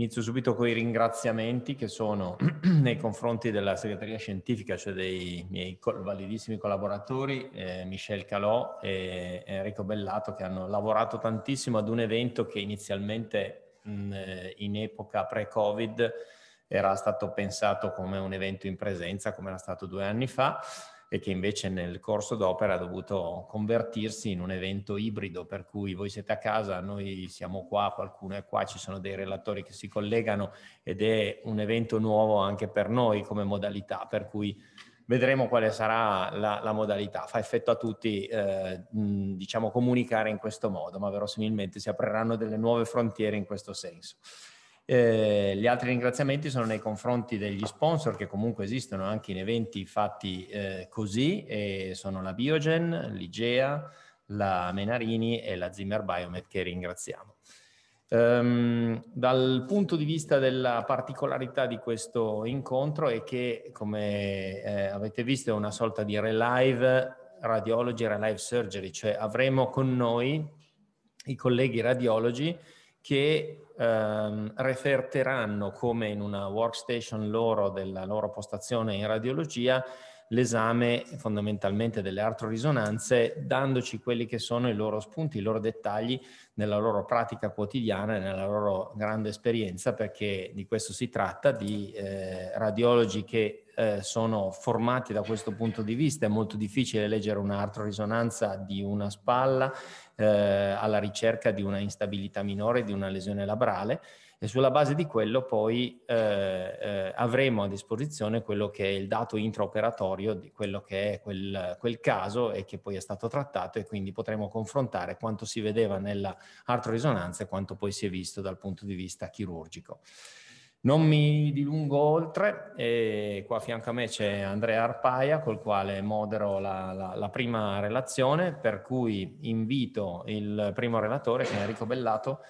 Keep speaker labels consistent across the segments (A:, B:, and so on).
A: Inizio subito con i ringraziamenti che sono nei confronti della segreteria scientifica, cioè dei miei validissimi collaboratori, eh, Michel Calò e Enrico Bellato, che hanno lavorato tantissimo ad un evento che inizialmente mh, eh, in epoca pre-Covid era stato pensato come un evento in presenza, come era stato due anni fa, e che invece nel corso d'opera ha dovuto convertirsi in un evento ibrido per cui voi siete a casa, noi siamo qua, qualcuno è qua, ci sono dei relatori che si collegano ed è un evento nuovo anche per noi come modalità, per cui vedremo quale sarà la, la modalità. Fa effetto a tutti, eh, diciamo, comunicare in questo modo, ma verosimilmente si apriranno delle nuove frontiere in questo senso. Eh, gli altri ringraziamenti sono nei confronti degli sponsor che comunque esistono anche in eventi fatti eh, così e sono la Biogen, l'IGEA, la Menarini e la Zimmer Biomed che ringraziamo. Um, dal punto di vista della particolarità di questo incontro è che, come eh, avete visto, è una sorta di relive radiology, relive surgery, cioè avremo con noi i colleghi radiologi che ehm, referteranno come in una workstation loro della loro postazione in radiologia l'esame fondamentalmente delle artorisonanze dandoci quelli che sono i loro spunti, i loro dettagli nella loro pratica quotidiana e nella loro grande esperienza perché di questo si tratta, di eh, radiologi che eh, sono formati da questo punto di vista, è molto difficile leggere un'artorisonanza di una spalla eh, alla ricerca di una instabilità minore, di una lesione labrale e sulla base di quello poi eh, eh, avremo a disposizione quello che è il dato intraoperatorio di quello che è quel, quel, caso e che poi è stato trattato e quindi potremo confrontare quanto si vedeva nella artrorisonanza e quanto poi si è visto dal punto di vista chirurgico. Non mi dilungo oltre, e qua a fianco a me c'è Andrea Arpaia col quale modero la, la, la, prima relazione, per cui invito il primo relatore, che è Enrico Bellato,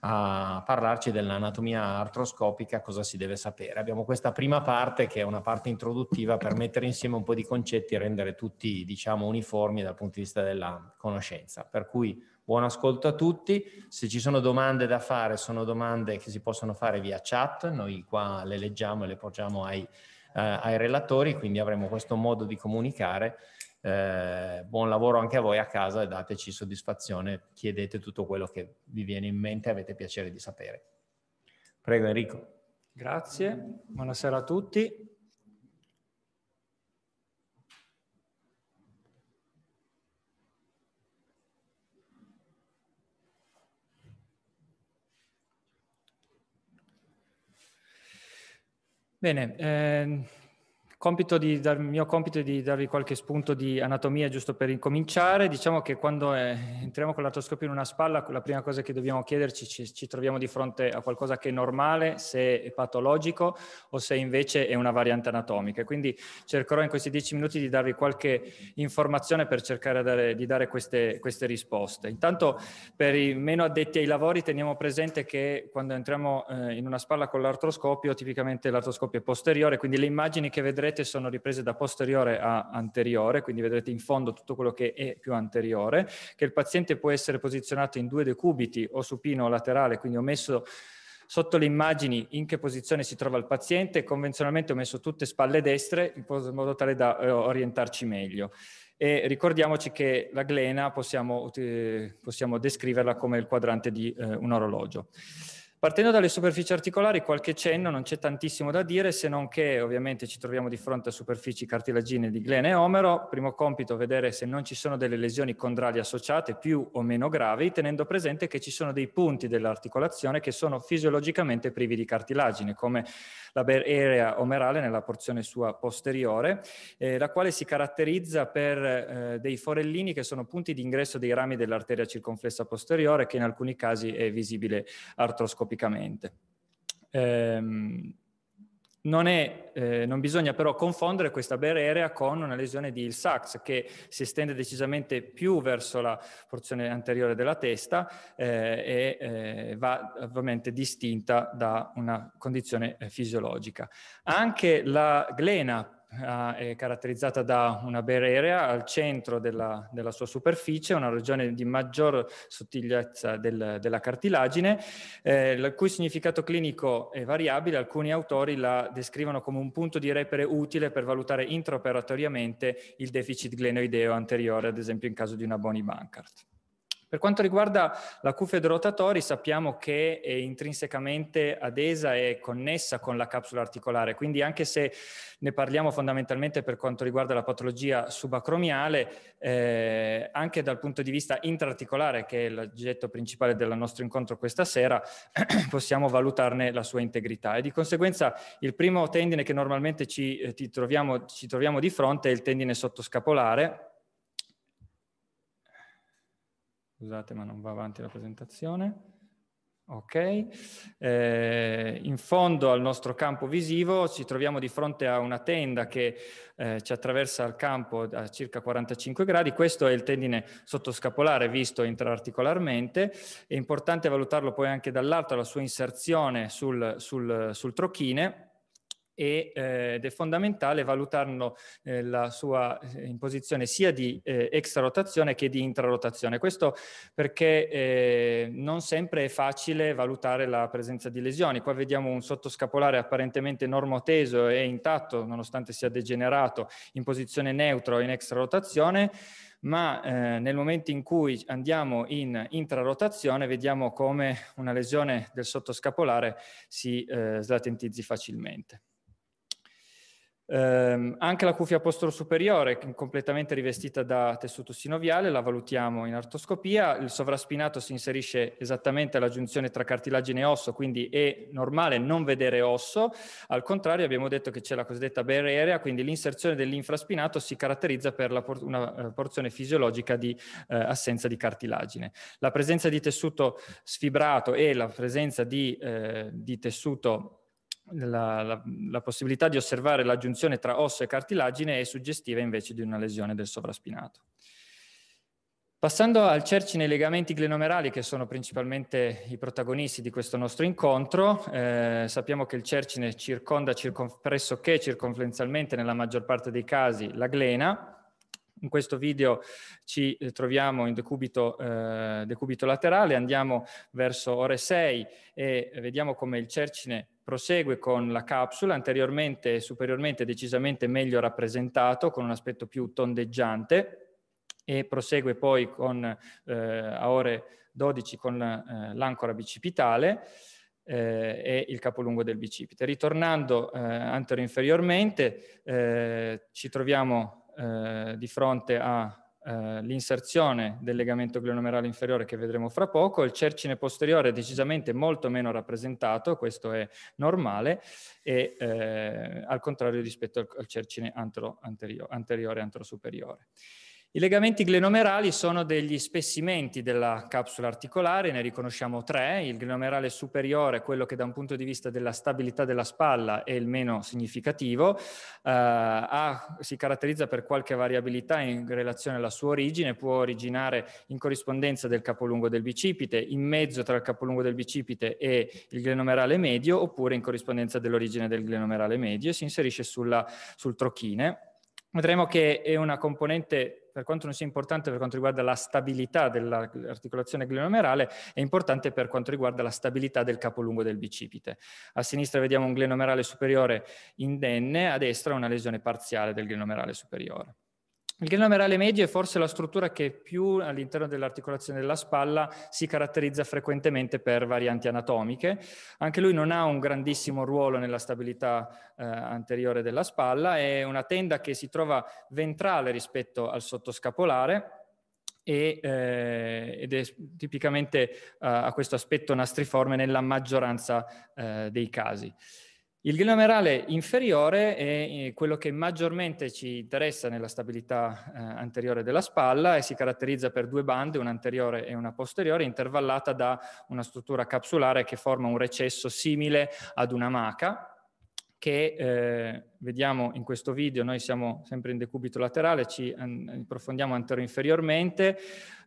A: a parlarci dell'anatomia artroscopica, cosa si deve sapere. Abbiamo questa prima parte che è una parte introduttiva per mettere insieme un po' di concetti e rendere tutti diciamo uniformi dal punto di vista della conoscenza, per cui Buon ascolto a tutti, se ci sono domande da fare sono domande che si possono fare via chat, noi qua le leggiamo e le porgiamo ai, eh, ai relatori, quindi avremo questo modo di comunicare. Eh, buon lavoro anche a voi a casa e dateci soddisfazione, chiedete tutto quello che vi viene in mente e avete piacere di sapere. Prego Enrico.
B: Grazie, buonasera a tutti. Bene, eh, di, il mio compito è di darvi qualche spunto di anatomia giusto per incominciare. Diciamo che quando è, eh, entriamo con l'artroscopio in una spalla, la prima cosa che dobbiamo chiederci è ci, ci troviamo di fronte a qualcosa che è normale, se è patologico o se invece è una variante anatomica. Quindi cercherò in questi dieci minuti di darvi qualche informazione per cercare dare, di dare queste, queste risposte. Intanto per i meno addetti ai lavori teniamo presente che quando entriamo eh, in una spalla con l'artroscopio, tipicamente l'artroscopio è posteriore, quindi le immagini che vedrete scelte sono riprese da posteriore a anteriore, quindi vedrete in fondo tutto quello che è più anteriore, che il paziente può essere posizionato in due decubiti o supino o laterale, quindi ho messo sotto le immagini in che posizione si trova il paziente, convenzionalmente ho messo tutte spalle destre in modo tale da eh, orientarci meglio. E ricordiamoci che la glena possiamo, eh, possiamo descriverla come il quadrante di eh, un orologio. Partendo dalle superfici articolari, qualche cenno, non c'è tantissimo da dire, se non che ovviamente ci troviamo di fronte a superfici cartilagine di glene e omero. Primo compito, vedere se non ci sono delle lesioni condrali associate più o meno gravi, tenendo presente che ci sono dei punti dell'articolazione che sono fisiologicamente privi di cartilagine, come la area omerale nella porzione sua posteriore, eh, la quale si caratterizza per eh, dei forellini che sono punti di ingresso dei rami dell'arteria circonflessa posteriore, che in alcuni casi è visibile artroscopicamente macroscopicamente. Ehm, non, è, eh, non, bisogna però confondere questa barriera con una lesione di il sachs che si estende decisamente più verso la porzione anteriore della testa eh, e eh, va ovviamente distinta da una condizione eh, fisiologica. Anche la glena eh, è caratterizzata da una berrerea al centro della, della, sua superficie, una regione di maggior sottigliezza del, della cartilagine, eh, il cui significato clinico è variabile. Alcuni autori la descrivono come un punto di repere utile per valutare intraoperatoriamente il deficit glenoideo anteriore, ad esempio in caso di una Boni Bankart. Per quanto riguarda la cuffia dei rotatori, sappiamo che è intrinsecamente adesa e connessa con la capsula articolare, quindi anche se ne parliamo fondamentalmente per quanto riguarda la patologia subacromiale, eh, anche dal punto di vista intraarticolare, che è l'oggetto principale del nostro incontro questa sera, possiamo valutarne la sua integrità. E di conseguenza il primo tendine che normalmente ci, eh, troviamo, ci troviamo di fronte è il tendine sottoscapolare, Scusate ma non va avanti la presentazione. Ok, eh, in fondo al nostro campo visivo ci troviamo di fronte a una tenda che eh, ci attraversa il campo a circa 45 gradi, questo è il tendine sottoscapolare visto intraarticolarmente, è importante valutarlo poi anche dall'alto, la sua inserzione sul, sul, sul trocchine eh, ed è fondamentale valutarne eh, la sua eh, imposizione sia di extrarotazione che di intrarotazione. Questo perché non sempre è facile valutare la presenza di lesioni. Qua vediamo un sottoscapolare apparentemente normoteso e intatto, nonostante sia degenerato, in posizione neutro in extrarotazione ma eh, nel momento in cui andiamo in intrarotazione vediamo come una lesione del sottoscapolare si eh, slatentizzi facilmente. Eh, anche la cuffia postero superiore, completamente rivestita da tessuto sinoviale, la valutiamo in artoscopia. Il sovraspinato si inserisce esattamente alla giunzione tra cartilagine e osso, quindi è normale non vedere osso. Al contrario, abbiamo detto che c'è la cosiddetta barrier area, quindi l'inserzione dell'infraspinato si caratterizza per por- una eh, porzione fisiologica di eh, assenza di cartilagine. La presenza di tessuto sfibrato e la presenza di, eh, di tessuto la, la, la, possibilità di osservare la giunzione tra osso e cartilagine è suggestiva invece di una lesione del sovraspinato. Passando al cercine e ai legamenti glenomerali, che sono principalmente i protagonisti di questo nostro incontro, eh, sappiamo che il cercine circonda circon- pressoché circonfluenzialmente, nella maggior parte dei casi, la glena, in questo video ci eh, troviamo in decubito, eh, decubito, laterale, andiamo verso ore 6 e vediamo come il cercine prosegue con la capsula anteriormente e superiormente decisamente meglio rappresentato con un aspetto più tondeggiante e prosegue poi con, eh, a ore 12 con eh, l'ancora bicipitale eh, e il capolungo del bicipite. Ritornando eh, anteriormente eh, ci troviamo eh, di fronte all'inserzione eh, del legamento glionomerale inferiore che vedremo fra poco, il cercine posteriore è decisamente molto meno rappresentato, questo è normale, e eh, al contrario rispetto al, al cercine antero anteriore, e anterosuperiore. superiore. I legamenti glenomerali sono degli spessimenti della capsula articolare, ne riconosciamo tre, il glenomerale superiore, quello che da un punto di vista della stabilità della spalla è il meno significativo, eh, ha, si caratterizza per qualche variabilità in relazione alla sua origine, può originare in corrispondenza del capolungo del bicipite, in mezzo tra il capolungo del bicipite e il glenomerale medio, oppure in corrispondenza dell'origine del glenomerale medio e si inserisce sulla, sul trochine vedremo che è una componente, per quanto non sia importante per quanto riguarda la stabilità dell'articolazione glenomerale, è importante per quanto riguarda la stabilità del capolungo del bicipite. A sinistra vediamo un glenomerale superiore indenne, a destra una lesione parziale del glenomerale superiore. Il glenomerale medio è forse la struttura che più all'interno dell'articolazione della spalla si caratterizza frequentemente per varianti anatomiche. Anche lui non ha un grandissimo ruolo nella stabilità eh, anteriore della spalla, è una tenda che si trova ventrale rispetto al sottoscapolare e, eh, ed è tipicamente eh, a questo aspetto nastriforme nella maggioranza eh, dei casi. Il glenomerale inferiore è eh, quello che maggiormente ci interessa nella stabilità eh, anteriore della spalla e si caratterizza per due bande, una anteriore e una posteriore, intervallata da una struttura capsulare che forma un recesso simile ad una maca che eh, vediamo in questo video, noi siamo sempre in decubito laterale, ci approfondiamo antero-inferiormente,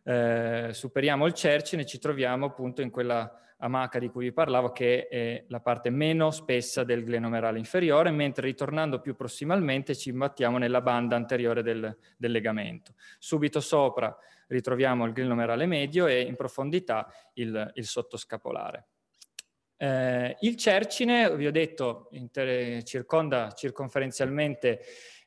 B: eh, superiamo il cercine e ci troviamo appunto in quella amaca di cui vi parlavo, che è la parte meno spessa del glenomerale inferiore, mentre ritornando più prossimalmente ci imbattiamo nella banda anteriore del, del legamento. Subito sopra ritroviamo il glenomerale medio e in profondità il, il sottoscapolare. Eh, il cercine, vi ho detto, circonda circonferenzialmente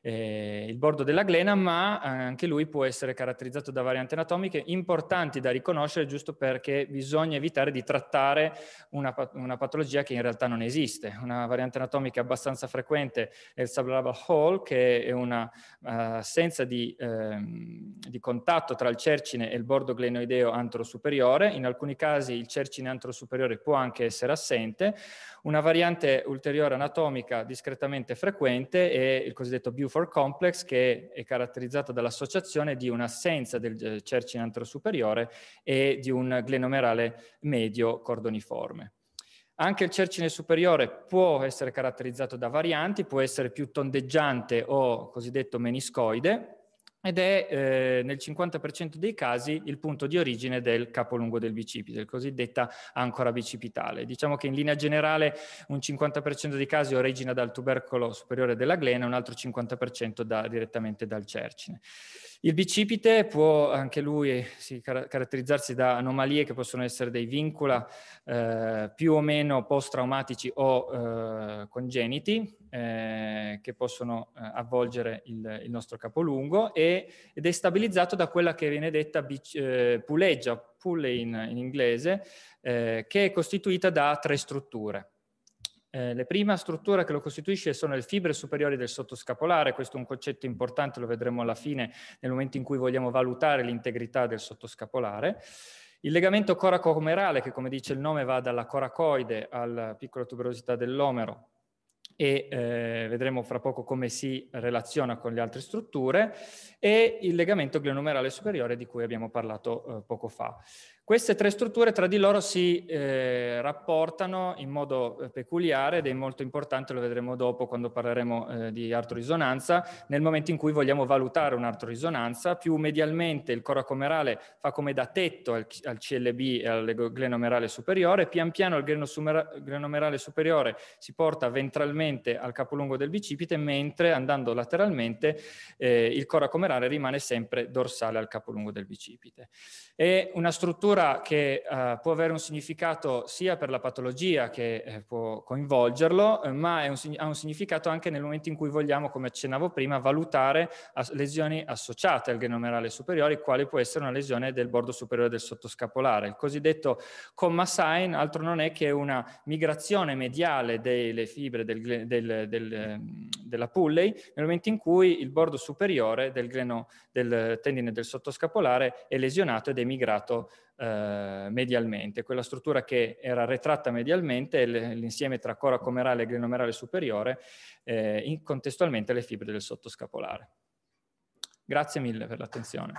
B: eh, il bordo della glena, ma eh, anche lui può essere caratterizzato da varianti anatomiche importanti da riconoscere giusto perché bisogna evitare di trattare una, una patologia che in realtà non esiste. Una variante anatomica abbastanza frequente è il sublabial hole, che è un'assenza eh, uh, di, eh, di, contatto tra il cercine e il bordo glenoideo antrosuperiore. In alcuni casi il cercine antrosuperiore può anche essere assente. Una variante ulteriore anatomica discretamente frequente è il cosiddetto bufo for complex che è caratterizzata dall'associazione di un'assenza del eh, cercine superiore e di un glenomerale medio cordoniforme. Anche il cercine superiore può essere caratterizzato da varianti, può essere più tondeggiante o cosiddetto meniscoide, ed è eh, nel 50% dei casi il punto di origine del capolungo del bicipite, cosiddetta ancora bicipitale. Diciamo che in linea generale un 50% dei casi origina dal tubercolo superiore della glena e un altro 50% da, direttamente dal cercine. Il bicipite può anche lui eh, sì, caratterizzarsi da anomalie che possono essere dei vincula eh, più o meno post-traumatici o eh, congeniti eh, che possono eh, avvolgere il, il, nostro capolungo e, ed è stabilizzato da quella che viene detta bic- eh, puleggia, pulley in, in inglese, che è costituita da tre strutture eh, la prima struttura che lo costituisce sono le fibre superiori del sottoscapolare, questo è un concetto importante, lo vedremo alla fine nel momento in cui vogliamo valutare l'integrità del sottoscapolare. Il legamento coracomerale, che come dice il nome va dalla coracoide alla piccola tuberosità dell'omero, e eh, vedremo fra poco come si relaziona con le altre strutture, e il legamento glenomerale superiore di cui abbiamo parlato eh, poco fa. Queste tre strutture tra di loro si eh, rapportano in modo eh, peculiare ed è molto importante, lo vedremo dopo quando parleremo eh, di artorisonanza, nel momento in cui vogliamo valutare un'artorisonanza, più medialmente il coro comerale fa come da tetto al, al CLB e al glenomerale superiore, pian piano il glenomerale superiore si porta ventralmente al capolungo del bicipite, mentre andando lateralmente eh, il coro comerale rimane sempre dorsale al capolungo del bicipite. È una struttura natura che eh, può avere un significato sia per la patologia che eh, può coinvolgerlo, eh, ma un, ha un significato anche nel momento in cui vogliamo, come accennavo prima, valutare as lesioni associate al genomerale superiore, quale può essere una lesione del bordo superiore del sottoscapolare. Il cosiddetto comma sign altro non è che una migrazione mediale delle fibre del, del, del, ehm, della pulley nel momento in cui il bordo superiore del gleno del tendine del sottoscapolare è lesionato ed è migrato eh, medialmente, quella struttura che era retratta medialmente, l'insieme tra cora comerale e glenomerale superiore, eh, in, contestualmente alle fibre del sottoscapolare. Grazie mille per l'attenzione.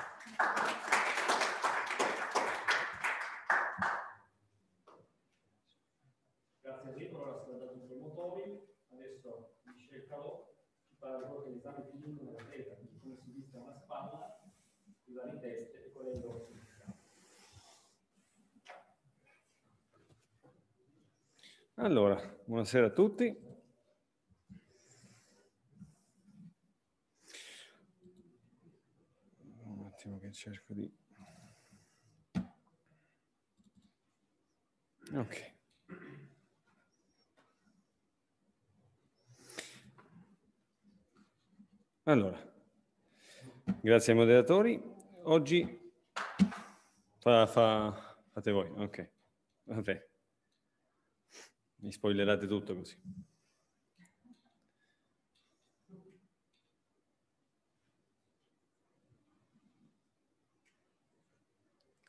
C: Allora, buonasera a tutti. Un attimo che cerco di... Ok. Allora, grazie ai moderatori. Oggi fa, fa, fate voi, ok. Vabbè. Mi spoilerate tutto così.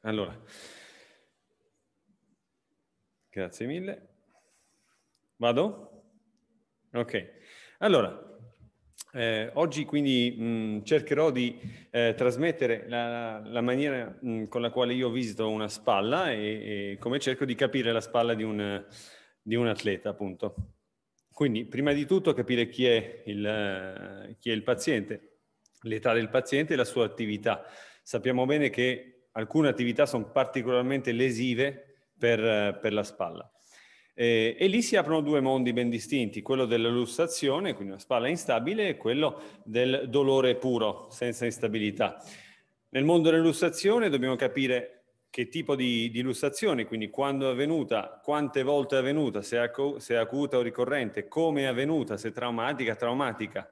C: Allora, grazie mille. Vado? Ok. Allora, eh, oggi quindi mh, mm, cercherò di eh, trasmettere la, la maniera mh, mm, con la quale io visito una spalla e, e come cerco di capire la spalla di un di un atleta, appunto. Quindi, prima di tutto, capire chi è il, eh, chi è il paziente, l'età del paziente e la sua attività. Sappiamo bene che alcune attività sono particolarmente lesive per, eh, per la spalla. E, e, lì si aprono due mondi ben distinti, quello della lussazione, quindi una spalla instabile, e quello del dolore puro, senza instabilità. Nel mondo dell'illustrazione dobbiamo capire che tipo di, di illustrazione, quindi quando è avvenuta, quante volte è avvenuta, se è, se è acuta o ricorrente, come è avvenuta, se è traumatica, traumatica,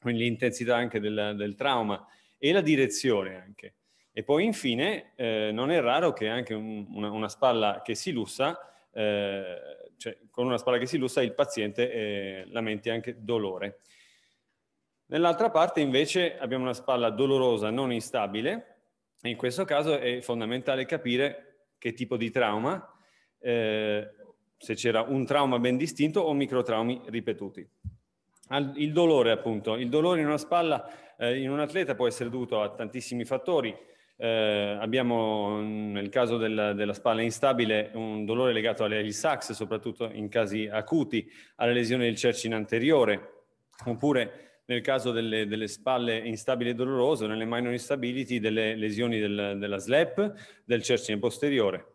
C: quindi l'intensità anche del, del trauma e la direzione anche. E poi infine eh, non è raro che anche un, una, una, spalla che si lussa, eh, cioè con una spalla che si lussa il paziente eh, lamenti anche dolore. Nell'altra parte invece abbiamo una spalla dolorosa non instabile, in questo caso è fondamentale capire che tipo di trauma, eh, se c'era un trauma ben distinto o microtraumi ripetuti. Il dolore, appunto, il dolore in una spalla eh, in un atleta può essere dovuto a tantissimi fattori. Eh, abbiamo mm, nel caso del, della spalla instabile un dolore legato agli sax, soprattutto in casi acuti, alla lesione del cercine anteriore, oppure nel caso delle, delle spalle instabili e dolorose, nelle minor instability, delle lesioni del, della SLAP, del cercine posteriore.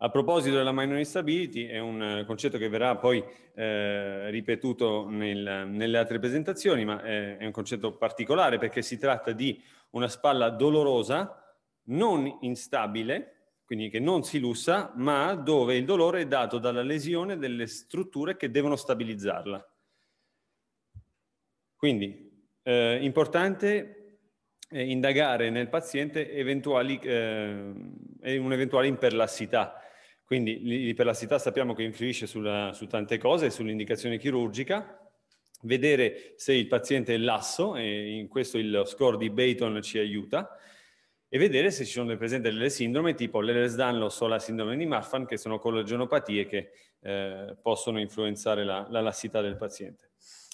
C: A proposito della minor instability, è un eh, concetto che verrà poi eh, ripetuto nel, nelle altre presentazioni, ma è, eh, è un concetto particolare perché si tratta di una spalla dolorosa, non instabile, quindi che non si lussa, ma dove il dolore è dato dalla lesione delle strutture che devono stabilizzarla. Quindi eh, importante eh, indagare nel paziente eventuali, eh, un'eventuale imperlassità. Quindi l'iperlassità sappiamo che influisce sulla, su tante cose, sull'indicazione chirurgica, vedere se il paziente è lasso, e in questo il score di Bayton ci aiuta, e vedere se ci sono presenti delle sindrome tipo l'Ehlers-Danlos o la sindrome di Marfan, che sono collagenopatie che eh, possono influenzare la, la lassità del paziente.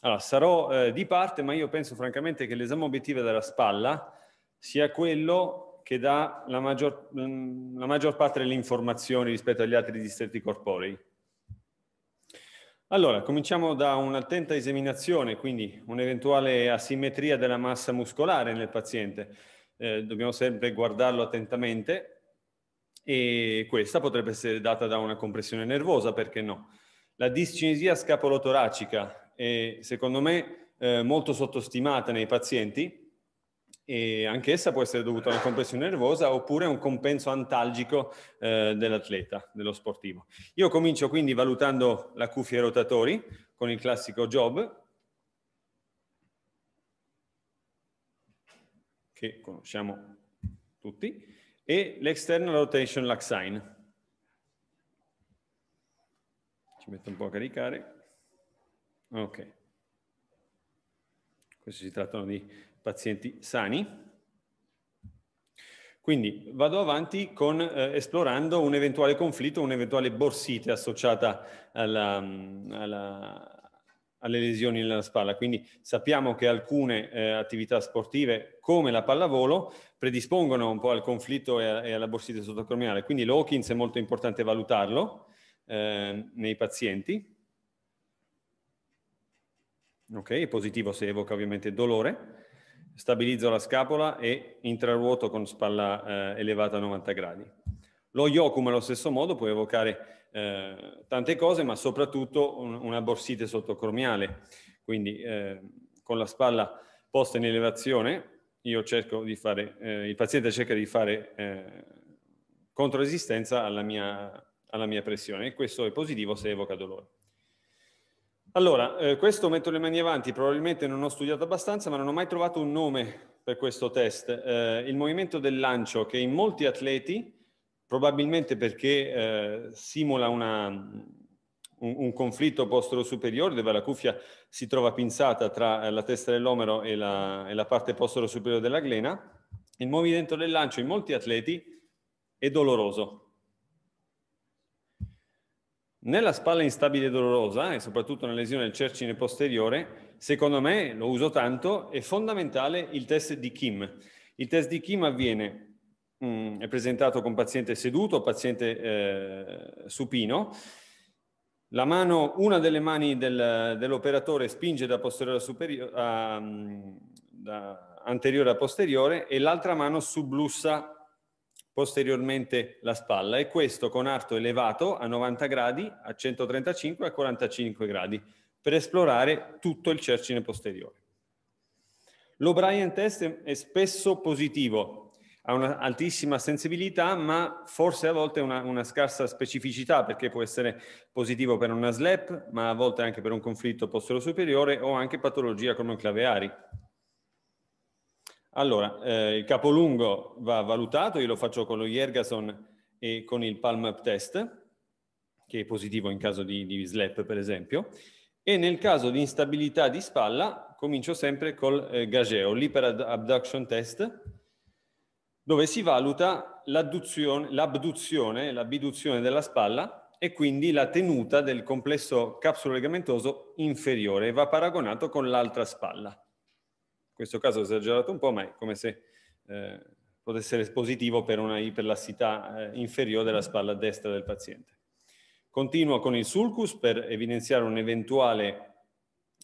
C: Allora, sarò eh, di parte, ma io penso francamente che l'esame obiettivo della spalla sia quello che dà la maggior, mm, la maggior parte delle informazioni rispetto agli altri distretti corporei. Allora, cominciamo da un'attenta esaminazione, quindi un'eventuale asimmetria della massa muscolare nel paziente. Eh, dobbiamo sempre guardarlo attentamente e questa potrebbe essere data da una compressione nervosa, perché no? La discinesia scapolotoracica, è secondo me eh, molto sottostimata nei pazienti e anch'essa può essere dovuta a una compressione nervosa oppure a un compenso antalgico eh, dell'atleta, dello sportivo. Io comincio quindi valutando la cuffia ai rotatori con il classico job che conosciamo tutti e l'external rotation laxine. Ci metto un po' a caricare. Ok. Questi si trattano di pazienti sani. Quindi vado avanti con, eh, esplorando un eventuale conflitto, un'eventuale borsite associata alla, mm, alla, alle lesioni nella spalla. Quindi sappiamo che alcune eh, attività sportive, come la pallavolo, predispongono un po' al conflitto e, e alla borsite sottocromiale. Quindi l'Hawkins è molto importante valutarlo eh, nei pazienti. Ok, positivo se evoca ovviamente dolore. Stabilizzo la scapola e intraruoto con spalla eh, elevata a 90 gradi. Lo yokum allo stesso modo può evocare eh, tante cose, ma soprattutto un, una borsite sottocromiale. Quindi eh, con la spalla posta in elevazione, io cerco di fare, eh, il paziente cerca di fare eh, controresistenza alla mia, alla mia pressione e questo è positivo se evoca dolore. Allora, eh, questo metto le mani avanti, probabilmente non ho studiato abbastanza, ma non ho mai trovato un nome per questo test. Eh, il movimento del lancio, che in molti atleti, probabilmente perché eh, simula una, un, un, conflitto postero superiore, dove la cuffia si trova pinzata tra eh, la testa dell'omero e la, e la parte postero superiore della glena, il movimento del lancio in molti atleti è doloroso, nella spalla instabile e dolorosa, e soprattutto nella lesione del cercine posteriore, secondo me, lo uso tanto, è fondamentale il test di Kim. Il test di Kim avviene, mh, mm, è presentato con paziente seduto, paziente eh, supino, Mano, una delle mani del, dell'operatore spinge da, superiore, a, mm, da anteriore a posteriore e l'altra mano sublussa posteriormente la spalla e questo con arto elevato a 90 gradi, a 135 e a 45 gradi per esplorare tutto il cercine posteriore. L'O'Brien test è spesso positivo, ha un'altissima sensibilità ma forse a volte una, una scarsa specificità perché può essere positivo per una SLEP ma a volte anche per un conflitto postero superiore o anche patologia cronoclaveari allora, eh, il capolungo va valutato, io lo faccio con lo Jergason e con il palm up test, che è positivo in caso di, di slap per esempio, e nel caso di instabilità di spalla comincio sempre col eh, gageo, l'hyperabduction test, dove si valuta l'abduzione, l'abduzione della spalla e quindi la tenuta del complesso capsulo legamentoso inferiore e va paragonato con l'altra spalla questo caso ho esagerato un po', ma è come se eh, potesse essere positivo per una iperlassità eh, inferiore della spalla destra del paziente. Continuo con il sulcus per evidenziare un'eventuale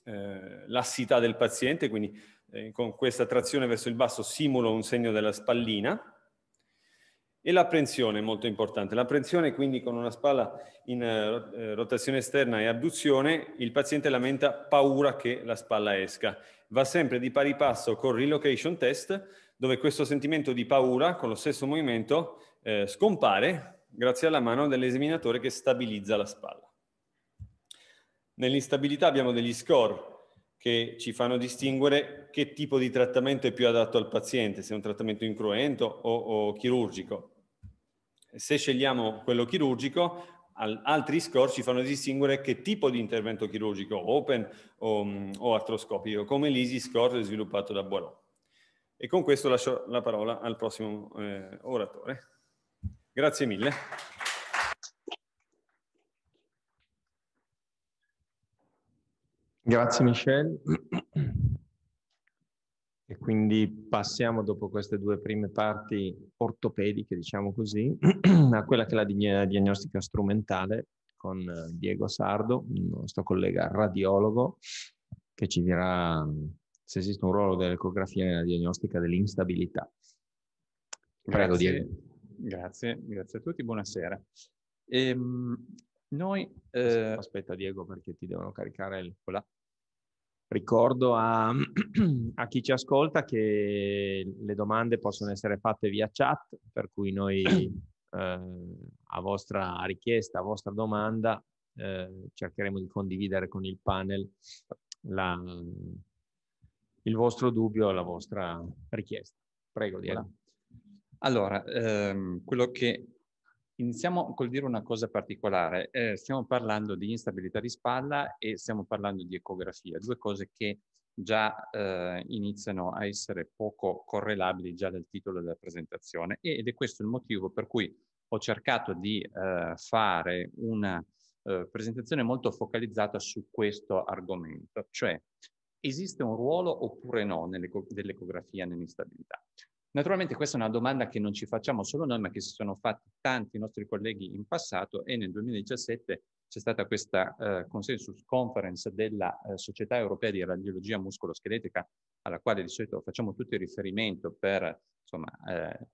C: eh, lassità del paziente, quindi eh, con questa trazione verso il basso simulo un segno della spallina, e l'apprensione è molto importante. L'apprensione, quindi con una spalla in eh, eh, rotazione esterna e adduzione, il paziente lamenta paura che la spalla esca. Va sempre di pari passo col relocation test, dove questo sentimento di paura, con lo stesso movimento, eh, scompare grazie alla mano dell'esaminatore che stabilizza la spalla. Nell'instabilità abbiamo degli score che ci fanno distinguere che tipo di trattamento è più adatto al paziente, se è un trattamento incruento o, o chirurgico. Se scegliamo quello chirurgico, altri score ci fanno distinguere che tipo di intervento chirurgico, open o, mm, o artroscopico, come l'EASY score sviluppato da Boileau. E con questo lascio la parola al prossimo eh, oratore. Grazie mille.
A: Grazie Michel. E quindi passiamo dopo queste due prime parti ortopediche, diciamo così, a quella che è la diagnostica strumentale con eh, Diego Sardo, il nostro collega radiologo, che ci dirà mm, se esiste un ruolo dell'ecografia nella diagnostica dell'instabilità. Prego grazie, Diego.
D: Grazie, grazie a tutti, buonasera.
A: Ehm, noi, eh... Aspetta Diego perché ti devono caricare il... Ricordo a, a, chi ci ascolta che le domande possono essere fatte via chat, per cui noi eh, a vostra richiesta, a vostra domanda, eh, cercheremo di condividere con il panel la, il vostro dubbio, e la vostra richiesta.
D: Prego, Diana. Allora, ehm, quello che Iniziamo col dire una cosa particolare, eh, stiamo parlando di instabilità di spalla e stiamo parlando di ecografia, due cose che già eh, iniziano a essere poco correlabili già dal titolo della presentazione ed è questo il motivo per cui ho cercato di eh, fare una eh, presentazione molto focalizzata su questo argomento, cioè esiste un ruolo oppure no dell'ecografia nell'instabilità. Naturalmente questa è una domanda che non ci facciamo solo noi, ma che si sono fatti tanti nostri colleghi in passato e nel 2017 c'è stata questa eh, consensus conference della eh, Società Europea di Radiologia Muscoloscheletrica, alla quale di solito facciamo tutti riferimento per insomma, eh,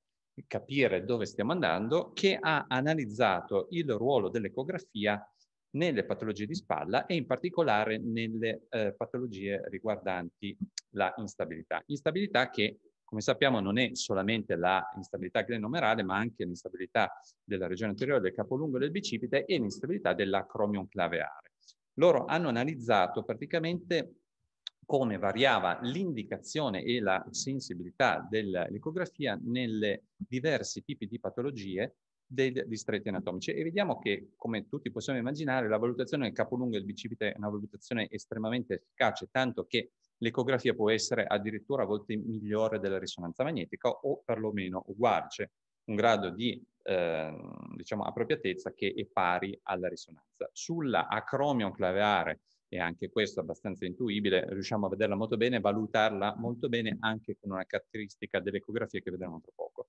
D: capire dove stiamo andando, che ha analizzato il ruolo dell'ecografia nelle patologie di spalla e in particolare nelle eh, patologie riguardanti la instabilità. Instabilità che come sappiamo non è solamente la instabilità glenomerale, ma anche l'instabilità della regione anteriore del capolungo del bicipite e l'instabilità dell'acromion claveare. Loro hanno analizzato praticamente come variava l'indicazione e la sensibilità dell'ecografia nelle diversi tipi di patologie dei distretti anatomici e vediamo che, come tutti possiamo immaginare, la valutazione del capolungo e del bicipite è una valutazione estremamente efficace, tanto che l'ecografia può essere addirittura a volte migliore della risonanza magnetica o perlomeno uguale, cioè un grado di eh, diciamo, appropriatezza che è pari alla risonanza. Sulla acromion claveare, e anche questo è abbastanza intuibile, riusciamo a vederla molto bene, valutarla molto bene anche con una caratteristica dell'ecografia che vedremo tra poco.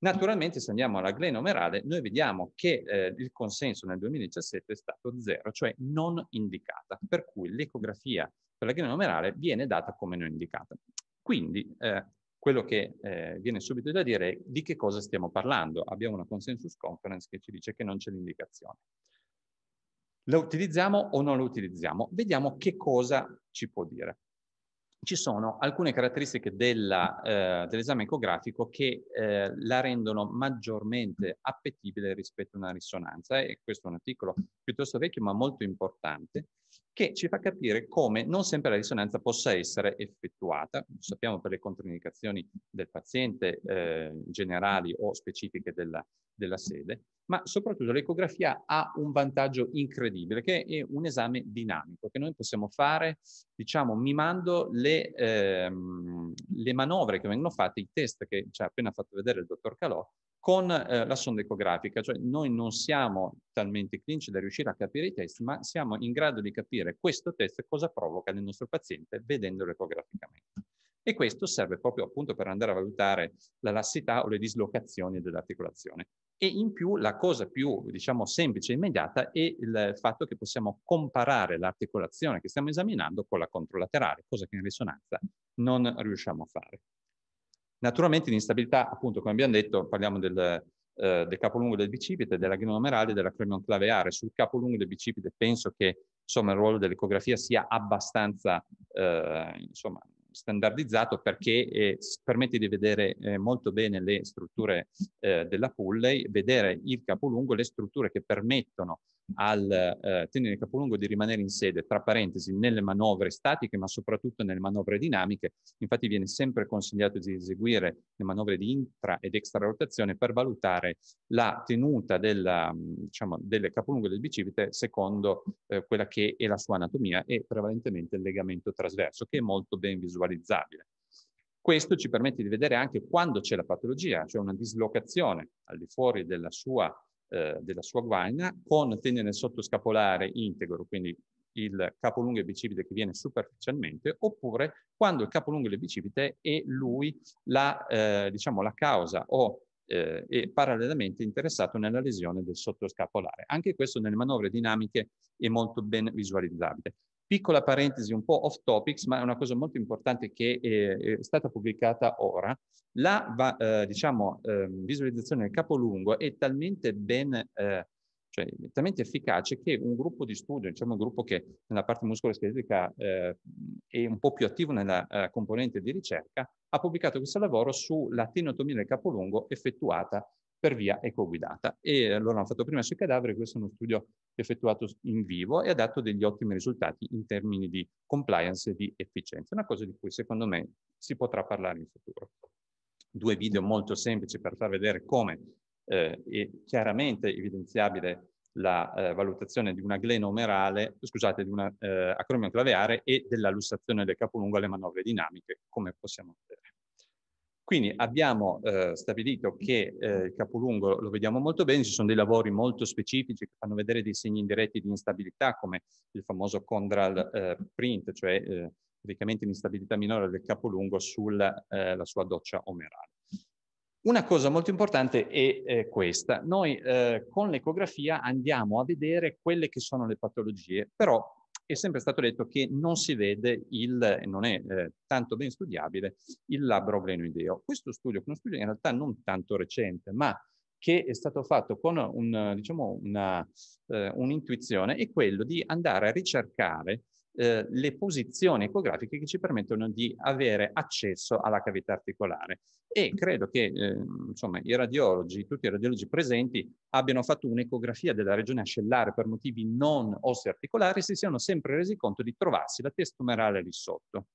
D: Naturalmente, se andiamo alla glenomerale, noi vediamo che eh, il consenso nel 2017 è stato zero, cioè non indicata, per cui l'ecografia quella numerale viene data come non indicata. Quindi eh, quello che eh, viene subito da dire è di che cosa stiamo parlando. Abbiamo una consensus conference che ci dice che non c'è l'indicazione. La utilizziamo o non la utilizziamo? Vediamo che cosa ci può dire. Ci sono alcune caratteristiche eh, dell'esame ecografico che eh, la rendono maggiormente appetibile rispetto a una risonanza e questo è un articolo piuttosto vecchio ma molto importante che ci fa capire come non sempre la risonanza possa essere effettuata, lo sappiamo per le controindicazioni del paziente eh, generali o specifiche della, della sede, ma soprattutto l'ecografia ha un vantaggio incredibile, che è un esame dinamico, che noi possiamo fare, diciamo, mimando le, ehm, le manovre che vengono fatte, i test che ci ha appena fatto vedere il dottor Calò, con eh, la sonda ecografica, cioè noi non siamo talmente clinici da riuscire a capire i test, ma siamo in grado di capire questo test cosa provoca nel nostro paziente vedendolo ecograficamente. E questo serve proprio appunto per andare a valutare la lassità o le dislocazioni dell'articolazione. E in più la cosa più, diciamo, semplice e immediata è il fatto che possiamo comparare l'articolazione che stiamo esaminando con la controlaterale, cosa che in risonanza non riusciamo a fare. Naturalmente l'instabilità, appunto, come abbiamo detto, parliamo del, eh, del capolungo del bicipite, della granulomerale e della cranion claveare. Sul capolungo del bicipite penso che insomma, il ruolo dell'ecografia sia abbastanza eh, insomma, standardizzato perché eh, permette di vedere eh, molto bene le strutture eh, della pulley, vedere il capolungo, le strutture che permettono al eh, tenere Capolungo di rimanere in sede, tra parentesi, nelle manovre statiche, ma soprattutto nelle manovre dinamiche. Infatti viene sempre consigliato di eseguire le manovre di intra ed extra rotazione per valutare la tenuta della, diciamo, del Capolungo del bicipite secondo eh, quella che è la sua anatomia e prevalentemente il legamento trasverso, che è molto ben visualizzabile. Questo ci permette di vedere anche quando c'è la patologia, cioè una dislocazione al di fuori della sua eh, della sua guaina, con tendine sottoscapolare integro, quindi il capolungo e bicipite che viene superficialmente, oppure quando il capolungo e le bicipite è lui la, eh, diciamo, la causa o eh, è parallelamente interessato nella lesione del sottoscapolare. Anche questo nelle manovre dinamiche è molto ben visualizzabile. Piccola parentesi un po' off topics, ma è una cosa molto importante che è, eh, è stata pubblicata ora. La va, eh, diciamo, eh, visualizzazione del capolungo è talmente ben, eh, cioè, talmente efficace che un gruppo di studio, diciamo un gruppo che nella parte muscoloscheletrica eh, è un po' più attivo nella eh, componente di ricerca, ha pubblicato questo lavoro sulla tenotomia del capolungo effettuata per via ecoguidata. E loro allora, hanno fatto prima sui cadaveri, questo è uno studio effettuato in vivo e ha dato degli ottimi risultati in termini di compliance e di efficienza, una cosa di cui secondo me si potrà parlare in futuro. Due video molto semplici per far vedere come eh, è chiaramente evidenziabile la eh, valutazione di una glena scusate, di una eh, acromio claveare e della lussazione del capolungo alle manovre dinamiche, come possiamo vedere. Quindi abbiamo eh, stabilito che eh, il capolungo lo vediamo molto bene, ci sono dei lavori molto specifici che fanno vedere dei segni indiretti di instabilità come il famoso Condral eh, print, cioè eh, praticamente l'instabilità minore del capolungo sulla eh, sua doccia omerale. Una cosa molto importante è questa, noi eh, con l'ecografia andiamo a vedere quelle che sono le patologie, però è sempre stato detto che non si vede il, non è eh, tanto ben studiabile, il labbro glenoideo. Questo studio, uno studio in realtà non tanto recente, ma che è stato fatto con un, diciamo una, eh, un'intuizione, è quello di andare a ricercare eh, le posizioni ecografiche che ci permettono di avere accesso alla cavità articolare. E credo che eh, insomma, i radiologi, tutti i radiologi presenti, abbiano fatto un'ecografia della regione ascellare per motivi non ossi articolari e si siano sempre resi conto di trovarsi la testa testomerale lì sotto.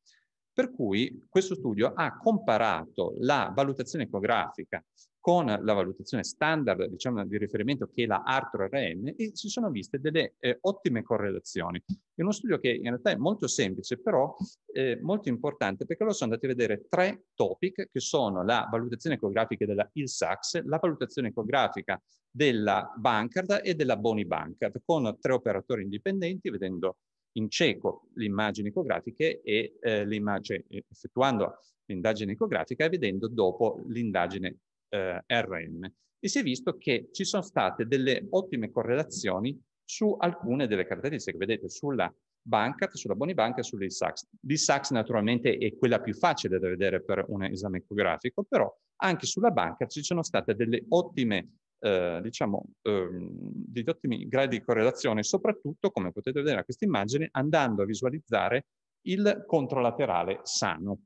D: Per cui questo studio ha comparato la valutazione ecografica con la valutazione standard diciamo, di riferimento che è la Arthur RM e si sono viste delle eh, ottime correlazioni. È uno studio che in realtà è molto semplice, però eh, molto importante perché loro sono andati a vedere tre topic che sono la valutazione ecografica della ILSAX, la valutazione ecografica della Bankard e della Boni Bankard con tre operatori indipendenti vedendo in cieco le immagini ecografiche e eh, le immagini, effettuando l'indagine ecografica e vedendo dopo l'indagine eh, RM e si è visto che ci sono state delle ottime correlazioni su alcune delle caratteristiche, vedete sulla Bankat, sulla Bonibank e sull'ISAX. L'ISAX naturalmente è quella più facile da vedere per un esame ecografico, però anche sulla Bankat ci sono state delle ottime eh, diciamo, ehm, degli ottimi gradi di correlazione, soprattutto, come potete vedere a questa immagine, andando a visualizzare il controlaterale sano.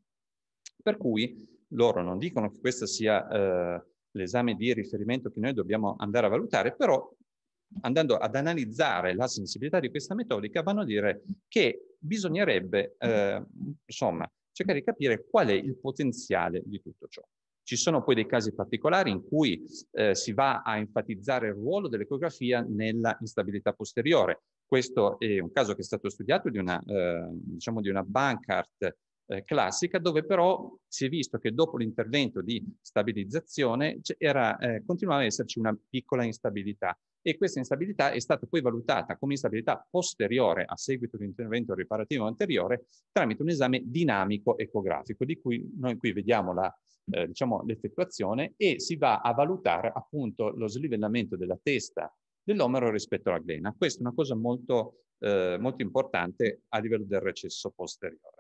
D: Per cui loro non dicono che questo sia eh, l'esame di riferimento che noi dobbiamo andare a valutare, però andando ad analizzare la sensibilità di questa metodica vanno a dire che bisognerebbe, eh, insomma, cercare di capire qual è il potenziale di tutto ciò. Ci sono poi dei casi particolari in cui eh, si va a enfatizzare il ruolo dell'ecografia nella instabilità posteriore. Questo è un caso che è stato studiato di una, eh, diciamo di una Bankart eh, classica, dove però si è visto che dopo l'intervento di stabilizzazione era, eh, continuava ad esserci una piccola instabilità e questa instabilità è stata poi valutata come instabilità posteriore a seguito di un intervento riparativo anteriore tramite un esame dinamico ecografico, di cui noi qui vediamo la, eh, diciamo, l'effettuazione e si va a valutare appunto lo slivellamento della testa dell'omero rispetto alla glena. Questa è una cosa molto, eh, molto importante a livello del recesso posteriore.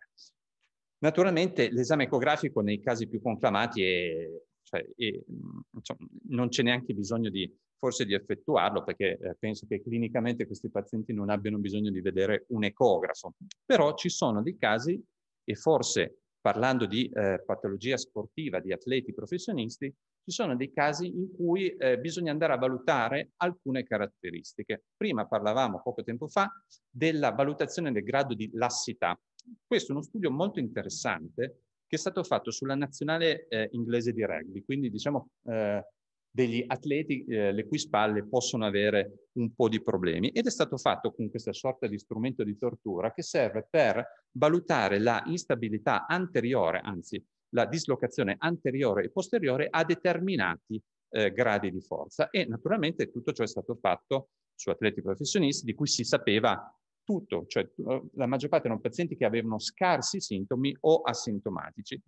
D: Naturalmente l'esame ecografico nei casi più conclamati è, cioè, è, insomma, non c'è neanche bisogno di, forse di effettuarlo perché eh, penso che clinicamente questi pazienti non abbiano bisogno di vedere un ecografo. Però ci sono dei casi e forse parlando di eh, patologia sportiva di atleti professionisti, ci sono dei casi in cui eh, bisogna andare a valutare alcune caratteristiche. Prima parlavamo poco tempo fa della valutazione del grado di lassità, questo è uno studio molto interessante che è stato fatto sulla nazionale eh, inglese di rugby, quindi diciamo eh, degli atleti eh, le cui spalle possono avere un po' di problemi ed è stato fatto con questa sorta di strumento di tortura che serve per valutare la instabilità anteriore, anzi la dislocazione anteriore e posteriore a determinati eh, gradi di forza e naturalmente tutto ciò è stato fatto su atleti professionisti di cui si sapeva tutto, cioè eh, la maggior parte erano pazienti che avevano scarsi sintomi o asintomatici.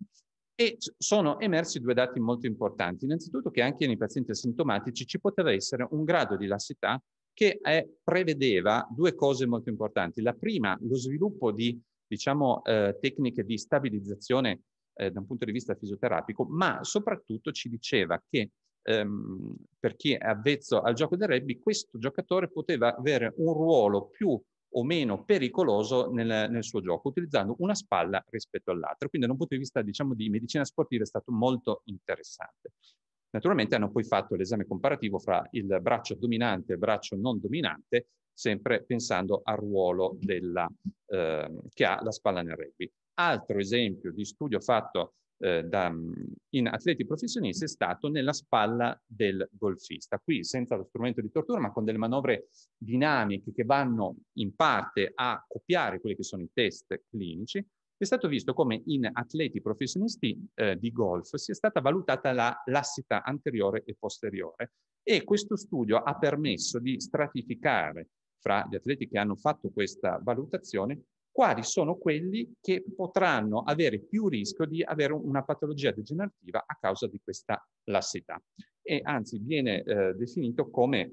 D: E sono emersi due dati molto importanti. Innanzitutto che anche nei pazienti asintomatici ci poteva essere un grado di lassità che è, eh, prevedeva due cose molto importanti. La prima, lo sviluppo di diciamo, eh, tecniche di stabilizzazione eh, da un punto di vista fisioterapico, ma soprattutto ci diceva che ehm, per chi è avvezzo al gioco del rugby, questo giocatore poteva avere un ruolo più o meno pericoloso nel, nel, suo gioco, utilizzando una spalla rispetto all'altra. Quindi da un punto di vista diciamo, di medicina sportiva è stato molto interessante. Naturalmente hanno poi fatto l'esame comparativo fra il braccio dominante e il braccio non dominante, sempre pensando al ruolo della, eh, che ha la spalla nel rugby. Altro esempio di studio fatto eh, da, mm, in atleti professionisti è stato nella spalla del golfista. Qui senza lo strumento di tortura, ma con delle manovre dinamiche che vanno in parte a copiare quelli che sono i test clinici, è stato visto come in atleti professionisti eh, di golf sia stata valutata la lassità anteriore e posteriore e questo studio ha permesso di stratificare fra gli atleti che hanno fatto questa valutazione quali sono quelli che potranno avere più rischio di avere una patologia degenerativa a causa di questa lassità. E anzi viene eh, definito come,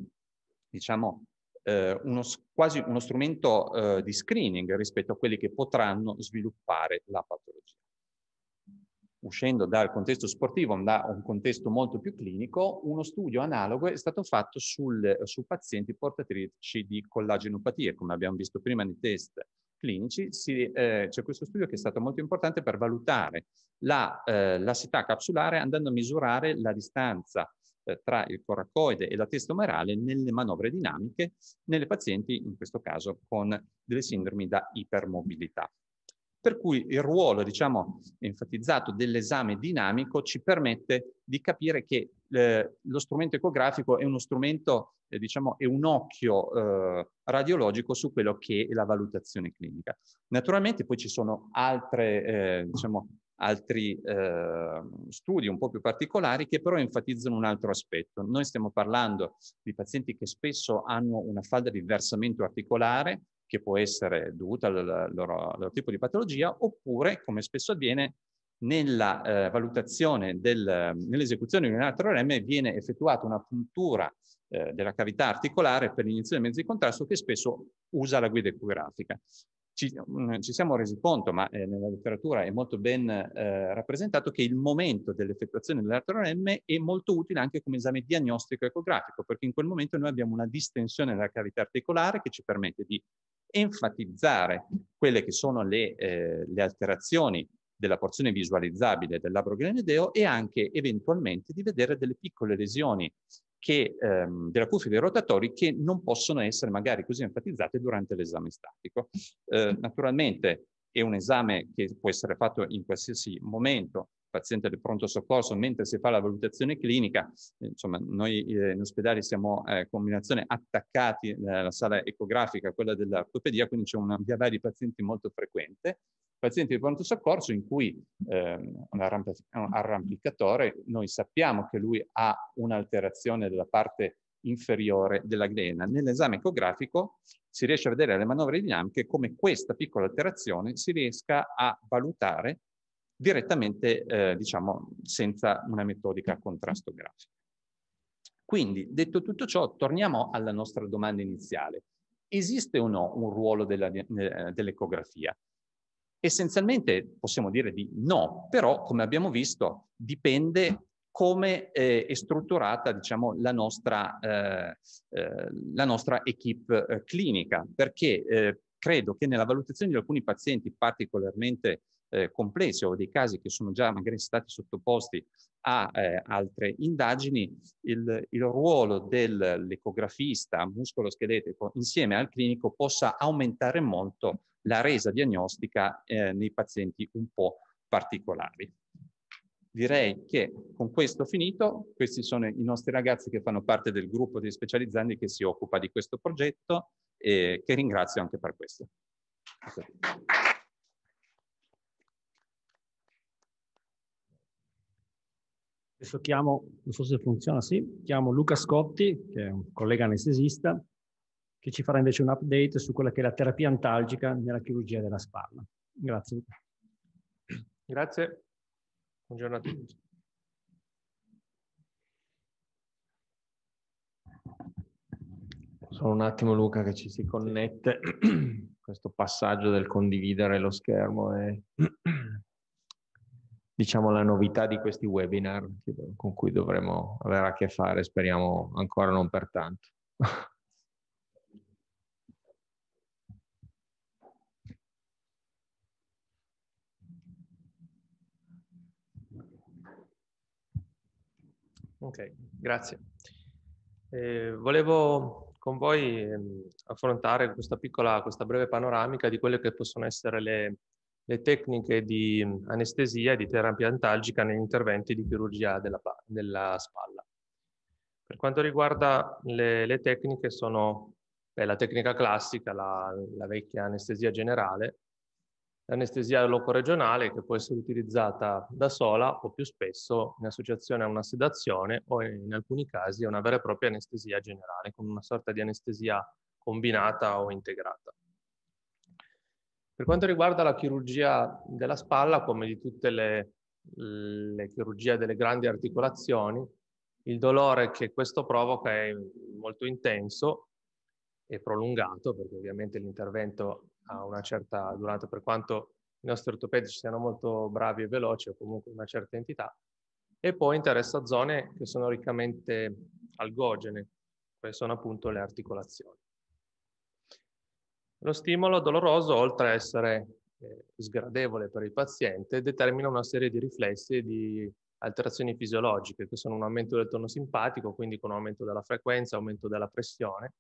D: diciamo, eh, uno, quasi uno strumento eh, di screening rispetto a quelli che potranno sviluppare la patologia. Uscendo dal contesto sportivo, da un contesto molto più clinico, uno studio analogo è stato fatto sul, su pazienti portatrici di collagenopatie, come abbiamo visto prima nei test clinici si, eh, c'è questo studio che è stato molto importante per valutare la, eh, lassità capsulare andando a misurare la distanza eh, tra il coracoide e la testa umerale nelle manovre dinamiche nelle pazienti, in questo caso, con delle sindromi da ipermobilità. Per cui il ruolo, diciamo, enfatizzato dell'esame dinamico ci permette di capire che eh, lo strumento ecografico è uno strumento, eh, diciamo, è un occhio eh, radiologico su quello che è la valutazione clinica. Naturalmente poi ci sono altre, eh, diciamo, altri eh, studi un po' più particolari che però enfatizzano un altro aspetto. Noi stiamo parlando di pazienti che spesso hanno una falda di versamento articolare, che può essere dovuta al loro, al loro tipo di patologia, oppure, come spesso avviene, nella eh, valutazione del, nell'esecuzione di un ATRM viene effettuata una puntura eh, della cavità articolare per l'inizio del mezzo di contrasto che spesso usa la guida ecografica. Ci, mh, mm, ci siamo resi conto, ma eh, nella letteratura è molto ben eh, rappresentato, che il momento dell'effettuazione dell'ATRM è molto utile anche come esame diagnostico ecografico, perché in quel momento noi abbiamo una distensione della cavità articolare che ci permette di enfatizzare quelle che sono le, eh, le alterazioni della porzione visualizzabile del labbro granideo e anche eventualmente di vedere delle piccole lesioni che, ehm, della cuffia dei rotatori che non possono essere magari così enfatizzate durante l'esame statico. Eh, naturalmente è un esame che può essere fatto in qualsiasi momento paziente del pronto soccorso mentre si fa la valutazione clinica. Insomma, noi eh, in ospedale siamo eh, combinazione attaccati alla sala ecografica, quella dell'ortopedia, quindi c'è una via vai di pazienti molto frequente. Pazienti di pronto soccorso in cui eh, un, arramp un arrampicatore, noi sappiamo che lui ha un'alterazione della parte inferiore della glena. Nell'esame ecografico si riesce a vedere alle manovre dinamiche come questa piccola alterazione si riesca a valutare direttamente, eh, diciamo, senza una metodica contrasto grafico. Quindi, detto tutto ciò, torniamo alla nostra domanda iniziale. Esiste o no un ruolo eh, dell'ecografia? Essenzialmente possiamo dire di no, però come abbiamo visto dipende come eh, è strutturata diciamo, la, nostra, eh, eh, la nostra equip eh, clinica, perché eh, credo che nella valutazione di alcuni pazienti particolarmente eh, complesse o dei casi che sono già magari stati sottoposti a eh, altre indagini, il, il ruolo dell'ecografista muscoloscheletico insieme al clinico possa aumentare molto la resa diagnostica eh, nei pazienti un po' particolari. Direi che con questo finito, questi sono i nostri ragazzi che fanno parte del gruppo di specializzanti che si occupa di questo progetto e che ringrazio anche per questo.
E: Adesso chiamo, non so se funziona, sì, chiamo Luca Scotti, che è un collega anestesista, che ci farà invece un update su quella che è la terapia antalgica nella chirurgia della spalla. Grazie.
F: Grazie. Buongiorno a tutti.
A: Solo un attimo Luca che ci si connette. Questo passaggio del condividere lo schermo è diciamo, la novità di questi webinar con cui dovremo avere a che fare, speriamo ancora non per tanto.
F: Ok, grazie. Eh, volevo con voi ehm, affrontare questa piccola, questa breve panoramica di quelle che possono essere le, le tecniche di anestesia e di terapia antalgica negli interventi di chirurgia della, della spalla. Per quanto riguarda le, le tecniche, sono beh, la tecnica classica, la, la vecchia anestesia generale, l'anestesia locoregionale che può essere utilizzata da sola o più spesso in associazione a una sedazione o in alcuni casi a una vera e propria anestesia generale, con una sorta di anestesia combinata o integrata. Per quanto riguarda la chirurgia della spalla, come di tutte le, le chirurgie delle grandi articolazioni, il dolore che questo provoca è molto intenso e prolungato, perché ovviamente l'intervento ha una certa durata, per quanto i nostri ortopedici siano molto bravi e veloci o comunque una certa entità, e poi interessa zone che sono riccamente algogene, che sono appunto le articolazioni. Lo stimolo doloroso, oltre a essere eh, sgradevole per il paziente, determina una serie di riflessi e di alterazioni fisiologiche, che sono un aumento del tono simpatico, quindi con aumento della frequenza, aumento della pressione,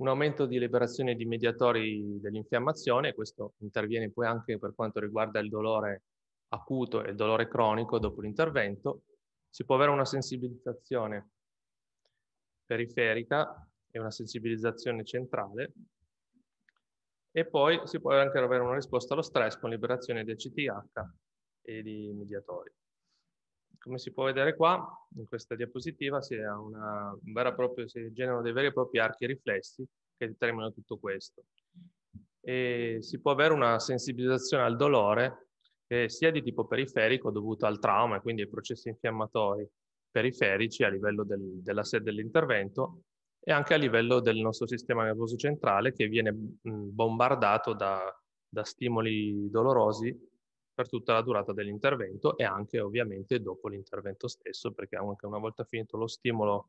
F: un aumento di liberazione di mediatori dell'infiammazione, questo interviene poi anche per quanto riguarda il dolore acuto e il dolore cronico dopo l'intervento, si può avere una sensibilizzazione periferica e una sensibilizzazione centrale, e poi si può anche avere una risposta allo stress con liberazione di ACTH e di mediatori. Come si può vedere qua, in questa diapositiva, si, una, proprio, si generano dei veri e propri archi riflessi che determinano tutto questo. E si può avere una sensibilizzazione al dolore eh, sia di tipo periferico dovuto al trauma e quindi ai processi infiammatori periferici a livello del, della sede dell'intervento, e anche a livello del nostro sistema nervoso centrale che viene bombardato da, da stimoli dolorosi per tutta la durata dell'intervento e anche ovviamente dopo l'intervento stesso, perché anche una volta finito lo stimolo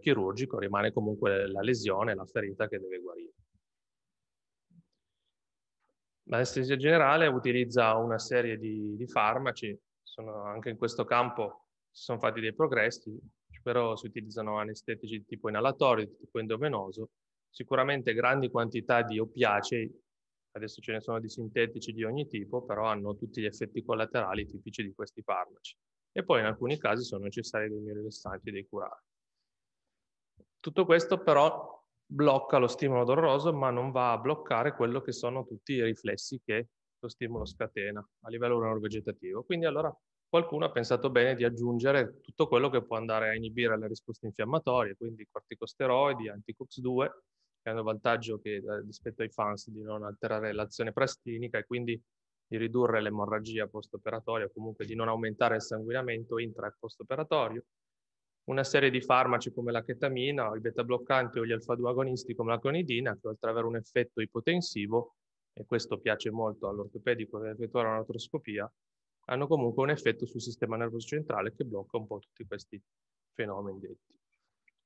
F: chirurgico rimane comunque la lesione, la ferita che deve guarire. L'anestesia generale utilizza una serie di, di farmaci, sono, anche in questo campo si sono fatti dei progressi, però si utilizzano anestetici di tipo inalatorio, di tipo endovenoso, sicuramente grandi quantità di oppiacei, adesso ce ne sono di sintetici di ogni tipo, però hanno tutti gli effetti collaterali tipici di questi farmaci. E poi in alcuni casi sono necessari dei miorelessanti e dei curari. Tutto questo però blocca lo stimolo doloroso, ma non va a bloccare quello che sono tutti i riflessi che lo stimolo scatena a livello neurovegetativo. Quindi allora qualcuno ha pensato bene di aggiungere tutto quello che può andare a inibire le risposte infiammatorie, quindi corticosteroidi, anticox-2, che hanno il vantaggio che, eh, rispetto ai fans di non alterare l'azione prestinica e quindi di ridurre l'emorragia postoperatoria, comunque di non aumentare il sanguinamento intra e postoperatorio. Una serie di farmaci come la ketamina, o i beta bloccanti o gli alfa-2 agonisti come la conidina, che oltre ad avere un effetto ipotensivo, e questo piace molto all'ortopedico per effettuare un'autroscopia, hanno comunque un effetto sul sistema nervoso centrale che blocca un po' tutti questi fenomeni detti.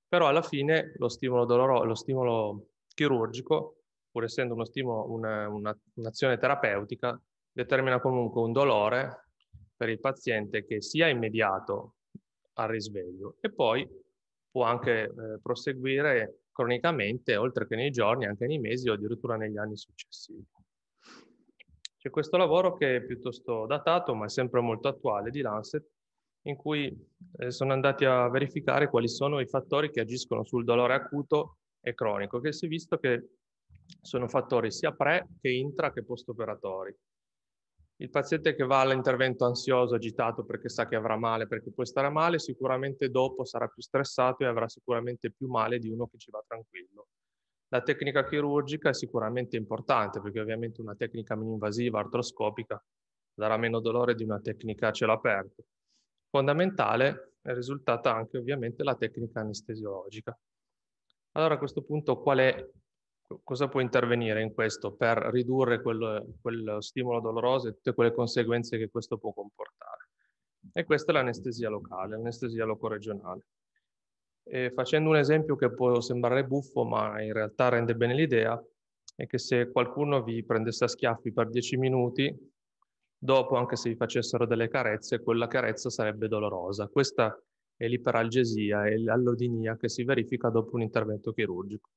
F: Però alla fine lo stimolo, doloro, lo stimolo chirurgico, pur essendo uno stimolo, una, una, un'azione terapeutica, determina comunque un dolore per il paziente che sia immediato al risveglio e poi può anche eh, proseguire cronicamente, oltre che nei giorni, anche nei mesi o addirittura negli anni successivi. C'è questo lavoro che è piuttosto datato, ma è sempre molto attuale, di Lancet, in cui eh, sono andati a verificare quali sono i fattori che agiscono sul dolore acuto e cronico, che si è visto che sono fattori sia pre che intra che postoperatori. Il paziente che va all'intervento ansioso, agitato perché sa che avrà male, perché può stare male, sicuramente dopo sarà più stressato e avrà sicuramente più male di uno che ci va tranquillo. La tecnica chirurgica è sicuramente importante perché ovviamente una tecnica meno invasiva artroscopica darà meno dolore di una tecnica a cielo aperto. Fondamentale è risultata anche ovviamente la tecnica anestesiologica. Allora a questo punto qual è cosa può intervenire in questo per ridurre quel, quello, stimolo doloroso e tutte quelle conseguenze che questo può comportare. E questa è l'anestesia locale, l'anestesia locoregionale. E facendo un esempio che può sembrare buffo, ma in realtà rende bene l'idea, è che se qualcuno vi prendesse a schiaffi per 10 minuti, dopo, anche se vi facessero delle carezze, quella carezza sarebbe dolorosa. Questa è l'iperalgesia e l'allodinia che si verifica dopo un intervento chirurgico.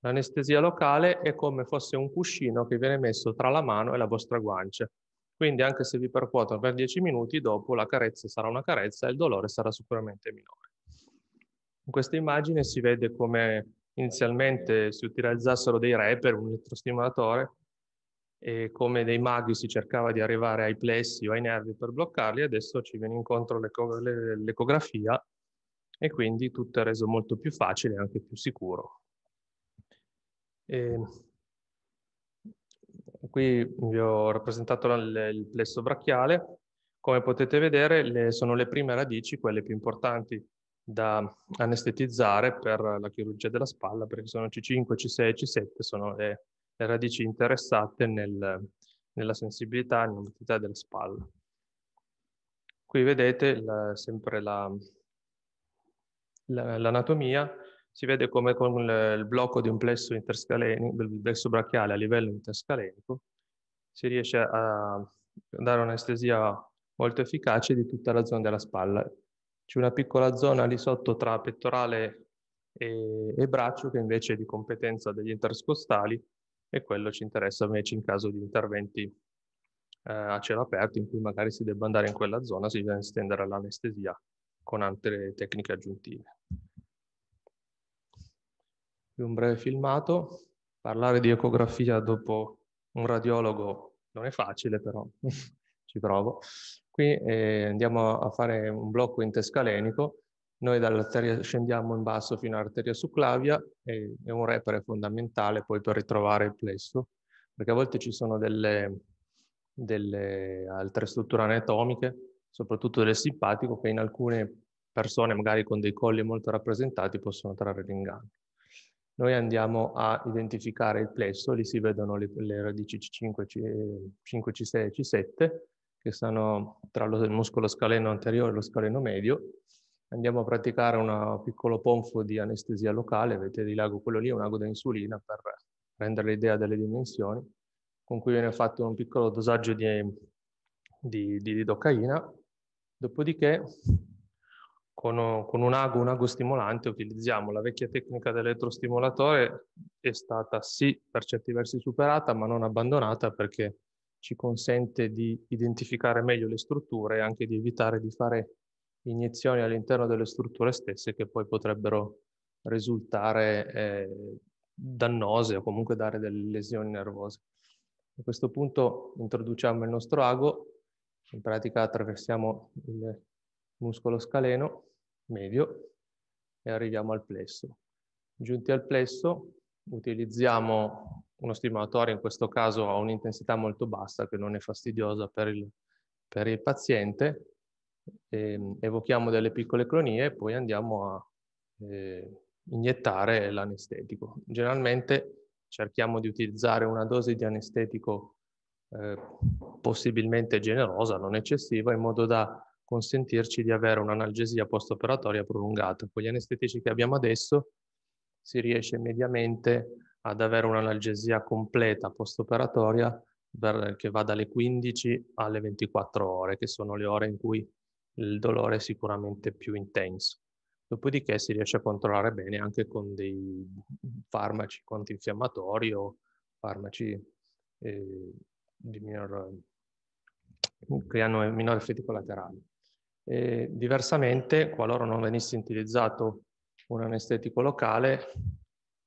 F: L'anestesia locale è come fosse un cuscino che viene messo tra la mano e la vostra guancia. Quindi anche se vi percuotono per 10 minuti, dopo la carezza sarà una carezza e il dolore sarà sicuramente minore. In questa immagine si vede come inizialmente si utilizzassero dei re per un elettrostimolatore e come dei maghi si cercava di arrivare ai plessi o ai nervi per bloccarli, adesso ci viene incontro l'ecografia e quindi tutto è reso molto più facile e anche più sicuro. E ehm, qui vi ho rappresentato il plesso brachiale, come potete vedere le, sono le prime radici, quelle più importanti da anestetizzare per la chirurgia della spalla, perché sono C5, C6, C7, sono le, le radici interessate nel, nella sensibilità e pneumaticità della spalla. Qui vedete la, sempre l'anatomia, la, si vede come con il, il blocco di un plesso, del plesso brachiale a livello interscalenico si riesce a dare un'anestesia molto efficace di tutta la zona della spalla c'è una piccola zona lì sotto tra pettorale e, e braccio che invece è di competenza degli intercostali e quello ci interessa invece in caso di interventi eh, a cielo aperto in cui magari si debba andare in quella zona, si deve estendere l'anestesia con altre tecniche aggiuntive. Qui Un breve filmato. Parlare di ecografia dopo un radiologo non è facile però. ci provo. Qui eh, andiamo a fare un blocco intescalenico, noi dall'arteria scendiamo in basso fino all'arteria succlavia e è un repere fondamentale poi per ritrovare il plesso, perché a volte ci sono delle, delle altre strutture anatomiche, soprattutto del simpatico, che in alcune persone, magari con dei colli molto rappresentati, possono trarre l'inganno. Noi andiamo a identificare il plesso, lì si vedono le, le radici C5, C, 5, C6 eh, e C7, che stanno tra lo, il muscolo scaleno anteriore e lo scaleno medio. Andiamo a praticare un piccolo ponfo di anestesia locale, avete di lago quello lì, un ago da insulina per rendere l'idea delle dimensioni, con cui viene fatto un piccolo dosaggio di, di, di lidocaina. Dopodiché con, con, un ago, un ago stimolante, utilizziamo la vecchia tecnica dell'elettrostimolatore, è stata sì per certi versi superata, ma non abbandonata perché ci consente di identificare meglio le strutture e anche di evitare di fare iniezioni all'interno delle strutture stesse che poi potrebbero risultare eh, dannose o comunque dare delle lesioni nervose. A questo punto introduciamo il nostro ago, in pratica attraversiamo il muscolo scaleno medio e arriviamo al plesso. Giunti al plesso utilizziamo uno stimolatore in questo caso ha un'intensità molto bassa che non è fastidiosa per il, per il paziente, eh, evochiamo delle piccole cronie e poi andiamo a eh, iniettare l'anestetico. Generalmente cerchiamo di utilizzare una dose di anestetico eh, possibilmente generosa, non eccessiva, in modo da consentirci di avere un'analgesia postoperatoria prolungata. Con gli anestetici che abbiamo adesso si riesce mediamente a ad avere un'analgesia completa postoperatoria per, che va dalle 15 alle 24 ore, che sono le ore in cui il dolore è sicuramente più intenso. Dopodiché si riesce a controllare bene anche con dei farmaci antinfiammatori o farmaci eh, minor, che hanno minori effetti collaterali. E diversamente, qualora non venisse utilizzato un anestetico locale,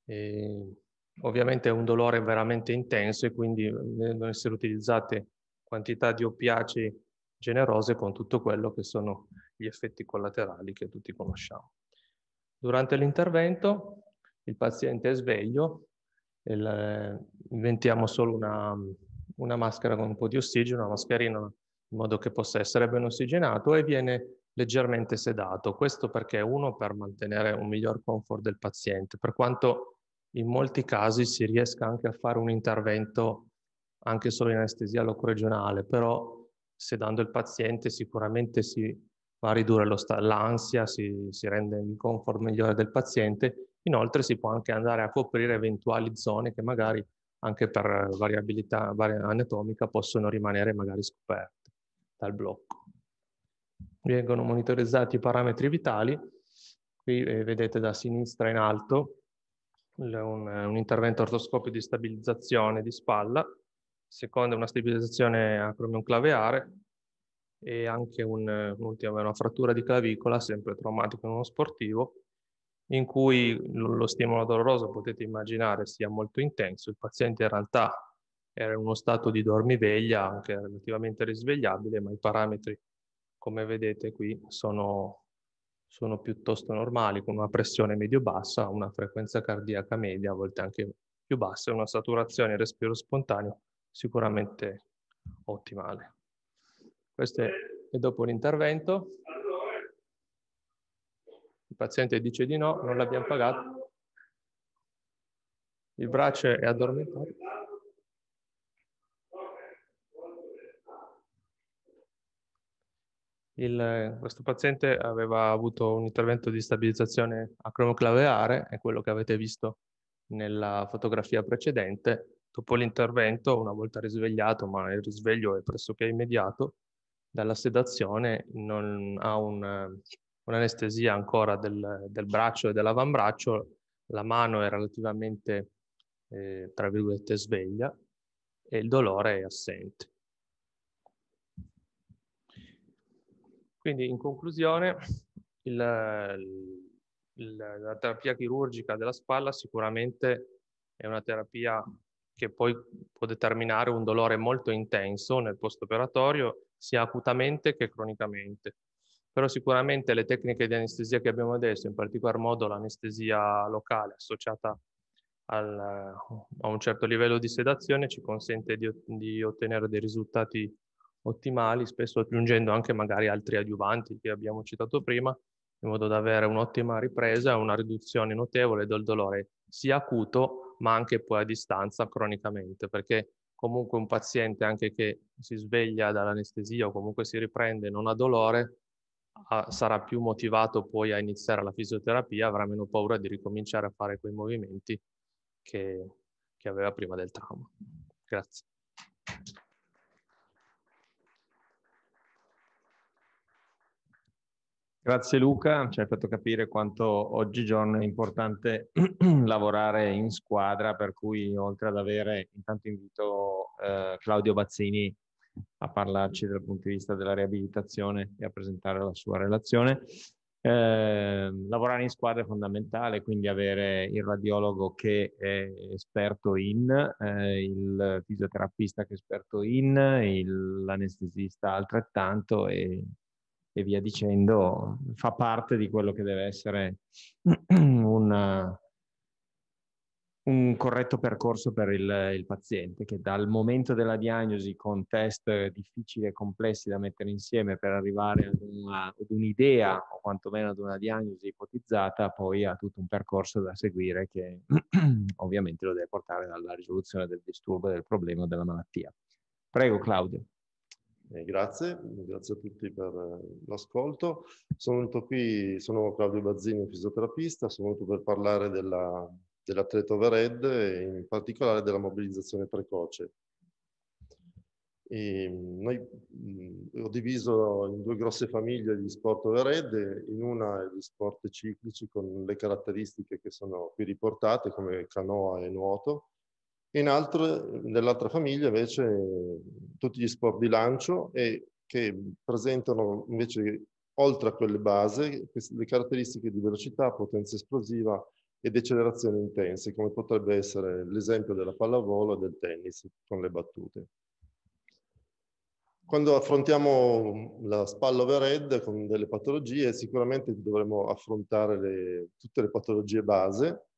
F: eh, Ovviamente è un dolore veramente intenso e quindi devono eh, essere utilizzate quantità di oppiaci generose con tutto quello che sono gli effetti collaterali che tutti conosciamo. Durante l'intervento il paziente è sveglio, il, eh, inventiamo solo una, una maschera con un po' di ossigeno, una mascherina in modo che possa essere ben ossigenato e viene leggermente sedato. Questo perché uno per mantenere un miglior comfort del paziente, per quanto in molti casi si riesca anche a fare un intervento anche solo in anestesia locoregionale, però se dando il paziente sicuramente si va a ridurre l'ansia, si, si, rende il comfort migliore del paziente, inoltre si può anche andare a coprire eventuali zone che magari anche per variabilità varia anatomica possono rimanere magari scoperte dal blocco. Vengono monitorizzati i parametri vitali, qui eh, vedete da sinistra in alto un, un intervento ortoscopico di stabilizzazione di spalla, seconda una stabilizzazione acromioclaveare e anche un, un'ultima, una frattura di clavicola, sempre traumatico in uno sportivo, in cui lo stimolo doloroso, potete immaginare, sia molto intenso. Il paziente in realtà era in uno stato di dormiveglia, anche relativamente risvegliabile, ma i parametri, come vedete qui, sono sono piuttosto normali, con una pressione medio-bassa, una frequenza cardiaca media, a volte anche più bassa, e una saturazione e respiro spontaneo sicuramente ottimale. Questo è, è dopo l'intervento. Il paziente dice di no, non l'abbiamo pagato. Il braccio è addormentato. Il, eh, questo paziente aveva avuto un intervento di stabilizzazione acromoclaveare, è quello che avete visto nella fotografia precedente. Dopo l'intervento, una volta risvegliato, ma il risveglio è pressoché immediato, dalla sedazione non ha un, un'anestesia ancora del, del, braccio e dell'avambraccio, la mano è relativamente, eh, tra virgolette, sveglia e il dolore è assente. Quindi in conclusione, il, il, la terapia chirurgica della spalla sicuramente è una terapia che poi può determinare un dolore molto intenso nel postoperatorio, sia acutamente che cronicamente. Però sicuramente le tecniche di anestesia che abbiamo adesso, in particolar modo l'anestesia locale associata al, a un certo livello di sedazione, ci consente di, di ottenere dei risultati ottimali, spesso aggiungendo anche magari altri adiuvanti che abbiamo citato prima, in modo da avere un'ottima ripresa e una riduzione notevole del dolore sia acuto ma anche poi a distanza cronicamente, perché comunque un paziente anche che si sveglia dall'anestesia o comunque si riprende e non ha dolore, sarà più motivato poi a iniziare la fisioterapia, avrà meno paura di ricominciare a fare quei movimenti che, che aveva prima del trauma. Grazie.
G: Grazie
A: Luca, ci hai fatto capire quanto oggigiorno è importante lavorare in squadra, per cui oltre ad avere, intanto invito eh, Claudio Bazzini a parlarci dal punto di vista della riabilitazione e a presentare la sua relazione. Eh, lavorare in squadra è fondamentale, quindi avere il radiologo che è esperto in, eh, il fisioterapista che è esperto in, l'anestesista altrettanto e e via dicendo, fa parte di quello che deve essere un, eh, un corretto percorso per il, il, paziente, che dal momento della diagnosi con test difficili e complessi da mettere insieme per arrivare ad, una, ad un'idea o quantomeno ad una diagnosi ipotizzata, poi ha tutto un percorso da seguire che
H: ovviamente lo deve portare alla risoluzione del disturbo, del problema o della malattia. Prego Claudio. Eh, grazie, grazie a tutti per eh, l'ascolto. Sono venuto qui, sono Claudio Bazzini, fisioterapista, sono venuto per parlare della, dell'atleta overhead e in particolare della mobilizzazione precoce. E, mm, noi mh, mm, ho diviso in due grosse famiglie gli sport overhead, in una gli sport ciclici con le caratteristiche che sono qui riportate come canoa e nuoto, in altre, nell'altra famiglia invece tutti gli sport di lancio e che presentano invece oltre a quelle base le caratteristiche di velocità, potenza esplosiva ed decelerazione intense, come potrebbe essere l'esempio della pallavolo e del tennis con le battute. Quando affrontiamo la spalla overhead con delle patologie, sicuramente dovremo affrontare le, tutte le patologie base,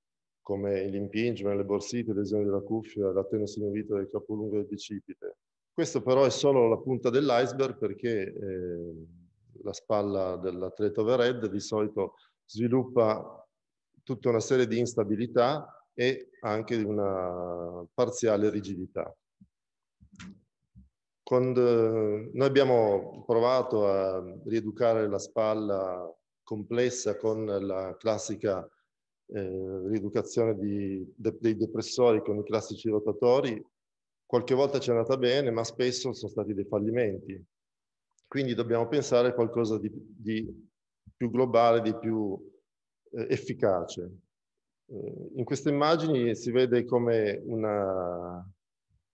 H: come l'impingement, le borsite, lesioni della cuffia, la tenosinovite del capolungo del bicipite. Questo però è solo la punta dell'iceberg perché eh, la spalla dell'atleta overhead di solito sviluppa tutta una serie di instabilità e anche di una parziale rigidità. Quando, eh, noi abbiamo provato a rieducare la spalla complessa con la classica eh, rieducazione di, de, dei depressori con i classici rotatori, qualche volta ci è andata bene, ma spesso sono stati dei fallimenti. Quindi dobbiamo pensare a qualcosa di, di più globale, di più eh, efficace. Eh, in queste immagini si vede come una,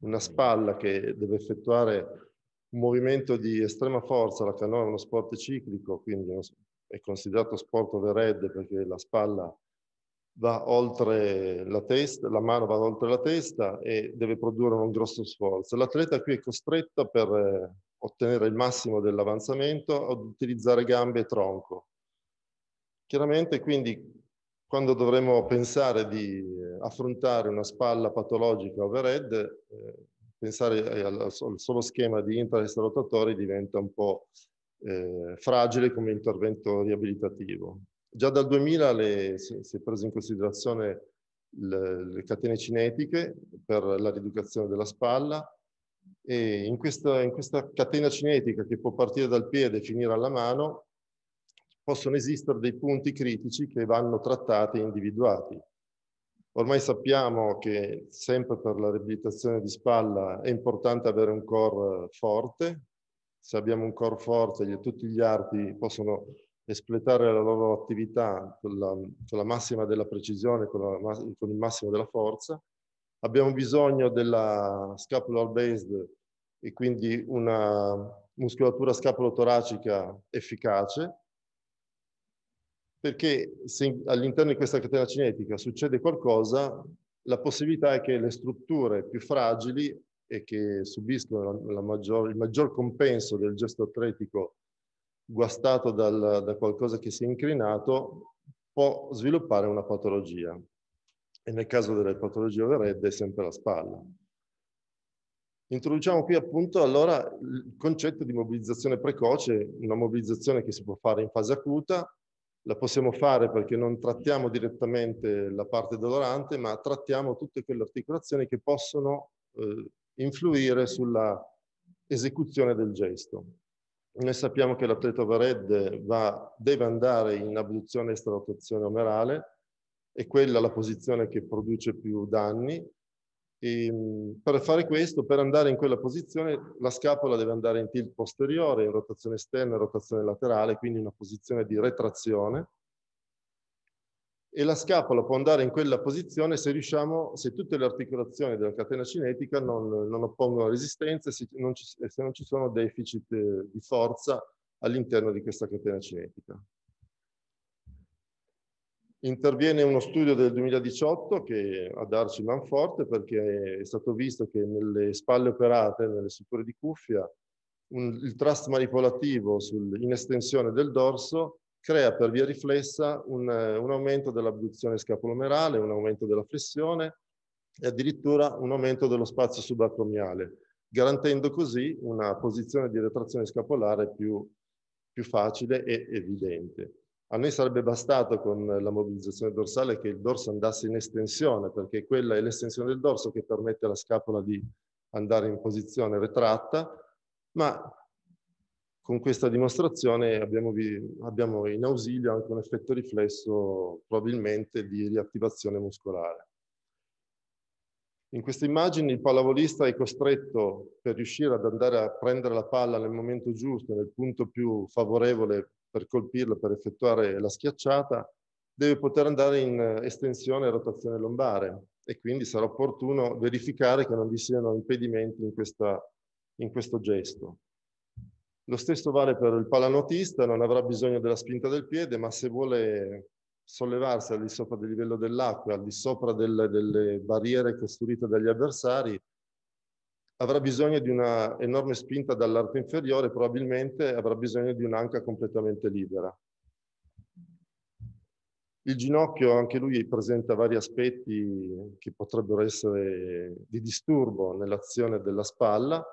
H: una spalla che deve effettuare un movimento di estrema forza, la canoa è uno sport ciclico, quindi è considerato sport overhead perché la spalla va oltre la testa, la mano va oltre la testa e deve produrre un grosso sforzo. L'atleta qui è costretto per eh, ottenere il massimo dell'avanzamento ad utilizzare gambe e tronco. Chiaramente quindi quando dovremo pensare di eh, affrontare una spalla patologica overhead, eh, pensare al, al, solo schema di interest rotatori diventa un po' eh, fragile come intervento riabilitativo. Già dal 2000 le, si, si, è preso in considerazione le, le, catene cinetiche per la rieducazione della spalla e in questa, in questa catena cinetica che può partire dal piede e finire alla mano possono esistere dei punti critici che vanno trattati e individuati. Ormai sappiamo che sempre per la riabilitazione di spalla è importante avere un core forte. Se abbiamo un core forte, tutti gli arti possono espletare la loro attività con la, con la massima della precisione, con, la, con, il massimo della forza. Abbiamo bisogno della scapular based e quindi una muscolatura scapolo-toracica efficace, perché se all'interno di questa catena cinetica succede qualcosa, la possibilità è che le strutture più fragili e che subiscono la maggior, il maggior compenso del gesto atletico guastato dal, da qualcosa che si è inclinato, può sviluppare una patologia. E nel caso delle patologie overhead è sempre la spalla. Introduciamo qui appunto allora il concetto di mobilizzazione precoce, una mobilizzazione che si può fare in fase acuta, la possiamo fare perché non trattiamo direttamente la parte dolorante, ma trattiamo tutte quelle articolazioni che possono eh, influire sulla esecuzione del gesto. Noi sappiamo che l'atleta overhead va, deve andare in abduzione e estrarotazione omerale, è quella la posizione che produce più danni. E, ehm, per fare questo, per andare in quella posizione, la scapola deve andare in tilt posteriore, in rotazione esterna, e rotazione laterale, quindi in una posizione di retrazione e la scapola può andare in quella posizione se riusciamo, se tutte le articolazioni della catena cinetica non, non oppongono resistenza e se non, ci, se non ci sono deficit eh, di forza all'interno di questa catena cinetica. Interviene uno studio del 2018 che a darci manforte perché è stato visto che nelle spalle operate, nelle strutture di cuffia, un, il trust manipolativo sul, in estensione del dorso crea per via riflessa un, eh, un aumento dell'abduzione scapolomerale, un aumento della flessione e addirittura un aumento dello spazio subacromiale, garantendo così una posizione di retrazione scapolare più, più facile e evidente. A noi sarebbe bastato con la mobilizzazione dorsale che il dorso andasse in estensione, perché quella è l'estensione del dorso che permette alla scapola di andare in posizione retratta, ma con questa dimostrazione abbiamo, abbiamo, in ausilio anche un effetto riflesso probabilmente di riattivazione muscolare. In queste immagini il pallavolista è costretto per riuscire ad andare a prendere la palla nel momento giusto, nel punto più favorevole per colpirla, per effettuare la schiacciata, deve poter andare in estensione e rotazione lombare e quindi sarà opportuno verificare che non vi siano impedimenti in, questa, in questo gesto. Lo stesso vale per il palanotista, non avrà bisogno della spinta del piede, ma se vuole sollevarsi al di sopra del livello dell'acqua, al di sopra del, delle barriere costruite dagli avversari, avrà bisogno di una enorme spinta dall'arco inferiore, probabilmente avrà bisogno di un'anca completamente libera. Il ginocchio, anche lui, presenta vari aspetti che potrebbero essere di disturbo nell'azione della spalla.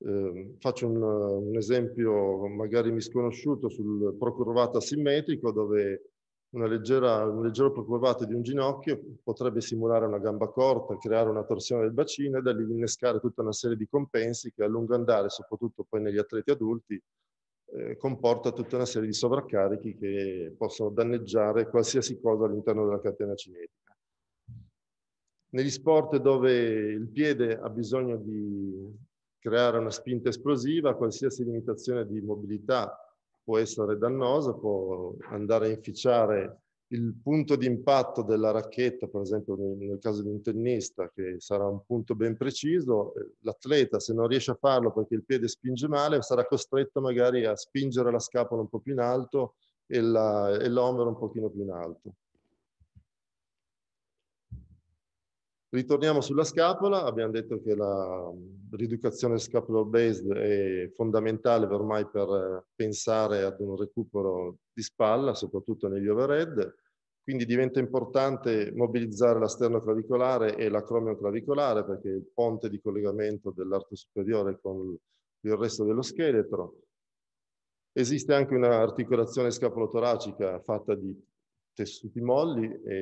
H: Eh, faccio un, un, esempio magari misconosciuto sul procurvato asimmetrico dove leggera, un leggero procurvato di un ginocchio potrebbe simulare una gamba corta, creare una torsione del bacino e da lì innescare tutta una serie di compensi che a lungo andare, soprattutto poi negli atleti adulti, eh, comporta tutta una serie di sovraccarichi che possono danneggiare qualsiasi cosa all'interno della catena cinetica. Negli sport dove il piede ha bisogno di creare una spinta esplosiva, qualsiasi limitazione di mobilità può essere dannosa, può andare a inficiare il punto di impatto della racchetta, per esempio nel caso di un tennista, che sarà un punto ben preciso, eh, l'atleta se non riesce a farlo perché il piede spinge male, sarà costretto magari a spingere la scapola un po' più in alto e, la, e l'ombra un pochino più in alto. Ritorniamo sulla scapola, abbiamo detto che la mm, rieducazione scapular based è fondamentale ormai per eh, pensare ad un recupero di spalla, soprattutto negli overhead, quindi diventa importante mobilizzare la sternoclavicolare clavicolare e l'acromio clavicolare perché è il ponte di collegamento dell'arto superiore con il resto dello scheletro. Esiste anche un'articolazione scapolo toracica fatta di tessuti molli, e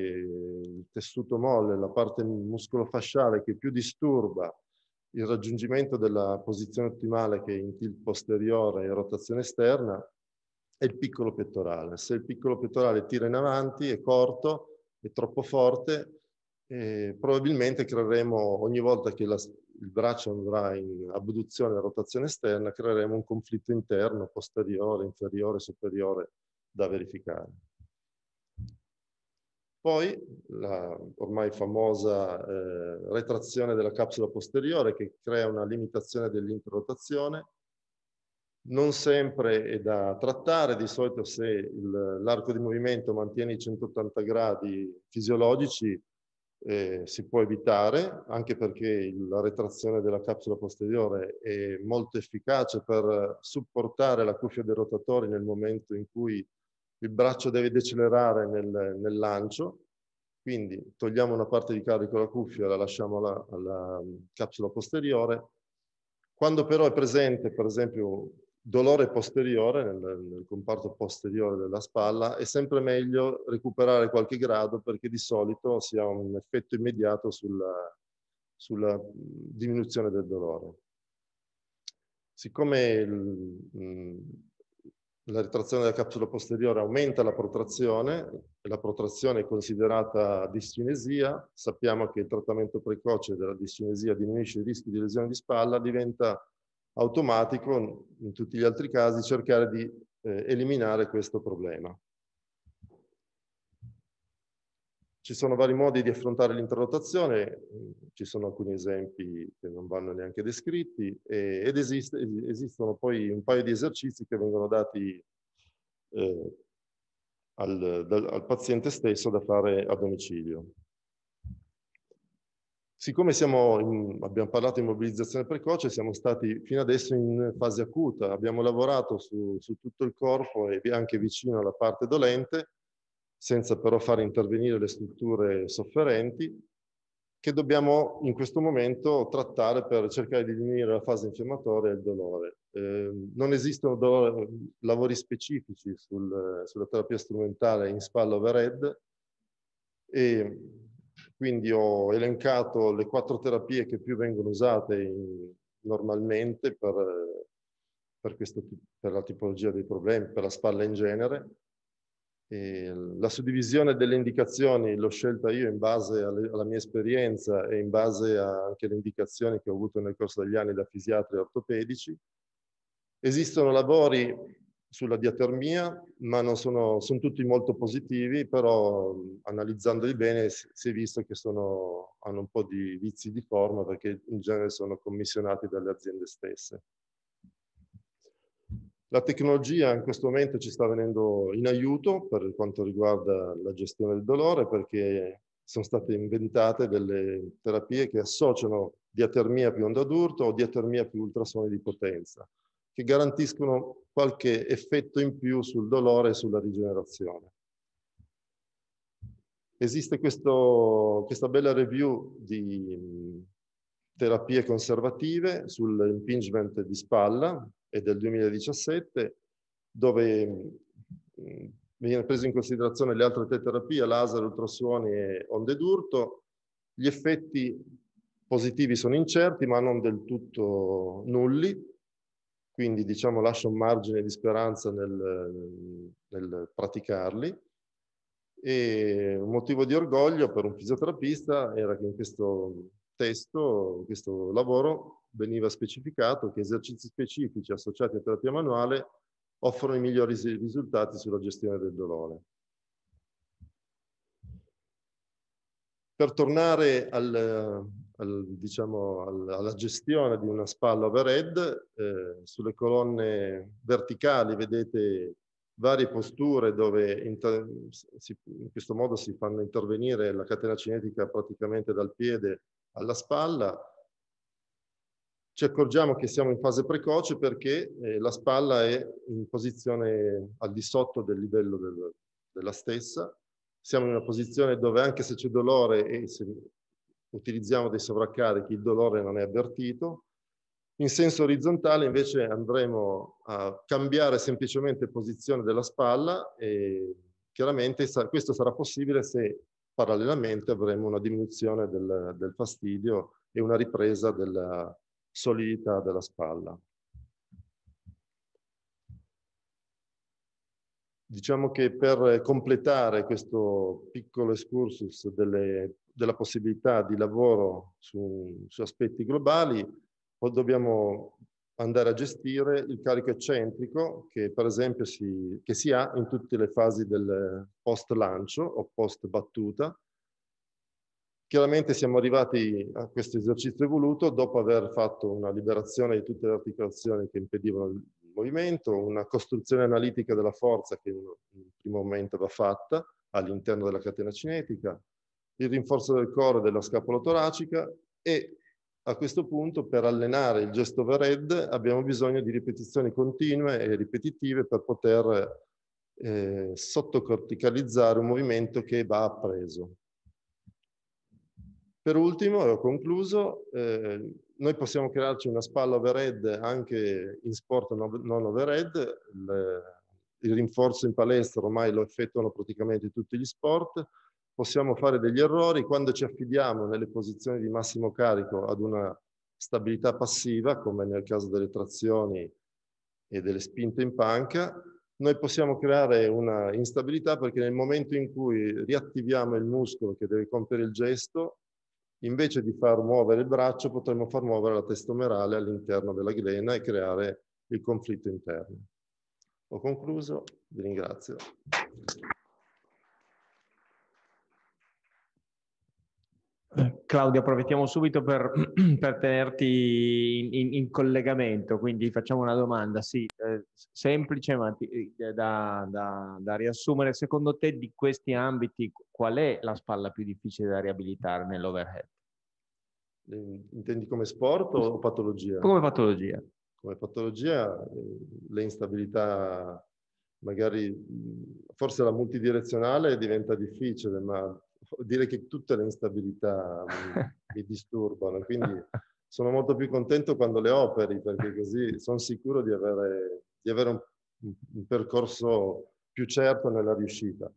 H: il tessuto molle la parte muscolofasciale che più disturba il raggiungimento della posizione ottimale che è in tilt posteriore e rotazione esterna, è il piccolo pettorale. Se il piccolo pettorale tira in avanti, è corto, è troppo forte, eh, probabilmente creeremo ogni volta che la, il braccio andrà in abduzione e rotazione esterna, creeremo un conflitto interno, posteriore, inferiore, superiore da verificare. Poi la ormai famosa eh, retrazione della capsula posteriore che crea una limitazione dell'interrotazione, non sempre è da trattare, di solito se l'arco di movimento mantiene i 180 gradi fisiologici eh, si può evitare, anche perché la retrazione della capsula posteriore è molto efficace per supportare la cuffia dei rotatori nel momento in cui il braccio deve decelerare nel, nel lancio, quindi togliamo una parte di carico alla cuffia, e la lasciamo alla, alla um, capsula posteriore. Quando però è presente, per esempio, dolore posteriore, nel, nel, comparto posteriore della spalla, è sempre meglio recuperare qualche grado perché di solito si ha un effetto immediato sulla, sulla mm, diminuzione del dolore. Siccome il, mm, la ritrazione della capsula posteriore aumenta la protrazione, la protrazione è considerata discinesia, sappiamo che il trattamento precoce della discinesia diminuisce i rischi di lesione di spalla, diventa automatico in tutti gli altri casi cercare di eh, eliminare questo problema. Ci sono vari modi di affrontare l'interrotazione, mm, ci sono alcuni esempi che non vanno neanche descritti e, ed esiste, esistono poi un paio di esercizi che vengono dati eh, al, dal, al paziente stesso da fare a domicilio. Siccome in, abbiamo parlato di mobilizzazione precoce, siamo stati fino adesso in fase acuta, abbiamo lavorato su, su, tutto il corpo e anche vicino alla parte dolente senza però far intervenire le strutture sofferenti, che dobbiamo in questo momento trattare per cercare di diminuire la fase infiammatoria e il dolore. Eh, non esistono dolore, lavori specifici sul, sulla terapia strumentale in spalla overhead e quindi ho elencato le quattro terapie che più vengono usate in, normalmente per, per, questo, per la tipologia dei problemi, per la spalla in genere, eh, la suddivisione delle indicazioni l'ho scelta io in base alle, alla mia esperienza e in base a, anche alle indicazioni che ho avuto nel corso degli anni da fisiatri e ortopedici. Esistono lavori sulla diatermia, ma sono, sono, tutti molto positivi, però analizzandoli bene si è visto che sono, hanno un po' di vizi di forma perché in genere sono commissionati dalle aziende stesse. La tecnologia in questo momento ci sta venendo in aiuto per quanto riguarda la gestione del dolore perché sono state inventate delle terapie che associano diatermia più onda d'urto o diatermia più ultrasuoni di potenza, che garantiscono qualche effetto in più sul dolore e sulla rigenerazione. Esiste questo, questa bella review di terapie conservative sull'impingement di spalla e del 2017, dove viene preso in considerazione le altre tre terapie, laser, ultrasuoni e onde d'urto. Gli effetti positivi sono incerti, ma non del tutto nulli, quindi diciamo lascia un margine di speranza nel, nel praticarli. E un motivo di orgoglio per un fisioterapista era che in questo testo, questo lavoro, veniva specificato che esercizi specifici associati a terapia manuale offrono i migliori risultati sulla gestione del dolore. Per tornare al, al, diciamo, al, alla gestione di una spalla overhead, eh, sulle colonne verticali vedete varie posture dove si, in questo modo si fanno intervenire la catena cinetica praticamente dal piede alla spalla, ci accorgiamo che siamo in fase precoce perché eh, la spalla è in posizione al di sotto del livello del, della stessa, siamo in una posizione dove anche se c'è dolore e se utilizziamo dei sovraccarichi il dolore non è avvertito, in senso orizzontale invece andremo a cambiare semplicemente posizione della spalla e chiaramente questo sarà possibile se parallelamente avremo una diminuzione del, del fastidio e una ripresa della solidità della spalla. Diciamo che per completare questo piccolo excursus delle, della possibilità di lavoro su, su aspetti globali, dobbiamo andare a gestire il carico eccentrico che per esempio si, che si ha in tutte le fasi del post lancio o post battuta. Chiaramente siamo arrivati a questo esercizio evoluto dopo aver fatto una liberazione di tutte le articolazioni che impedivano il movimento, una costruzione analitica della forza che in un primo momento va fatta all'interno della catena cinetica, il rinforzo del coro e della scapola toracica e a questo punto per allenare il gesto overhead abbiamo bisogno di ripetizioni continue e ripetitive per poter eh, sottocorticalizzare un movimento che va appreso. Per ultimo, e ho concluso, eh, noi possiamo crearci una spalla overhead anche in sport non overhead, il, il rinforzo in palestra ormai lo effettuano praticamente tutti gli sport, possiamo fare degli errori quando ci affidiamo nelle posizioni di massimo carico ad una stabilità passiva, come nel caso delle trazioni e delle spinte in panca, noi possiamo creare una instabilità perché nel momento in cui riattiviamo il muscolo che deve compiere il gesto, invece di far muovere il braccio potremmo far muovere la testa omerale all'interno della glena e creare il conflitto interno. Ho concluso, vi ringrazio. Eh. Claudio,
A: approfittiamo subito per, per tenerti in, in, in, collegamento, quindi facciamo una domanda, sì, eh, semplice ma ti, eh, da, da, da, riassumere. Secondo te di questi ambiti qual è la spalla più difficile da riabilitare nell'overhead?
H: Mm, intendi come sport o patologia? Come patologia. Come patologia eh, le instabilità, magari mm, forse la multidirezionale diventa difficile, ma dire che tutte le instabilità mi, mi disturbano, quindi sono molto più contento quando le operi perché così sono sicuro di avere, di avere un, un, percorso più certo nella riuscita.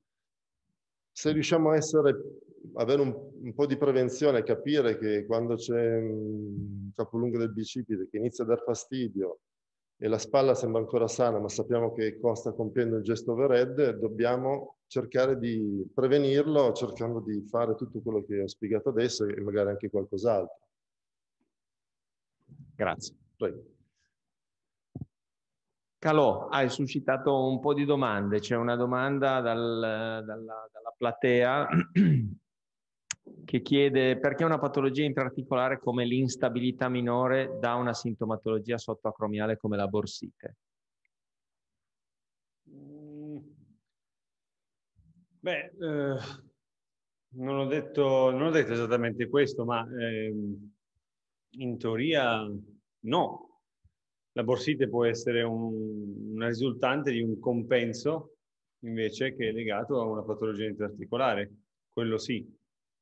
H: Se riusciamo a essere, avere un, un po' di prevenzione, capire che quando c'è un capolungo del bicipite che inizia a dar fastidio, e la spalla sembra ancora sana, ma sappiamo che Costa compiendo il gesto overhead, dobbiamo cercare di prevenirlo cercando di fare tutto quello che ho spiegato adesso e magari anche qualcos'altro. Grazie. Prego.
A: Calò, hai suscitato un po' di domande. C'è una domanda dal, dalla, dalla, platea che chiede perché una patologia in particolare come l'instabilità minore dà una sintomatologia sottoacromiale come la borsite.
H: Mm.
C: Beh, eh, non, ho detto, non, ho detto, esattamente questo, ma eh, in teoria no. La borsite può essere un, una risultante di un compenso invece che è legato a una patologia interarticolare, quello sì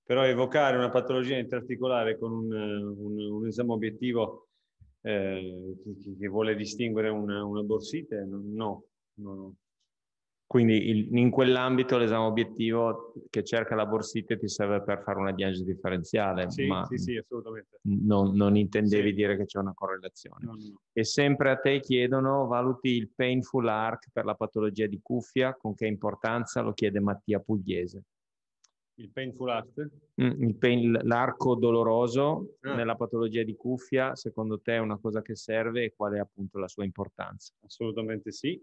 C: però evocare una patologia interarticolare con un, eh, un, un esame obiettivo eh, che, che, vuole distinguere
A: una, una borsite, no. no. Quindi il, in quell'ambito l'esame obiettivo che cerca la borsite ti serve per fare una diagnosi differenziale. Sì, ma sì, sì, assolutamente. Non, non intendevi sì. dire che c'è una correlazione. No, no. E sempre a te chiedono, valuti il painful arc per la patologia di cuffia, con che importanza lo chiede Mattia Pugliese. Il painful act? Mm, pain, l'arco doloroso ah. nella patologia di cuffia, secondo te è una cosa che serve e qual è appunto la sua
C: importanza? Assolutamente sì,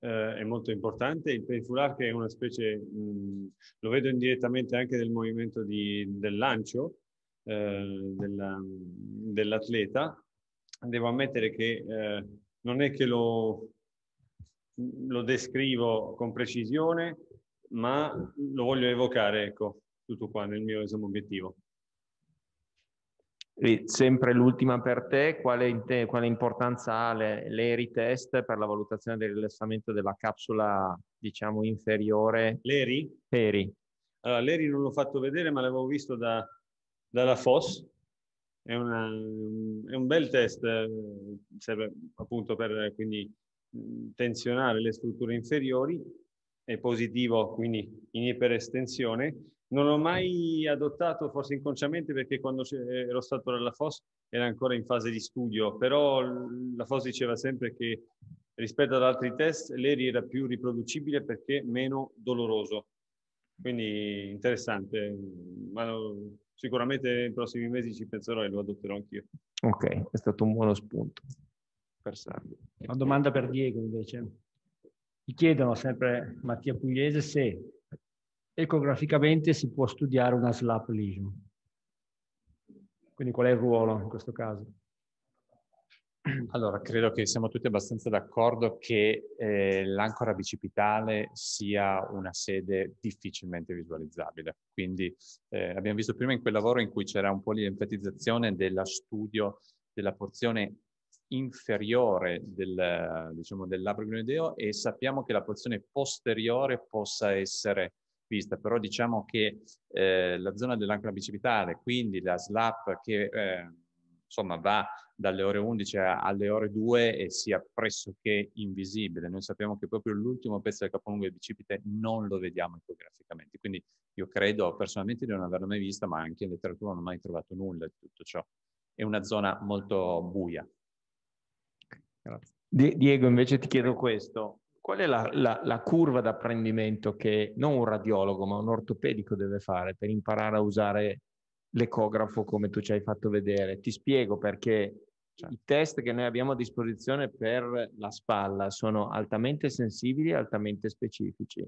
C: eh, è molto importante. Il painful arc è una specie, mh, mm, lo vedo indirettamente anche nel movimento di, del lancio eh, della, dell'atleta. Devo ammettere che eh, non è che lo, lo descrivo con precisione,
A: ma lo voglio evocare, ecco, tutto qua nel mio esame obiettivo. E sempre l'ultima per te, quale, quale importanza ha l'ERI test per la valutazione del rilassamento della capsula, diciamo, inferiore? L'ERI? L'ERI. Allora, l'ERI non l'ho fatto vedere, ma l'avevo visto da, dalla FOS.
C: È, una, è, un bel test, eh, serve appunto per quindi, tensionare le strutture inferiori è positivo, quindi in iperestensione. Non l'ho mai adottato, forse inconsciamente, perché quando eh, ero stato alla FOS era ancora in fase di studio, però la FOS diceva sempre che rispetto ad altri test l'ERI era più riproducibile perché meno doloroso. Quindi interessante, ma sicuramente nei prossimi mesi ci penserò e lo adotterò anch'io.
A: Ok, è stato un buono spunto
C: per Una
A: domanda per Diego invece. Mi chiedono sempre Mattia Pugliese se
E: ecograficamente si può studiare una slap lesion. Quindi qual è il ruolo in questo caso?
D: Allora, credo che siamo tutti abbastanza d'accordo che eh, l'ancora bicipitale sia una sede difficilmente visualizzabile. Quindi eh, abbiamo visto prima in quel lavoro in cui c'era un po' l'enfatizzazione dello studio della porzione inferiore del, diciamo, del labbro glenoideo e sappiamo che la porzione posteriore possa essere vista, però diciamo che eh, la zona dell'ancla bicipitale, quindi la slap che eh, insomma va dalle ore 11 alle ore 2 e sia pressoché invisibile. Noi sappiamo che proprio l'ultimo pezzo del capolungo del bicipite non lo vediamo icograficamente, quindi io credo personalmente di non averlo mai vista, ma anche in letteratura non ho mai trovato nulla
A: di tutto ciò. È una zona molto buia. Grazie. Diego, invece ti chiedo questo. Qual è la, la, la curva d'apprendimento che non un radiologo, ma un ortopedico deve fare per imparare a usare l'ecografo come tu ci hai fatto vedere? Ti spiego perché certo. i test che noi abbiamo a disposizione per la spalla sono altamente sensibili e altamente specifici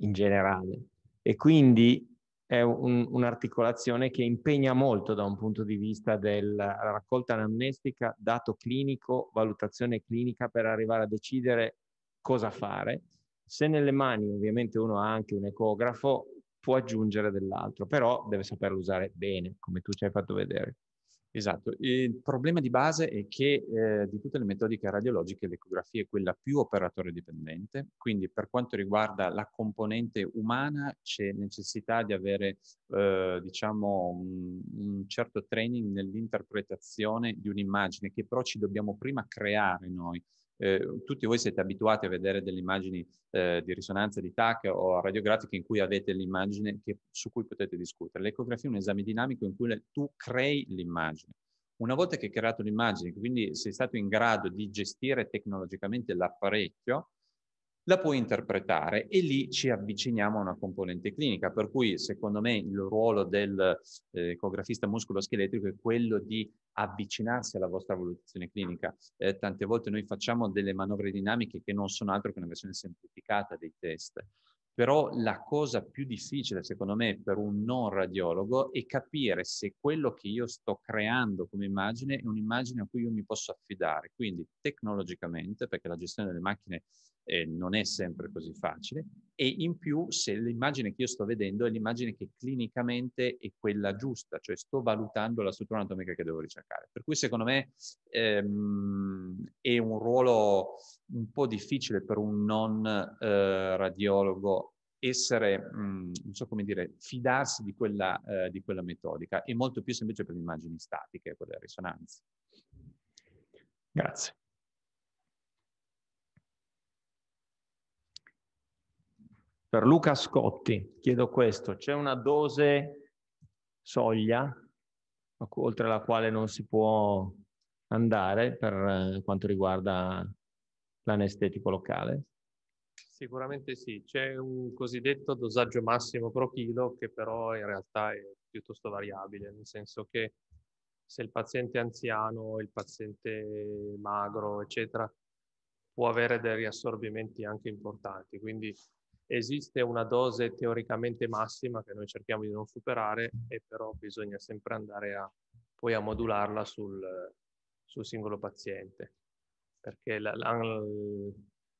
A: in generale. E quindi è un, un'articolazione che impegna molto da un punto di vista della raccolta anamnestica, dato clinico, valutazione clinica per arrivare a decidere cosa fare. Se nelle mani ovviamente uno ha anche un ecografo, può aggiungere dell'altro, però deve saperlo usare bene, come tu ci hai fatto vedere.
D: Esatto, il problema di base è che eh, di tutte le metodiche radiologiche l'ecografia è quella più operatore dipendente, quindi per quanto riguarda la componente umana c'è necessità di avere eh, diciamo un, un, certo training nell'interpretazione di un'immagine che però ci dobbiamo prima creare noi, eh, tutti voi siete abituati a vedere delle immagini eh, di risonanza di TAC o radiografiche in cui avete l'immagine che, su cui potete discutere. L'ecografia è un esame dinamico in cui le, tu crei l'immagine. Una volta che hai creato l'immagine, quindi sei stato in grado di gestire tecnologicamente l'apparecchio, la puoi interpretare e lì ci avviciniamo a una componente clinica, per cui secondo me il ruolo dell'ecografista eh, muscoloscheletrico è quello di avvicinarsi alla vostra valutazione clinica. Eh, tante volte noi facciamo delle manovre dinamiche che non sono altro che una versione semplificata dei test. Però la cosa più difficile, secondo me, per un non radiologo è capire se quello che io sto creando come immagine è un'immagine a cui io mi posso affidare. Quindi tecnologicamente, perché la gestione delle macchine eh, non è sempre così facile, e in più se l'immagine che io sto vedendo è l'immagine che clinicamente è quella giusta, cioè sto valutando la struttura anatomica che devo ricercare. Per cui secondo me ehm, è un ruolo un po' difficile per un non eh, radiologo essere, mh, mm, non so come dire, fidarsi di quella, eh, di quella metodica e molto più semplice per le immagini statiche, quelle risonanze.
G: Grazie.
A: Per Luca Scotti chiedo questo, c'è una dose soglia oltre la quale non si può andare per eh, quanto riguarda l'anestetico locale?
F: Sicuramente sì, c'è un cosiddetto dosaggio massimo pro chilo che però in realtà è piuttosto variabile, nel senso che se il paziente è anziano, il paziente magro, eccetera, può avere dei riassorbimenti anche importanti. Quindi esiste una dose teoricamente massima che noi cerchiamo di non superare e però bisogna sempre andare a, poi a modularla sul, sul singolo paziente perché la, la,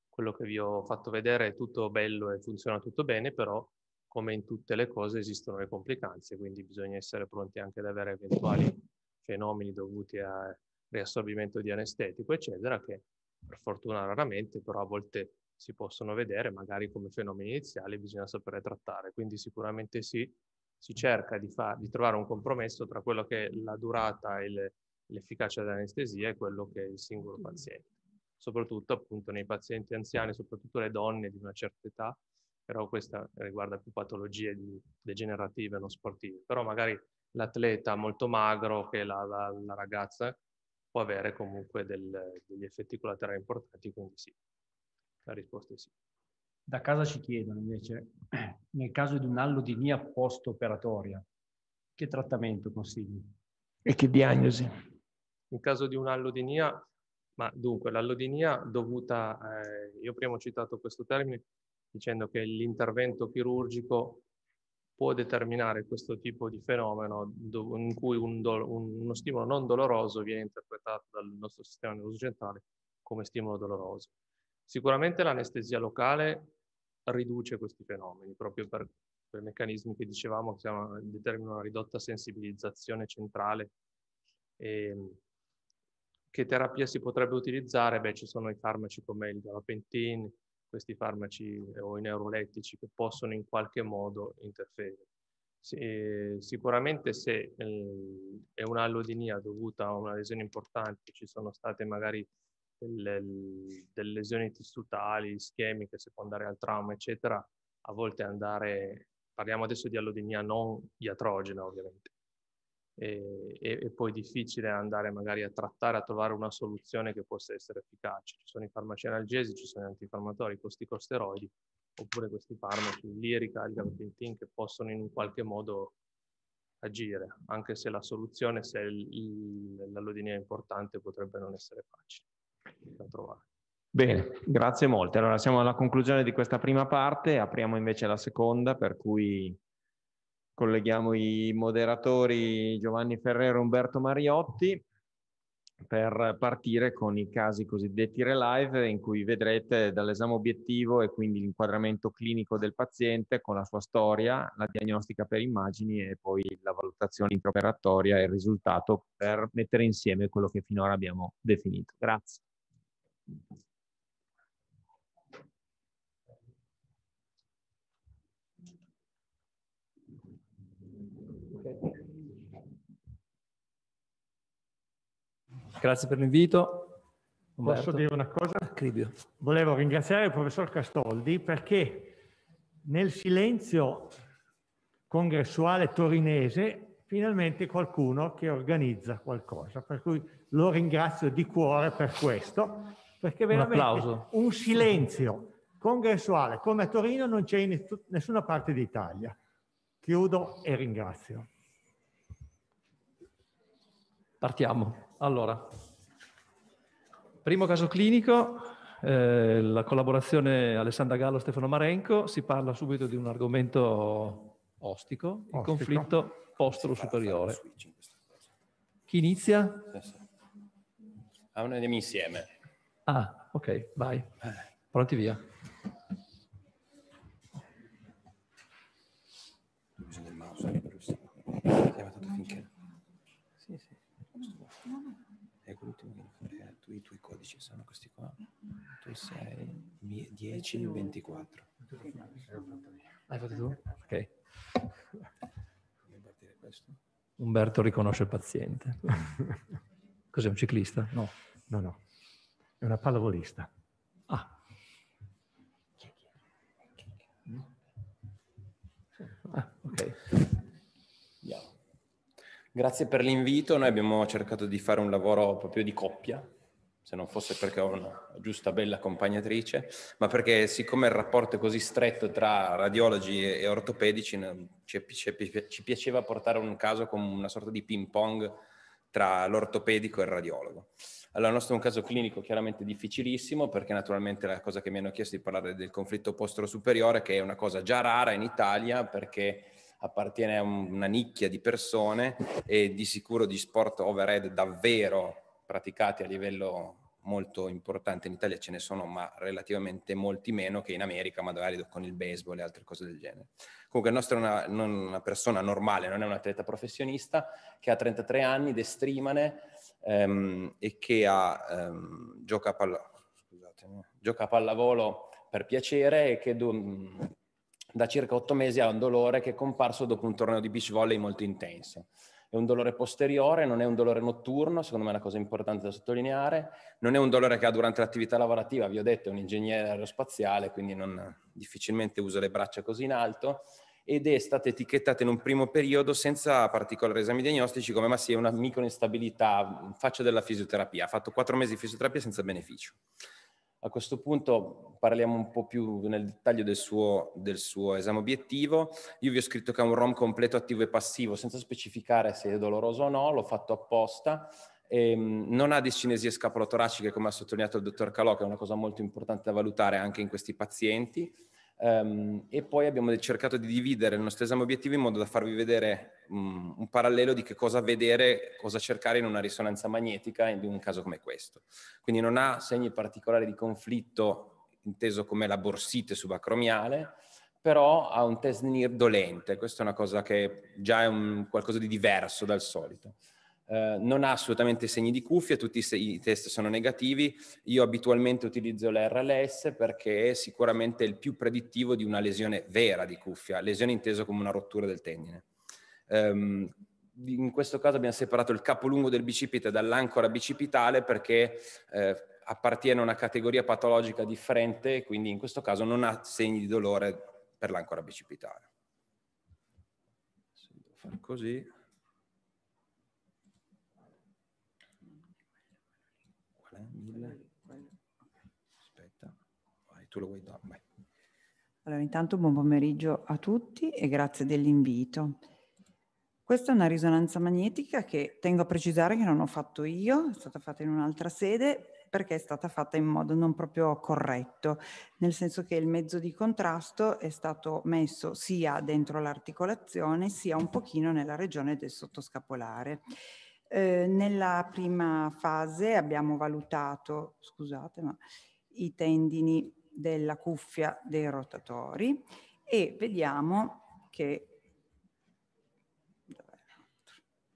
F: quello che vi ho fatto vedere è tutto bello e funziona tutto bene, però come in tutte le cose esistono le complicanze, quindi bisogna essere pronti anche ad avere eventuali fenomeni dovuti a riassorbimento di anestetico, eccetera, che per fortuna raramente, però a volte si possono vedere, magari come fenomeni iniziali bisogna sapere trattare. Quindi sicuramente sì, si cerca di, far, di trovare un compromesso tra quello che è la durata e le, l'efficacia dell'anestesia è quello che è il singolo mm. paziente, soprattutto appunto nei pazienti anziani, soprattutto le donne di una certa età, però questa riguarda più patologie di, degenerative non sportive, però magari l'atleta molto magro che la, la, la ragazza può avere comunque del, degli effetti collaterali importanti, quindi sì, la risposta è sì.
E: Da casa ci chiedono invece, nel caso di un'allodinia post-operatoria, che trattamento consigli?
A: E che diagnosi?
F: In caso di un'allodinia, ma dunque l'allodinia dovuta, eh, io prima ho citato questo termine dicendo che l'intervento chirurgico può determinare questo tipo di fenomeno do, in cui un do, un, uno stimolo non doloroso viene interpretato dal nostro sistema nervoso centrale come stimolo doloroso. Sicuramente l'anestesia locale riduce questi fenomeni proprio per, quei meccanismi che dicevamo che determinano una ridotta sensibilizzazione centrale e, che terapia si potrebbe utilizzare? Beh, ci sono i farmaci come il galapentin, questi farmaci eh, o i neurolettici che possono in qualche modo interferire. Se, sicuramente se eh, è un'allodinia dovuta a una lesione importante, ci sono state magari delle, delle lesioni tessutali, ischemiche, secondarie al trauma, eccetera, a volte andare, parliamo adesso di allodinia non iatrogena ovviamente, e, e, poi difficile andare magari a trattare, a trovare una soluzione che possa essere efficace. Ci sono i farmaci analgesici, ci sono gli antifarmatori, i corticosteroidi, oppure questi farmaci, l'irica, il gabapentin, che possono in un qualche modo agire, anche se la soluzione, se l'allodinia è importante, potrebbe non essere facile da trovare.
A: Bene, grazie molte. Allora siamo alla conclusione di questa prima parte, apriamo invece la seconda, per cui colleghiamo i moderatori Giovanni Ferrero e Umberto Mariotti per partire con i casi cosiddetti relive in cui vedrete dall'esame obiettivo e quindi l'inquadramento clinico del paziente con la sua storia, la diagnostica per immagini e poi la valutazione intraoperatoria e il risultato per mettere insieme quello che finora abbiamo definito. Grazie.
G: Grazie per l'invito. Umberto. Posso dire una
E: cosa? Cribio. Volevo ringraziare il professor Castoldi perché nel silenzio congressuale torinese finalmente qualcuno che organizza qualcosa, per cui lo ringrazio di cuore per questo, perché veramente un, un silenzio congressuale come a Torino non c'è in nessuna parte d'Italia. Chiudo e ringrazio.
G: Partiamo. Allora, primo caso clinico, eh, la collaborazione Alessandra Gallo-Stefano Marenco, si parla subito di un argomento ostico, ostico. il conflitto postulo superiore. Chi inizia? Ah, noi andiamo insieme. Ah, ok, vai. Pronti via. Bisogna il mouse, è finché...
I: 10, 24.
G: L'hai fatto tu? Ok. Umberto riconosce il paziente. Cos'è un ciclista? No. No, no. È una pallavolista. Ah. ah ok.
I: Grazie per l'invito. Noi abbiamo cercato di fare un lavoro proprio di coppia se non fosse perché ho una giusta bella accompagnatrice, ma perché siccome il rapporto è così stretto tra radiologi e, ortopedici, ci, piaceva portare un caso come una sorta di ping pong tra l'ortopedico e il radiologo. Allora, il nostro è un caso clinico chiaramente difficilissimo perché naturalmente la cosa che mi hanno chiesto è di parlare del conflitto postero superiore, che è una cosa già rara in Italia perché appartiene a una nicchia di persone e di sicuro di sport overhead davvero praticati a livello molto importante in Italia ce ne sono ma relativamente molti meno che in America magari con il baseball e altre cose del genere comunque il nostro è una, non una persona normale non è un atleta professionista che ha 33 anni d'estrimane ehm, e che ha, ehm, gioca, a palla, scusate, eh, gioca a pallavolo per piacere e che do, da circa 8 mesi ha un dolore che è comparso dopo un torneo di beach volley molto intenso è un dolore posteriore, non è un dolore notturno, secondo me è una cosa importante da sottolineare, non è un dolore che ha durante l'attività lavorativa, vi ho detto, è un ingegnere aerospaziale, quindi non, difficilmente usa le braccia così in alto, ed è stata etichettata in un primo periodo senza particolari esami diagnostici come ma sì, è una microinstabilità, faccia della fisioterapia, ha fatto quattro mesi di fisioterapia senza beneficio. A questo punto parliamo un po' più nel dettaglio del suo, del suo esame obiettivo. Io vi ho scritto che è un ROM completo attivo e passivo, senza specificare se è doloroso o no, l'ho fatto apposta. E ehm, non ha discinesie scapolotoraciche, come ha sottolineato il dottor Calò, che è una cosa molto importante da valutare anche in questi pazienti Um, e poi abbiamo cercato di dividere il nostro esame obiettivo in modo da farvi vedere um, un parallelo di che cosa vedere, cosa cercare in una risonanza magnetica in un caso come questo. Quindi non ha segni particolari di conflitto, inteso come la borsite subacromiale, però ha un test NIR dolente. Questa è una cosa che già è un, qualcosa di diverso dal solito. Eh, non ha assolutamente segni di cuffia, tutti i, segni, i test sono negativi. Io abitualmente utilizzo l'RLS perché è sicuramente il più predittivo di una lesione vera di cuffia, lesione intesa come una rottura del tendine. Um, in questo caso abbiamo separato il capo lungo del bicipite dall'ancora bicipitale perché eh, appartiene a una categoria patologica differente, e quindi in questo caso non ha segni di dolore per l'ancora bicipitale. Se devo far così. tu lo vuoi dare. Vai.
J: Allora, intanto buon pomeriggio a tutti e grazie dell'invito. Questa è una risonanza magnetica che tengo a precisare che non ho fatto io, è stata fatta in un'altra sede perché è stata fatta in modo non proprio corretto, nel senso che il mezzo di contrasto è stato messo sia dentro l'articolazione sia un pochino nella regione del sottoscapolare. Eh, nella prima fase abbiamo valutato, scusate, ma i tendini della cuffia dei rotatori e vediamo che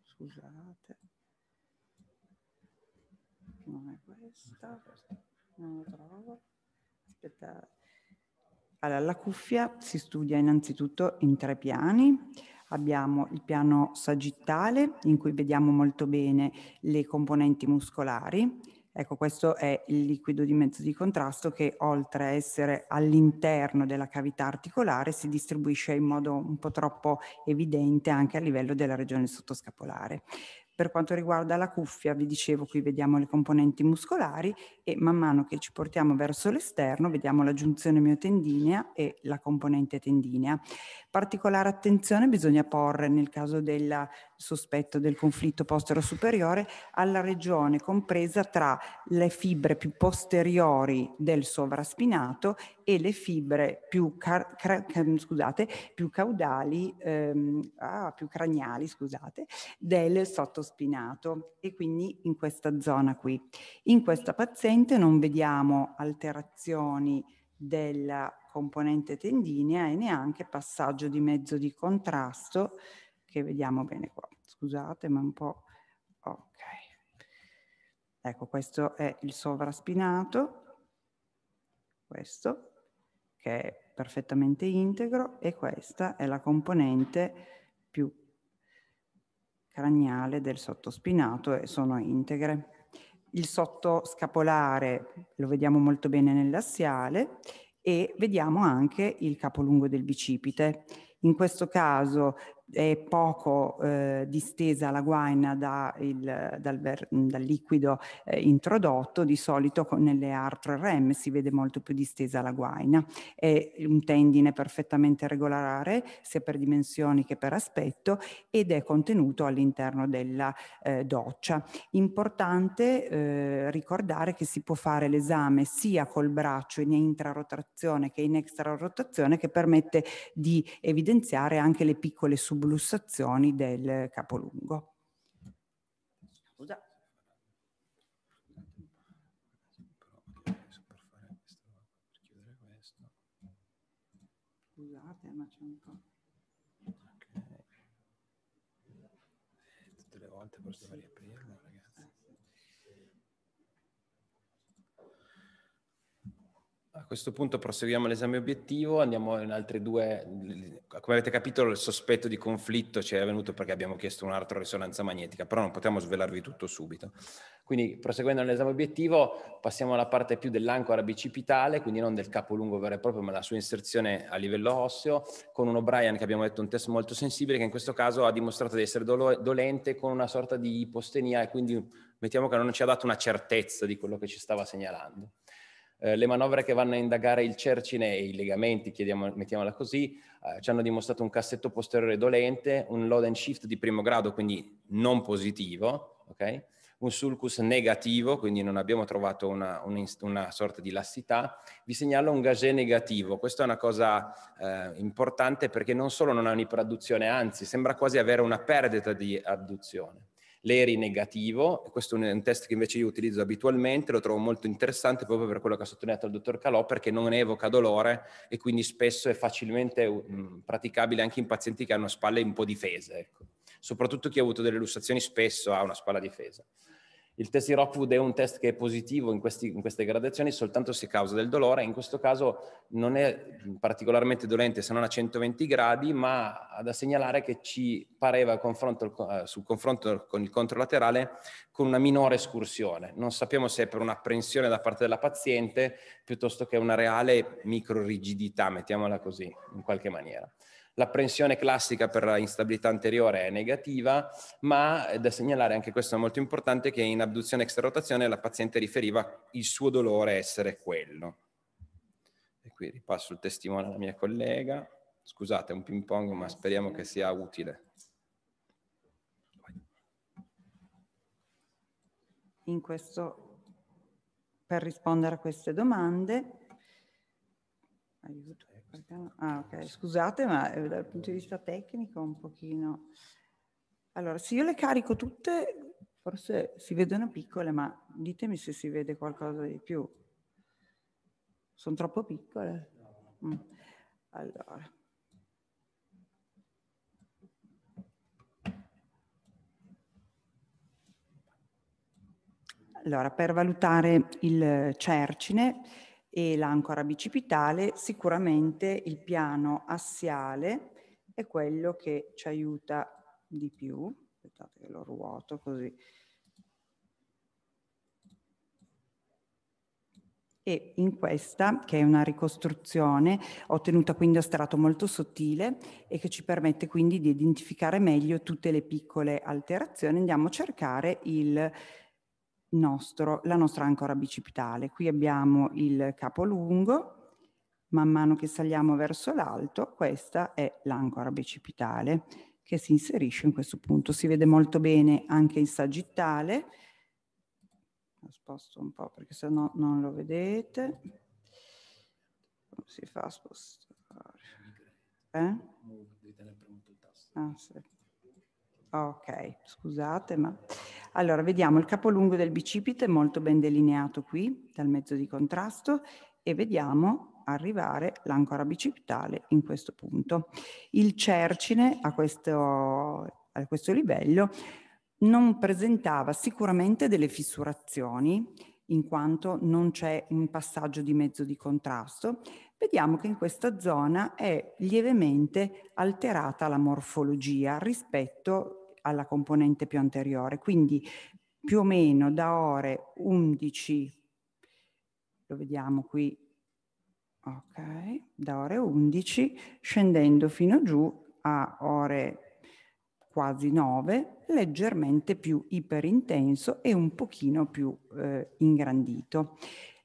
J: scusate non è
K: questa
J: non la trovo aspettate allora, la cuffia si studia innanzitutto in tre piani abbiamo il piano sagittale in cui vediamo molto bene le componenti muscolari Ecco, questo è il liquido di mezzo di contrasto che oltre a essere all'interno della cavità articolare si distribuisce in modo un po' troppo evidente anche a livello della regione sottoscapolare. Per quanto riguarda la cuffia, vi dicevo, qui vediamo le componenti muscolari e man mano che ci portiamo verso l'esterno vediamo la giunzione miotendinea e la componente tendinea. Particolare attenzione bisogna porre nel caso del sospetto del conflitto postero superiore alla regione compresa tra le fibre più posteriori del sovraspinato e le fibre più, car- cra- scusate, più caudali, ehm, ah, più craniali scusate, del sottospinato e quindi in questa zona qui. In questa paziente non vediamo alterazioni della componente tendinea e neanche passaggio di mezzo di contrasto che vediamo bene qua. Scusate, ma un po'... Ok. Ecco, questo è il sovraspinato, questo, che è perfettamente integro, e questa è la componente più craniale del sottospinato e sono integre il sottoscapolare lo vediamo molto bene nell'assiale e vediamo anche il capolungo del bicipite. In questo caso è poco eh, distesa la guaina da il, dal, ver, dal, liquido eh, introdotto, di solito con, nelle Artro RM si vede molto più distesa la guaina. È un tendine perfettamente regolare sia per dimensioni che per aspetto ed è contenuto all'interno della eh, doccia. Importante eh, ricordare che si può fare l'esame sia col braccio in intrarotazione che in extrarotazione che permette di evidenziare anche le piccole sue sublussazioni del capolungo. Scusa. Scusate, ma c'è un po'. Okay.
I: Eh, tutte le volte questo forse varia. questo punto proseguiamo l'esame obiettivo, andiamo in altre due, come avete capito il sospetto di conflitto ci è venuto perché abbiamo chiesto un'altra risonanza magnetica, però non potevamo svelarvi tutto subito. Quindi proseguendo l'esame obiettivo passiamo alla parte più dell'ancora bicipitale, quindi non del capo lungo vero e proprio, ma la sua inserzione a livello osseo, con un O'Brien che abbiamo detto un test molto sensibile, che in questo caso ha dimostrato di essere dolente con una sorta di ipostenia e quindi mettiamo che non ci ha dato una certezza di quello che ci stava segnalando. Eh, le manovre che vanno a indagare il cercine e i legamenti, mettiamola così, eh, ci hanno dimostrato un cassetto posteriore dolente, un load and shift di primo grado, quindi non positivo, okay? un sulcus negativo, quindi non abbiamo trovato una, un, una, sorta di lassità, vi segnalo un gage negativo. Questa è una cosa eh, importante perché non solo non ha un'iperadduzione, anzi sembra quasi avere una perdita di adduzione l'ERI negativo, questo è un test che invece io utilizzo abitualmente, lo trovo molto interessante proprio per quello che ha sottolineato il dottor Calò, perché non evoca dolore e quindi spesso è facilmente mh, praticabile anche in pazienti che hanno spalle un po' difese, ecco. soprattutto chi ha avuto delle lussazioni spesso ha una spalla difesa. Il test di Rockwood è un test che è positivo in, questi, in, queste gradazioni soltanto se causa del dolore, in questo caso non è particolarmente dolente se non a 120 gradi, ma da segnalare che ci pareva confronto, eh, sul confronto con il controlaterale con una minore escursione. Non sappiamo se è per un'apprensione da parte della paziente piuttosto che una reale microrigidità, mettiamola così, in qualche maniera. L'apprensione classica per la instabilità anteriore è negativa, ma è da segnalare anche questo è molto importante che in abduzione e extrarotazione la paziente riferiva il suo dolore essere quello. E qui ripasso il testimone alla mia collega. Scusate, è un ping pong, ma speriamo che sia utile.
J: In questo, per rispondere a queste domande, aiuto. Ah, okay. Scusate, ma eh, dal punto di vista tecnico un pochino. Allora, se io le carico tutte, forse si vedono piccole, ma ditemi se si vede qualcosa di più. Sono troppo piccole? Mm. Allora. Allora, per valutare il cercine e l'ancora bicipitale, sicuramente il piano assiale è quello che ci aiuta di più. Aspettate che lo ruoto così. e in questa, che è una ricostruzione ottenuta quindi a strato molto sottile e che ci permette quindi di identificare meglio tutte le piccole alterazioni, andiamo a cercare il nostro, la nostra ancora bicipitale. Qui abbiamo il capo lungo, man mano che saliamo verso l'alto, questa è l'ancora bicipitale che si inserisce in questo punto. Si vede molto bene anche in sagittale, lo sposto un po' perché sennò non lo vedete. Come si fa a spostare? Eh? Ah, sì. Ok, scusate ma... Allora, vediamo il capolungo del bicipite molto ben delineato qui dal mezzo di contrasto e vediamo arrivare l'ancora bicipitale in questo punto. Il cercine a questo, a questo livello non presentava sicuramente delle fissurazioni in quanto non c'è un passaggio di mezzo di contrasto, vediamo che in questa zona è lievemente alterata la morfologia rispetto alla componente più anteriore. Quindi più o meno da ore 11, lo vediamo qui, ok, da ore 11, scendendo fino giù a ore quasi 9, leggermente più iperintenso e un pochino più eh, ingrandito.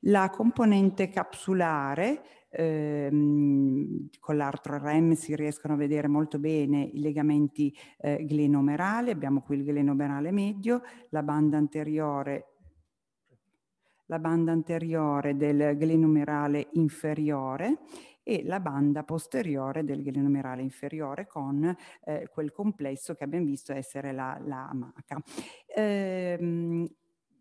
J: La componente capsulare ehm, con l'artro REM si riescono a vedere molto bene i legamenti eh, glenomerali, abbiamo qui il glenomerale medio, la banda anteriore la banda anteriore del glenomerale inferiore e la banda posteriore del glenomerale inferiore con eh, quel complesso che abbiamo visto essere la, la maca. Ehm,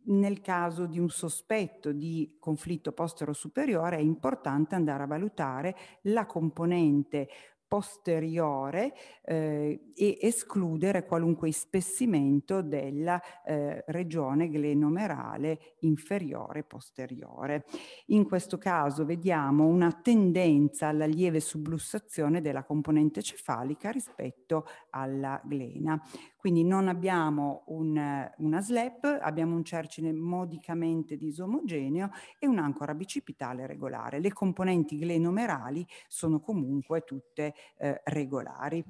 J: nel caso di un sospetto di conflitto postero superiore è importante andare a valutare la componente posteriore eh, e escludere qualunque ispessimento della eh, regione glenomerale inferiore posteriore. In questo caso vediamo una tendenza alla lieve sublussazione della componente cefalica rispetto alla glena. Quindi non abbiamo un, una slap, abbiamo un cercine modicamente disomogeneo e un'ancora bicipitale regolare. Le componenti glenomerali sono comunque tutte eh, regolari.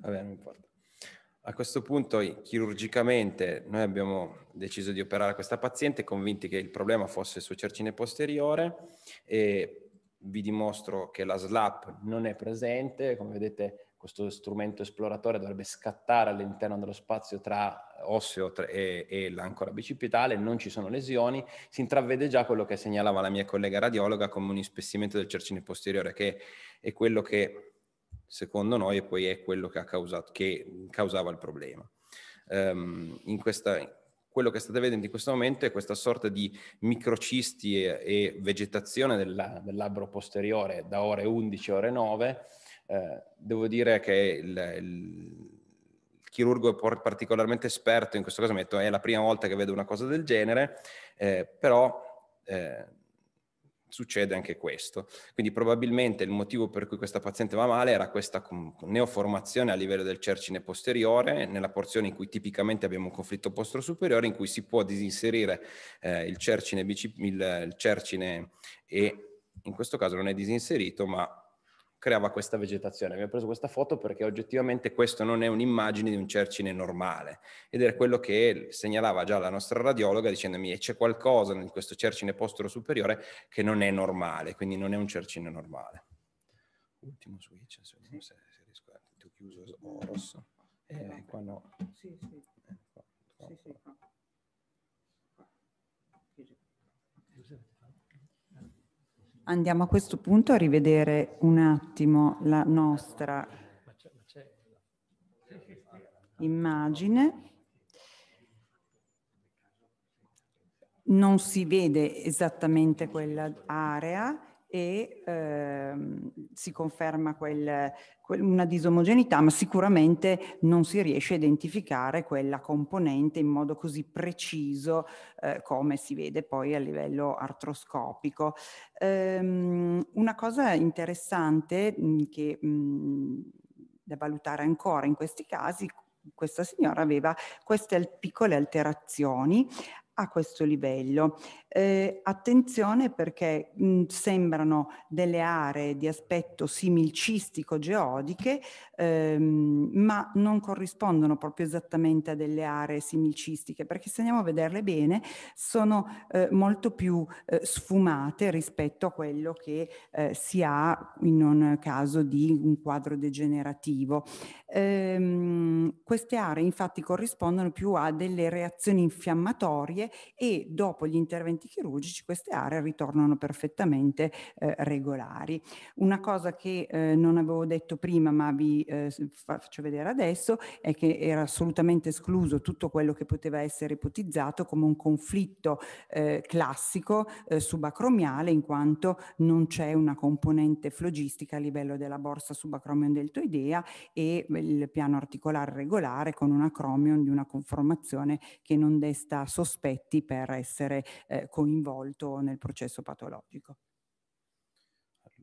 I: Vabbè, non importa. A questo punto, chirurgicamente, noi abbiamo deciso di operare questa paziente convinti che il problema fosse il suo cercine posteriore e vi dimostro che la slap non è presente, come vedete questo strumento esploratore dovrebbe scattare all'interno dello spazio tra osseo e, e l'ancora bicipitale, non ci sono lesioni, si intravede già quello che segnalava la mia collega radiologa come un ispessimento del cercine posteriore, che è quello che secondo noi, e poi è quello che, ha causato, che causava il problema. Um, questa, quello che state vedendo in questo momento è questa sorta di microcisti e, e vegetazione della, del labbro posteriore da ore 11 a ore 9. Eh, devo dire che il, il chirurgo particolarmente esperto in questo caso, metto, è la prima volta che vedo una cosa del genere, eh, però eh, succede anche questo. Quindi probabilmente il motivo per cui questa paziente va male era questa neoformazione a livello del cercine posteriore, nella porzione in cui tipicamente abbiamo un conflitto postero superiore, in cui si può disinserire eh, il, cercine bicip- il, il cercine e in questo caso non è disinserito, ma creava questa vegetazione. Abbiamo preso questa foto perché oggettivamente questo non è un'immagine di un cercine normale ed era quello che segnalava già la nostra radiologa dicendomi c'è qualcosa in questo cercine postero superiore che non è normale, quindi non è un cercine normale. Ultimo switch, se, sì. se, se riesco a... chiuso o rosso? Eh, qua no.
J: Sì, sì. Eh, qua, qua, qua. sì, sì Andiamo a questo punto a rivedere un attimo la nostra immagine. Non si vede esattamente quell'area, e ehm, si conferma quel, quel, una disomogeneità, ma sicuramente non si riesce a identificare quella componente in modo così preciso eh, come si vede poi a livello artroscopico. Ehm, una cosa interessante mh, che mh, da valutare ancora in questi casi, questa signora aveva queste piccole alterazioni a questo livello. Eh, attenzione perché mh, sembrano delle aree di aspetto similcistico geodiche, ehm, ma non corrispondono proprio esattamente a delle aree similcistiche, perché se andiamo a vederle bene sono eh, molto più eh, sfumate rispetto a quello che eh, si ha in un caso di un quadro degenerativo. Ehm, queste aree infatti corrispondono più a delle reazioni infiammatorie e dopo gli interventi chirurgici queste aree ritornano perfettamente eh, regolari. Una cosa che eh, non avevo detto prima ma vi eh, faccio vedere adesso è che era assolutamente escluso tutto quello che poteva essere ipotizzato come un conflitto eh, classico eh, subacromiale in quanto non c'è una componente flogistica a livello della borsa subacromion deltoidea e il piano articolare regolare con un acromion di una conformazione che non desta sospetto aspetti per essere eh, coinvolto nel processo patologico.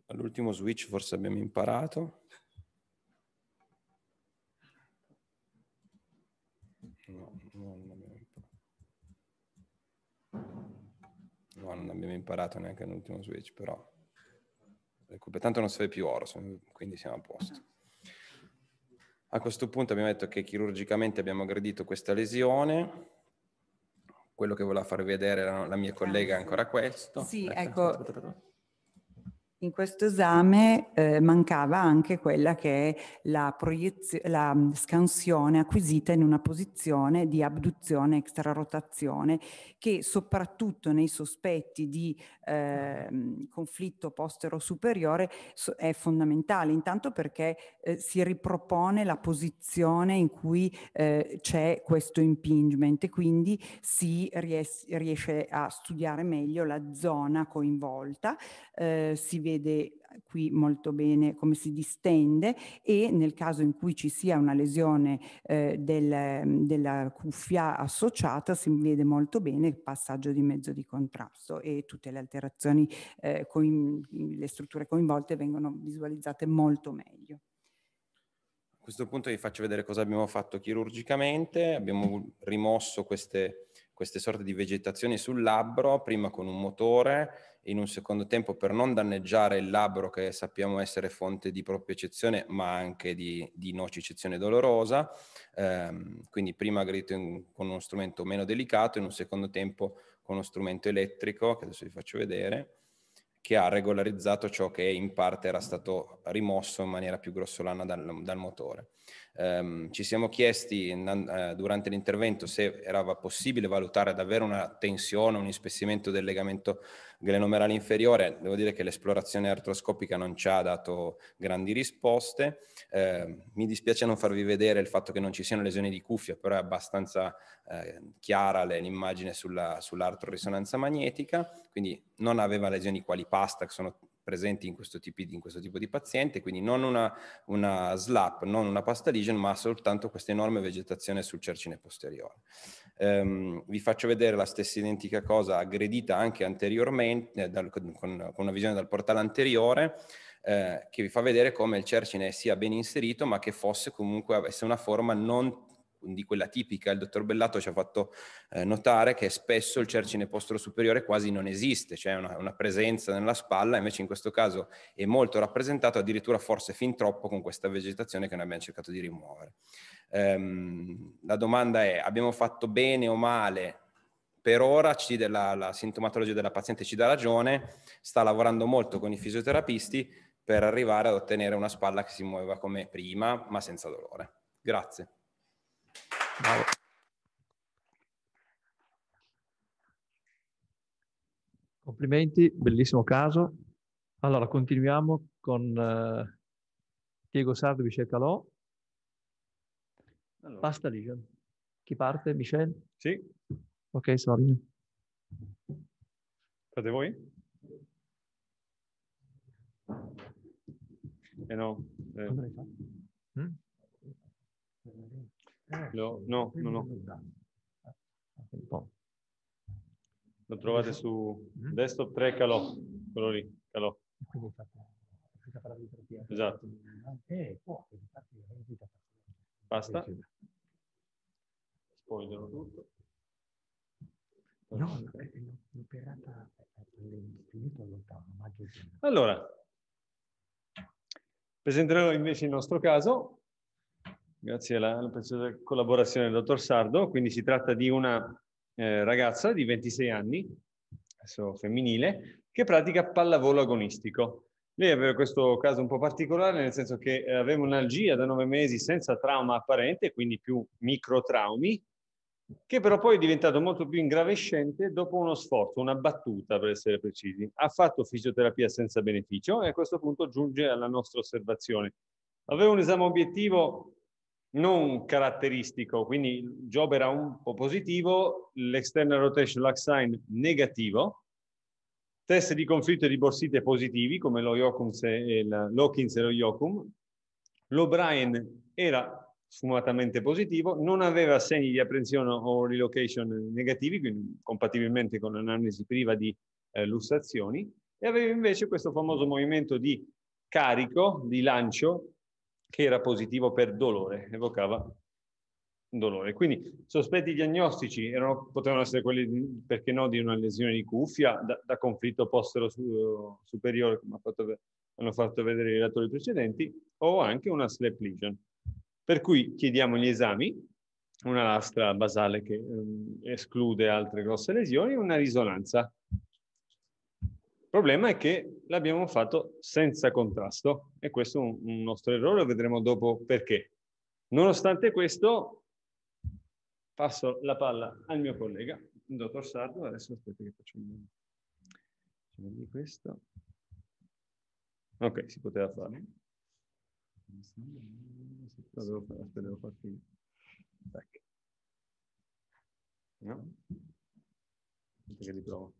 I: All'ultimo switch forse abbiamo imparato.
L: No, non
I: abbiamo imparato. No, non abbiamo imparato neanche all'ultimo switch, però... Tanto non serve più oro, quindi siamo a posto. A questo punto abbiamo detto che chirurgicamente abbiamo aggredito questa lesione, quello che voleva far vedere la, la mia collega è ancora
M: questo. Sì, aspetta, ecco. Aspetta, aspetta,
J: in questo esame eh, mancava anche quella che è la, la, mm, scansione acquisita in una posizione di abduzione extrarotazione che soprattutto nei sospetti di eh, conflitto postero superiore è fondamentale, intanto perché eh, si ripropone la posizione in cui eh, c'è questo impingement e quindi si ries riesce a studiare meglio la zona coinvolta, eh, si vede eh, qui molto bene come si distende e nel caso in cui ci sia una lesione eh, del, mm, della cuffia associata si vede molto bene il passaggio di mezzo di contrasto e tutte le alterazioni, eh, coin, le strutture coinvolte vengono visualizzate molto meglio.
I: A questo punto vi faccio vedere cosa abbiamo fatto chirurgicamente. Abbiamo rimosso queste, queste sorte di vegetazioni sul labbro, prima con un motore in un secondo tempo per non danneggiare il labbro che sappiamo essere fonte di propria eccezione ma anche di, di nocicezione dolorosa, ehm, quindi prima aggrito in, con uno strumento meno delicato, in un secondo tempo con uno strumento elettrico, che adesso vi faccio vedere, che ha regolarizzato ciò che in parte era stato rimosso in maniera più grossolana dal, dal motore. Um, ci siamo chiesti in, uh, eh, durante l'intervento se era possibile valutare davvero una tensione, un ispessimento del legamento glenomerale inferiore. Devo dire che l'esplorazione artroscopica non ci ha dato grandi risposte. Uh, mi dispiace non farvi vedere il fatto che non ci siano lesioni di cuffia, però è abbastanza uh, chiara l'immagine sulla, sull'artrorisonanza magnetica, quindi non aveva lesioni quali pasta, che sono presenti in questo, tipo, in questo tipo di paziente, quindi non una, una slap, non una pasta lesion, ma soltanto questa enorme vegetazione sul cercine posteriore. Um, vi faccio vedere la stessa identica cosa aggredita anche anteriormente, eh, dal, con, con, una visione dal portale anteriore, eh, che vi fa vedere come il cercine sia ben inserito, ma che fosse comunque avesse una forma non di quella tipica, il dottor Bellato ci ha fatto eh, notare che spesso il cercine postero superiore quasi non esiste, cioè una, una, presenza nella spalla, invece in questo caso è molto rappresentato, addirittura forse fin troppo con questa vegetazione che noi abbiamo cercato di rimuovere. Ehm, la domanda è, abbiamo fatto bene o male? Per ora ci della, la sintomatologia della paziente ci dà ragione, sta lavorando molto con i fisioterapisti per arrivare ad ottenere una spalla che si muoveva come prima, ma senza dolore. Grazie. Bravo.
G: Complimenti, bellissimo caso. Allora, continuiamo con eh, Diego Sardo, Michel Calò. Allora. Pasta Legion. Chi parte? Michel? Sì. Ok, sorry. Fate
C: voi? Eh no. Eh.
E: Eh, no, no, no,
G: no.
C: Lo trovate su mm? desktop 3 calò, quello lì, calò.
F: Esatto. Eh, Basta. Spogliano tutto.
E: No, l'operata è all'infinito lontano, maggio
C: Allora, presenterò invece il nostro caso Grazie alla preziosa collaborazione del dottor Sardo. Quindi si tratta di una eh, ragazza di 26 anni, adesso femminile, che pratica pallavolo agonistico. Lei aveva questo caso un po' particolare, nel senso che eh, aveva un'algia da nove mesi senza trauma apparente, quindi più microtraumi, che però poi è diventato molto più ingravescente dopo uno sforzo, una battuta per essere precisi. Ha fatto fisioterapia senza beneficio e a questo punto giunge alla nostra osservazione. Aveva un esame obiettivo non caratteristico, quindi Job era un po' positivo, l'external rotation lag sign negativo, test di conflitto e di borsite positivi come lo Jokuns e l'Hawkins e lo Jokum, l'O'Brien era sfumatamente positivo, non aveva segni di apprensione o relocation negativi, quindi compatibilmente con un'analisi priva di eh, lussazioni, e aveva invece questo famoso movimento di carico, di lancio, che era positivo per dolore, evocava dolore. Quindi sospetti diagnostici erano, potevano essere quelli, perché no, di una lesione di cuffia da, da conflitto postero su, superiore, come fatto, hanno fatto vedere i relatori precedenti, o anche una slap lesion. Per cui chiediamo gli esami, una lastra basale che ehm, esclude altre grosse lesioni, una risonanza il problema è che l'abbiamo fatto senza contrasto e questo è un, un nostro errore, vedremo dopo perché. Nonostante questo, passo la palla al mio collega, il dottor Sardo, adesso aspetta che facciamo
G: di questo. Ok, si poteva fare.
E: Devo fare, devo fare ecco. No? Aspetta che provo.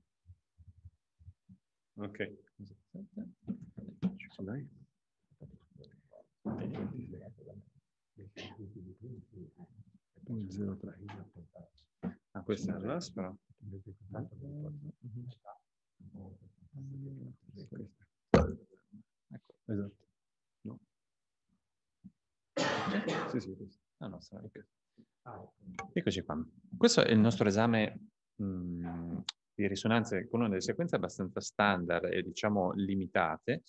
E: Ok. Un 0 3. Ah, questa è l'aspra. Ecco, esatto. No. Sì, sì, questo. Ah, no, sarà. Ah,
D: Eccoci qua. Questo è il nostro esame mh, mm, di risonanze con una delle sequenze abbastanza standard e diciamo limitate,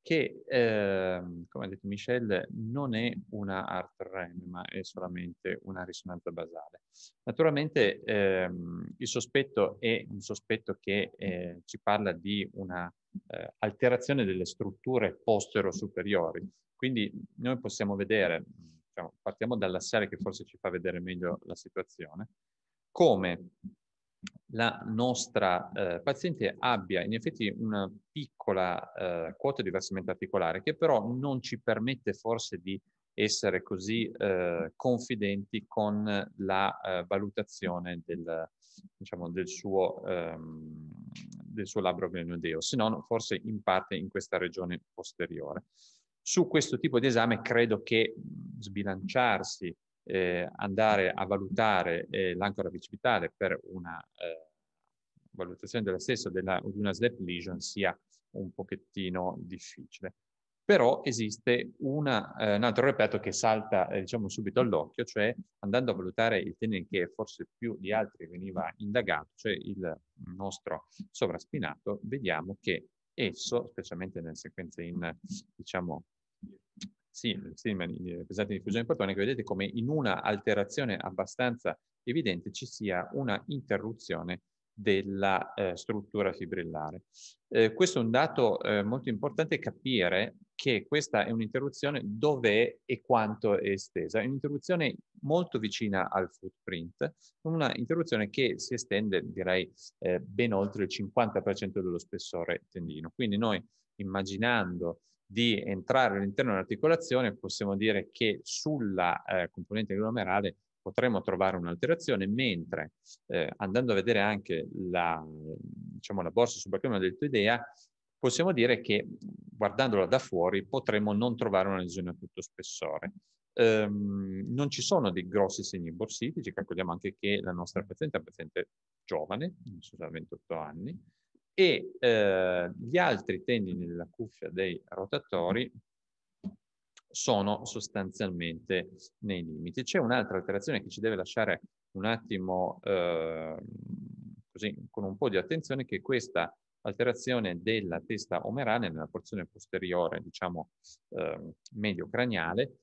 D: che eh, come ha detto Michel non è una art REM ma è solamente una risonanza basale. Naturalmente ehm, il sospetto è un sospetto che eh, ci parla di una eh, alterazione delle strutture postero superiori, quindi noi possiamo vedere, diciamo, partiamo dall'assiale che forse ci fa vedere meglio la situazione, come la nostra eh, paziente abbia in effetti una piccola eh, quota di versamento articolare che però non ci permette forse di essere così eh, confidenti con la eh, valutazione del, diciamo, del, suo, ehm, del suo labbro glenodeo, se non forse in parte in questa regione posteriore. Su questo tipo di esame credo che mm, sbilanciarsi eh, andare a valutare eh, l'ancora bicipitale per una eh, valutazione della stessa della, di una slap lesion sia un pochettino difficile. Però esiste una, eh, un altro reperto che salta eh, diciamo subito all'occhio, cioè andando a valutare il tendine che forse più di altri veniva indagato, cioè il nostro sovraspinato, vediamo che esso, specialmente nelle sequenze in diciamo, sì, pesanti di eh, fusione protonica, vedete come in una alterazione abbastanza evidente ci sia una interruzione della eh, struttura fibrillare. Eh, questo è un dato eh, molto importante capire che questa è un'interruzione dove e quanto è estesa. È un'interruzione molto vicina al footprint, una interruzione che si estende direi eh, ben oltre il 50% dello spessore tendino. Quindi noi immaginando di entrare all'interno dell'articolazione, possiamo dire che sulla eh, componente glomerale potremmo trovare un'alterazione, mentre eh, andando a vedere anche la, diciamo, la borsa subacromiale del Toidea, possiamo dire che guardandola da fuori potremmo non trovare una lesione a tutto spessore. Um, non ci sono dei grossi segni borsitici, calcoliamo anche che la nostra paziente è una paziente giovane, solamente 28 anni, e eh, gli altri tendini della cuffia dei rotatori sono sostanzialmente nei limiti. C'è un'altra alterazione che ci deve lasciare un attimo eh, così, con un po' di attenzione, che è questa alterazione della testa omerale nella porzione posteriore, diciamo eh, medio craniale,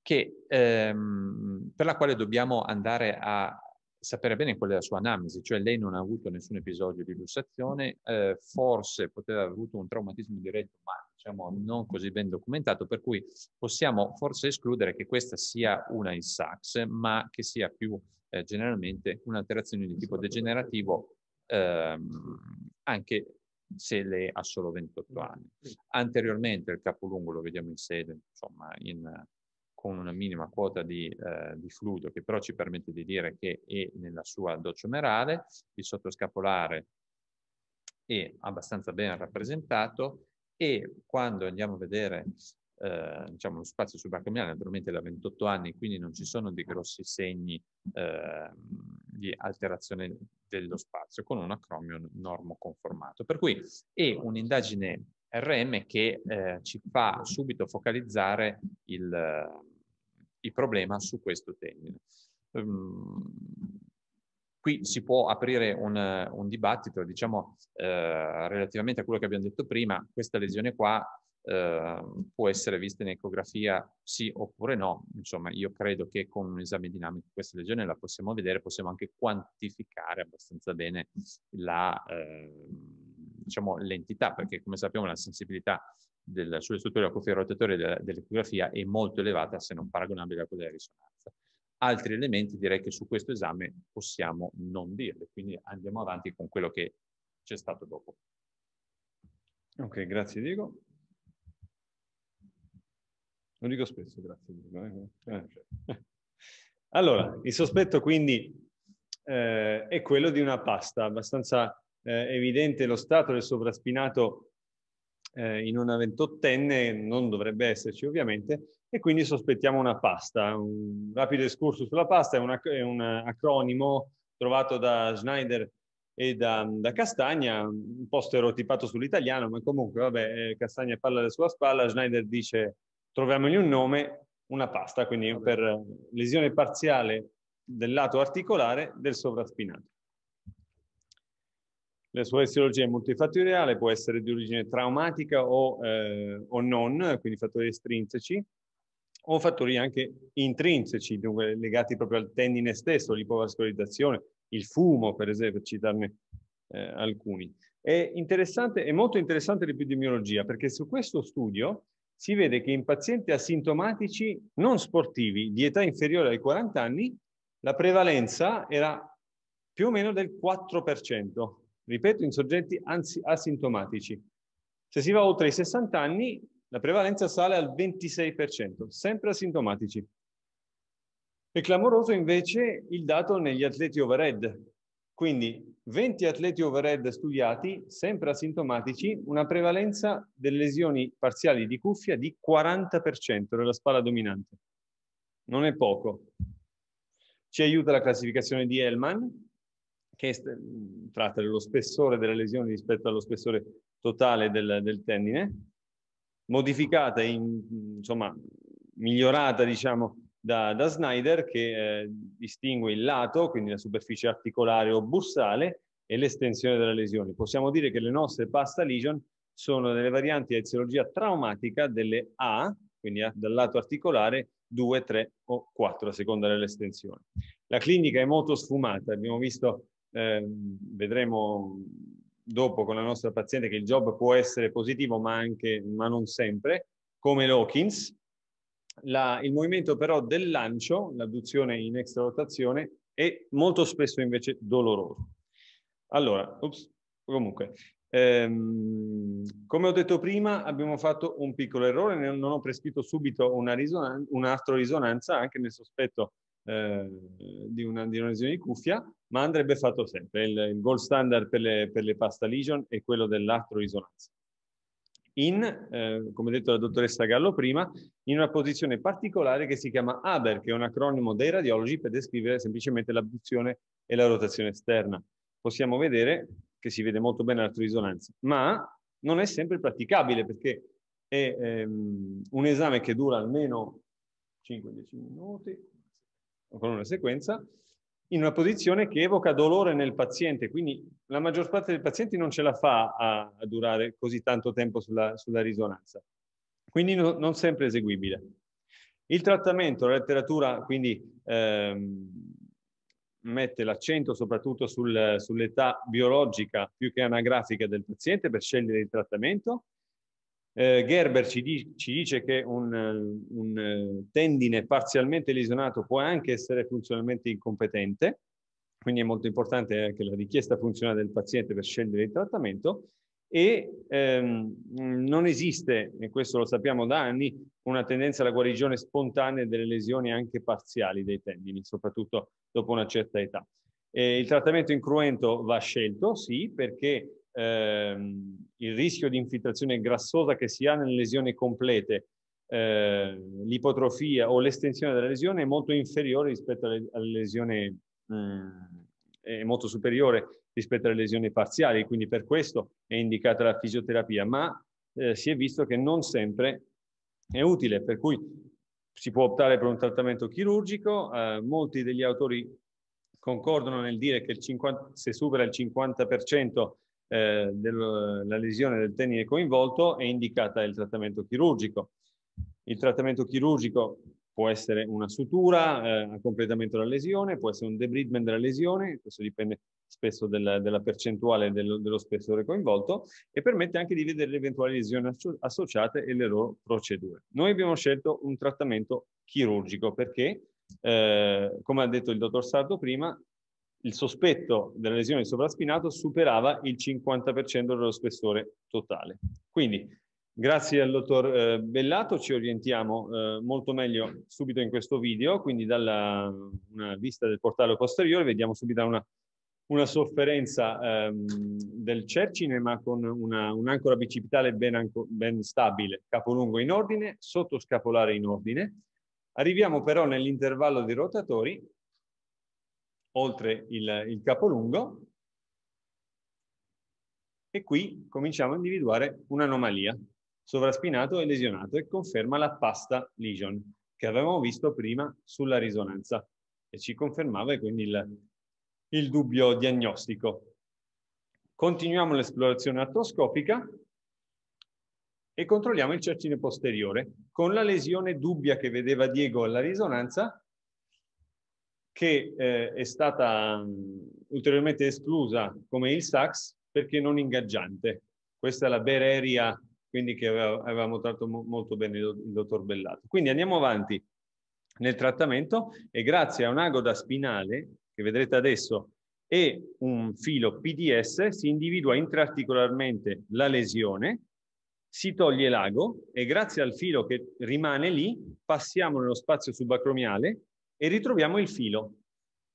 D: che, ehm, per la quale dobbiamo andare a sapere bene qual è la sua anamnesi, cioè lei non ha avuto nessun episodio di lussazione, eh, forse poteva aver avuto un traumatismo diretto, ma diciamo non così ben documentato, per cui possiamo forse escludere che questa sia una in ISAX, ma che sia più eh, generalmente un'alterazione di tipo degenerativo, ehm, anche se lei ha solo 28 anni. Anteriormente il capolungo lo vediamo in sede, insomma, in con una minima quota di, eh, di, fluido che però ci permette di dire che è nella sua dociomerale, il sottoscapolare è abbastanza ben rappresentato e quando andiamo a vedere eh, diciamo, lo spazio subacromiale, naturalmente da 28 anni, quindi non ci sono dei grossi segni eh, di alterazione dello spazio con un acromio normoconformato. Per cui è un'indagine RM che eh, ci fa subito focalizzare il il problema su questo termine. Um, qui si può aprire un, un dibattito, diciamo, eh, relativamente a quello che abbiamo detto prima, questa lesione qua eh, può essere vista in ecografia sì oppure no. Insomma, io credo che con un esame dinamico questa lesione la possiamo vedere, possiamo anche quantificare abbastanza bene la... Eh, diciamo, l'entità, perché come sappiamo la sensibilità del, sulle strutture della acufferotatorie della, dell'ecografia è molto elevata se non paragonabile a quella della risonanza. Altri elementi direi che su questo esame possiamo non dirli, quindi andiamo avanti con quello che c'è stato dopo.
C: Ok, grazie Diego. Lo dico spesso, grazie Diego. Eh. eh cioè. Allora, il sospetto quindi eh, è quello di una pasta, abbastanza eh, evidente lo stato del sovraspinato eh, in una ventottenne non dovrebbe esserci ovviamente, e quindi sospettiamo una pasta. Un rapido escurso sulla pasta è un, è un acronimo trovato da Schneider e da, da, Castagna, un po' stereotipato sull'italiano, ma comunque, vabbè, eh, Castagna parla della sua spalla, Schneider dice troviamogli un nome, una pasta, quindi vabbè. per lesione parziale del lato articolare del sovraspinato. La sua etiologia è multifattoriale, può essere di origine traumatica o, eh, o, non, quindi fattori estrinseci, o fattori anche intrinseci, dunque legati proprio al tendine stesso, l'ipovascolarizzazione, il fumo, per esempio, per citarne eh, alcuni. È, interessante, è molto interessante l'epidemiologia, perché su questo studio si vede che in pazienti asintomatici non sportivi di età inferiore ai 40 anni la prevalenza era più o meno del 4% ripeto, in soggetti asintomatici. Se si va oltre i 60 anni, la prevalenza sale al 26%, sempre asintomatici. È clamoroso invece il dato negli atleti overhead, quindi 20 atleti overhead studiati, sempre asintomatici, una prevalenza delle lesioni parziali di cuffia di 40% della spalla dominante. Non è poco. Ci aiuta la classificazione di Hellman, che tratta dello spessore delle lesioni rispetto allo spessore totale del, del tendine, modificata e insomma migliorata diciamo da, da Snyder che eh, distingue il lato, quindi la superficie articolare o bursale e l'estensione delle lesioni. Possiamo dire che le nostre pasta lesion sono delle varianti di eziologia traumatica delle A, quindi eh, dal lato articolare 2, 3 o 4 a seconda dell'estensione. La clinica è molto sfumata, abbiamo visto eh, vedremo dopo con la nostra paziente che il job può essere positivo ma, anche, ma non sempre, come l'Hawkins. La, il movimento però del lancio, l'adduzione in extra rotazione, è molto spesso invece doloroso. Allora, ups, comunque, ehm, come ho detto prima, abbiamo fatto un piccolo errore, non ho prescritto subito una, risonanza, un'astrorisonanza, anche nel sospetto eh, di, una, di, una, lesione di cuffia, ma andrebbe fatto sempre. Il, il gold standard per le, per le, pasta lesion è quello dell'artrorisonanza. In, eh, come detto la dottoressa Gallo prima, in una posizione particolare che si chiama ABER, che è un acronimo dei radiologi per descrivere semplicemente l'abduzione e la rotazione esterna. Possiamo vedere che si vede molto bene l'artrorisonanza, ma non è sempre praticabile perché è ehm, un esame che dura almeno 5-10
K: minuti,
C: con una sequenza, in una posizione che evoca dolore nel paziente, quindi la maggior parte dei pazienti non ce la fa a, a durare così tanto tempo sulla, sulla risonanza, quindi no, non sempre eseguibile. Il trattamento, la letteratura quindi ehm, mette l'accento soprattutto sul, sull'età biologica più che anagrafica del paziente per scegliere il trattamento, eh, Gerber ci, di, ci, dice che un, eh, un, eh, tendine parzialmente lesionato può anche essere funzionalmente incompetente, quindi è molto importante anche la richiesta funzionale del paziente per scegliere il trattamento e ehm, non esiste, e questo lo sappiamo da anni, una tendenza alla guarigione spontanea delle lesioni anche parziali dei tendini, soprattutto dopo una certa età. Eh, il trattamento incruento va scelto, sì, perché ehm, il rischio di infiltrazione grassosa che si ha nelle lesioni complete, eh, l'ipotrofia o l'estensione della lesione è molto inferiore rispetto alle, alle lesioni, mh, mm, è molto superiore rispetto alle lesioni parziali, quindi per questo è indicata la fisioterapia, ma eh, si è visto che non sempre è utile, per cui si può optare per un trattamento chirurgico, eh, molti degli autori concordano nel dire che 50, se supera il 50% eh, della lesione del tenine coinvolto è indicata il trattamento chirurgico. Il trattamento chirurgico può essere una sutura eh, a completamento della lesione, può essere un debridement della lesione, questo dipende spesso della, della percentuale dello, dello, spessore coinvolto, e permette anche di vedere le eventuali lesioni associate e le loro procedure. Noi abbiamo scelto un trattamento chirurgico perché, eh, come ha detto il dottor Sardo prima, il sospetto della lesione di sovraspinato superava il 50% dello spessore totale. Quindi, grazie al dottor eh, Bellato, ci orientiamo eh, molto meglio subito in questo video, quindi dalla una vista del portale posteriore vediamo subito una, una sofferenza ehm, del cercine, ma con un'ancora un bicipitale ben, ben stabile, capolungo in ordine, sottoscapolare in ordine. Arriviamo però nell'intervallo dei rotatori oltre il, il capolungo e qui cominciamo a individuare un'anomalia, sovraspinato e lesionato e conferma la pasta lesion che avevamo visto prima sulla risonanza e ci confermava quindi il, il dubbio diagnostico. Continuiamo l'esplorazione artroscopica e controlliamo il cercine posteriore. Con la lesione dubbia che vedeva Diego alla risonanza, che eh, è stata um, ulteriormente esclusa come il sax perché non ingaggiante. Questa è la bare quindi che avevamo trattato mo molto bene il dottor Bellato. Quindi andiamo avanti nel trattamento e grazie a un'agoda spinale, che vedrete adesso, e un filo PDS si individua intraarticolarmente la lesione, si toglie l'ago e grazie al filo che rimane lì passiamo nello spazio subacromiale e ritroviamo il filo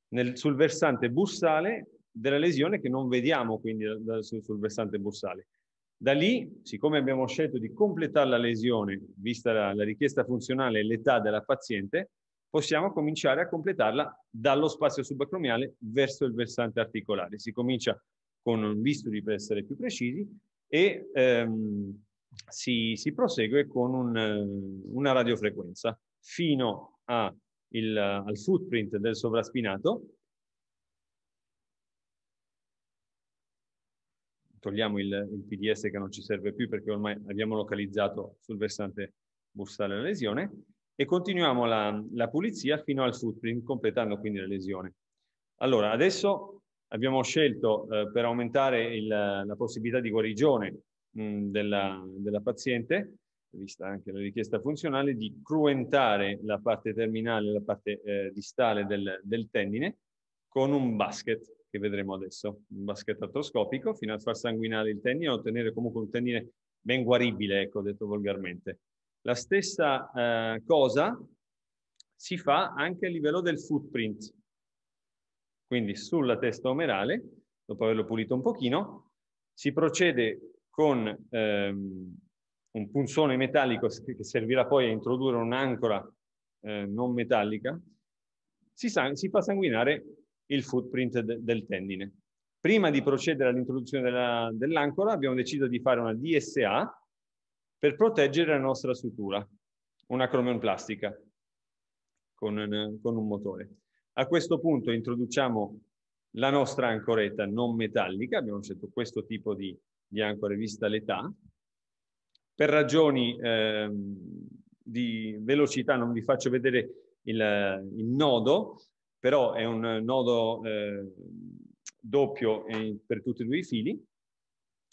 C: nel, sul versante bursale della lesione che non vediamo quindi eh, da, sul, sul versante bursale. Da lì, siccome abbiamo scelto di completare la lesione, vista la, la richiesta funzionale e l'età della paziente, possiamo cominciare a completarla dallo spazio subacromiale verso il versante articolare. Si comincia con un bisturi, per essere più precisi, e ehm, si, si, prosegue con un, eh, una radiofrequenza fino a il, al footprint del sovraspinato. Togliamo il, il PDS che non ci serve più perché ormai abbiamo localizzato sul versante bursale la lesione e continuiamo la, la pulizia fino al footprint, completando quindi la lesione. Allora, adesso abbiamo scelto eh, per aumentare il, la possibilità di guarigione mh, della, della, paziente vista anche la richiesta funzionale, di cruentare la parte terminale, la parte eh, distale del, del tendine con un basket che vedremo adesso, un basket artroscopico, fino a far sanguinare il tendine e ottenere comunque un tendine ben guaribile, ecco, detto volgarmente. La stessa eh, cosa si fa anche a livello del footprint. Quindi sulla testa omerale, dopo averlo pulito un pochino, si procede con ehm, un punzone metallico che servirà poi a introdurre un'ancora eh, non metallica, si, si, fa sanguinare il footprint de del tendine. Prima di procedere all'introduzione dell'ancora dell abbiamo deciso di fare una DSA per proteggere la nostra sutura, una cromonplastica con, con un motore. A questo punto introduciamo la nostra ancoretta non metallica, abbiamo scelto questo tipo di, di ancora vista l'età, per ragioni eh, di velocità non vi faccio vedere il, il nodo, però è un nodo eh, doppio eh, per tutti e due i fili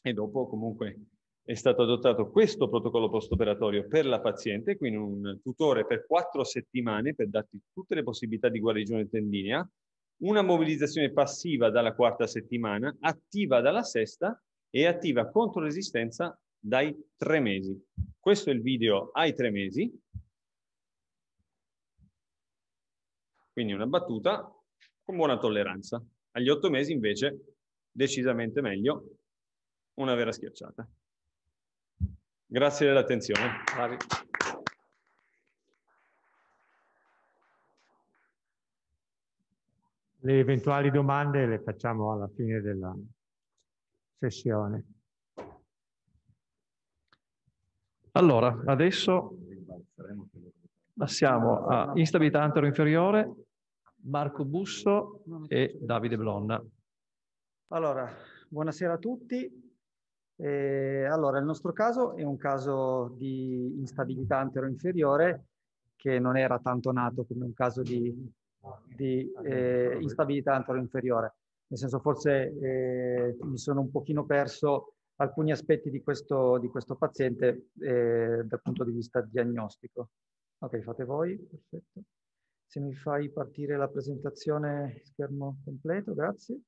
C: e dopo comunque è stato adottato questo protocollo postoperatorio per la paziente, quindi un tutore per quattro settimane per darti tutte le possibilità di guarigione tendinea, una mobilizzazione passiva dalla quarta settimana, attiva dalla sesta e attiva contro resistenza dai tre mesi. Questo è il video ai tre mesi. Quindi una battuta con buona tolleranza. Agli otto mesi invece decisamente meglio una vera schiacciata. Grazie dell'attenzione.
E: Le eventuali domande le facciamo alla fine della sessione.
G: Allora, adesso passiamo a instabilità antero-inferiore, Marco Busso e Davide Blonna.
M: Allora, buonasera a tutti. Eh, allora, il nostro caso è un caso di instabilità antero-inferiore che non era tanto nato come un caso di, di eh, instabilità antero-inferiore. Nel senso, forse eh, mi sono un pochino perso alcuni aspetti di questo, di questo paziente eh, dal punto di vista diagnostico. Ok, fate voi, perfetto. Se mi fai partire la presentazione schermo completo, grazie.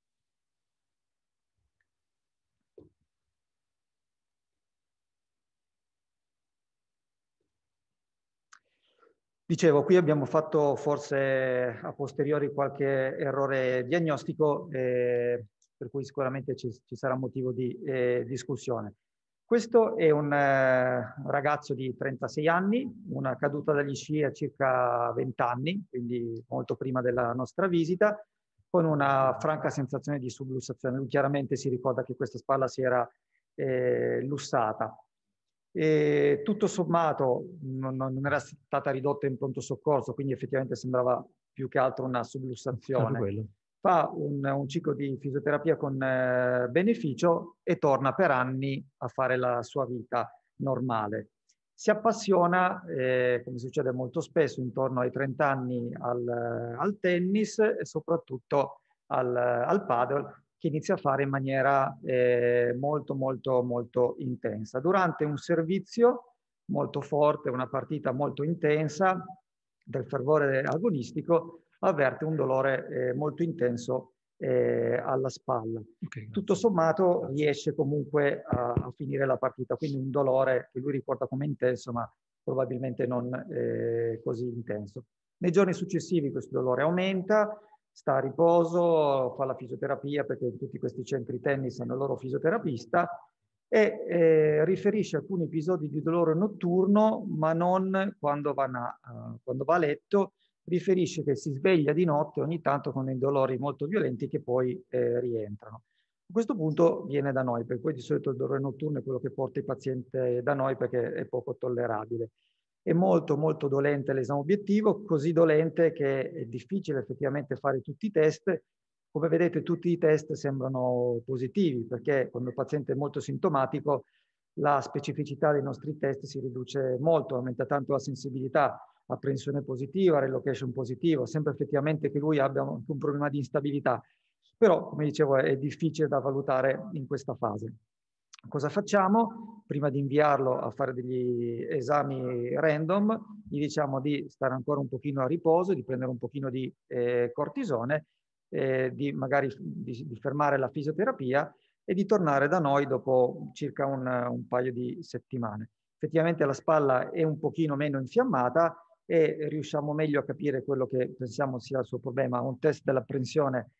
M: Dicevo, qui abbiamo fatto forse a posteriori qualche errore diagnostico, eh, per cui sicuramente ci, ci sarà motivo di eh, discussione. Questo è un eh, ragazzo di 36 anni, una caduta dagli sci a circa 20 anni, quindi molto prima della nostra visita, con una franca sensazione di sublussazione. Lui chiaramente si ricorda che questa spalla si era eh, lussata. E tutto sommato non, non, era stata ridotta in pronto soccorso, quindi effettivamente sembrava più che altro una sublussazione fa un, un ciclo di fisioterapia con eh, beneficio e torna per anni a fare la sua vita normale. Si appassiona, eh, come succede molto spesso, intorno ai 30 anni al, al tennis e soprattutto al, al paddle, che inizia a fare in maniera eh, molto, molto, molto intensa. Durante un servizio molto forte, una partita molto intensa, del fervore agonistico, avverte un dolore eh, molto intenso eh, alla spalla. Okay, Tutto sommato riesce comunque a, a, finire la partita, quindi un dolore che lui riporta come intenso, ma probabilmente non eh, così intenso. Nei giorni successivi questo dolore aumenta, sta a riposo, fa la fisioterapia perché tutti questi centri tennis hanno il loro fisioterapista e eh, riferisce alcuni episodi di dolore notturno, ma non quando va, na, eh, quando va a letto, riferisce che si sveglia di notte ogni tanto con dei dolori molto violenti che poi eh, rientrano. A questo punto viene da noi, per cui di solito il dolore notturno è quello che porta il paziente da noi perché è poco tollerabile. È molto molto dolente l'esame obiettivo, così dolente che è difficile effettivamente fare tutti i test. Come vedete tutti i test sembrano positivi perché quando il paziente è molto sintomatico la specificità dei nostri test si riduce molto, aumenta tanto la sensibilità, apprensione positiva, relocation positivo, sempre effettivamente che lui abbia un, un problema di instabilità. Però, come dicevo, è, è difficile da valutare in questa fase. Cosa facciamo? Prima di inviarlo a fare degli esami random, gli diciamo di stare ancora un pochino a riposo, di prendere un pochino di eh, cortisone, eh, di magari di, di fermare la fisioterapia e di tornare da noi dopo circa un, un paio di settimane. Effettivamente la spalla è un pochino meno infiammata, e riusciamo meglio a capire quello che pensiamo sia il suo problema. Un test dell'apprensione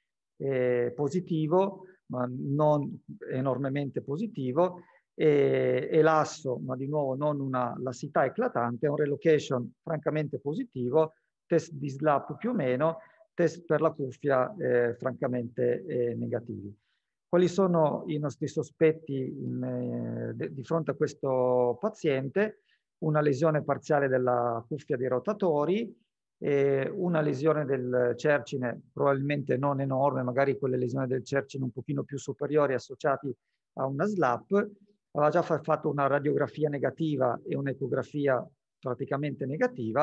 M: eh, positivo, ma non enormemente positivo, e, e, l'asso, ma di nuovo non una lassità eclatante, un relocation francamente positivo, test di slap più o meno, test per la cuffia eh, francamente eh, negativi. Quali sono i nostri sospetti in, eh, di fronte a questo paziente? una lesione parziale della cuffia dei rotatori, una lesione del cercine probabilmente non enorme, magari quelle lesioni del cercine un pochino più superiori associate a una slap, aveva già fatto una radiografia negativa e un'ecografia praticamente negativa.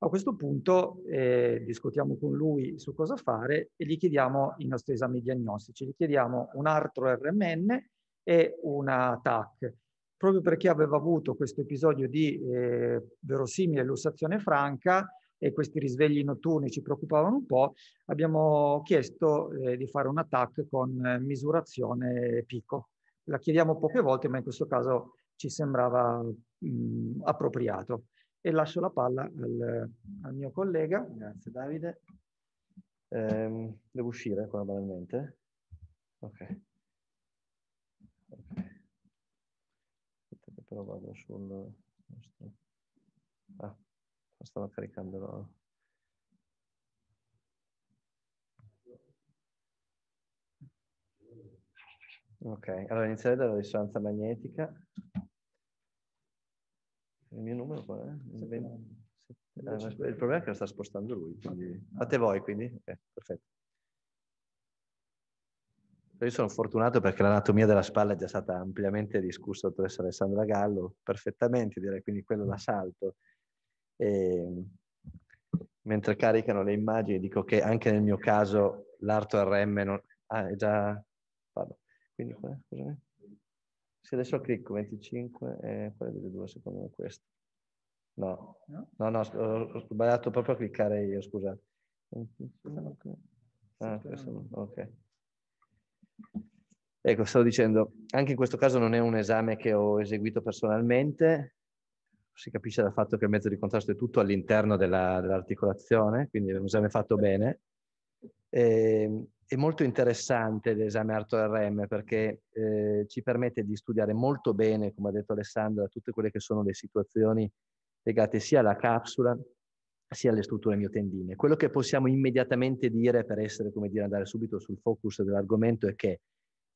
M: A questo punto eh, discutiamo con lui su cosa fare e gli chiediamo i nostri esami diagnostici, gli chiediamo un altro RMN e una TAC proprio perché aveva avuto questo episodio di eh, verosimile lussazione franca e questi risvegli notturni ci preoccupavano un po', abbiamo chiesto eh, di fare un attack con misurazione picco. La chiediamo poche volte, ma in questo caso ci sembrava mh, mm, appropriato. E lascio la palla al, al mio collega. Grazie Davide.
N: Ehm, devo uscire ancora banalmente? Ok.
G: però vado sul nostro... Ah, stava
N: caricando la... Ok, allora inizierei dalla risonanza magnetica.
G: Il mio numero qual è? Il, 20... Eh,
N: il problema è che lo sta spostando lui. Quindi... A te voi, quindi? Ok, perfetto. Io sono fortunato perché l'anatomia della spalla è già stata ampiamente discussa attraverso Alessandra Gallo, perfettamente direi, quindi quello da salto. E, ehm, mentre caricano le immagini dico che anche nel mio caso l'arto RM non... Ah, è già... Vado. Quindi, scusami. Eh, Se adesso clicco 25, eh, quale delle due secondo me questo? No, no, no, ho, sbagliato proprio a cliccare io, scusate. Ah, questo ok. Ecco, stavo dicendo, anche in questo caso non è un esame che ho eseguito personalmente, si capisce dal fatto che il mezzo di contrasto è tutto all'interno dell'articolazione, quindi è un esame fatto bene. E, ehm, è molto interessante l'esame ARTO-RM perché eh, ci permette di studiare molto bene, come ha detto Alessandra, tutte quelle che sono le situazioni legate sia alla capsula sia le strutture miotendine. Quello che possiamo immediatamente dire, per essere, come dire, andare subito sul focus dell'argomento, è che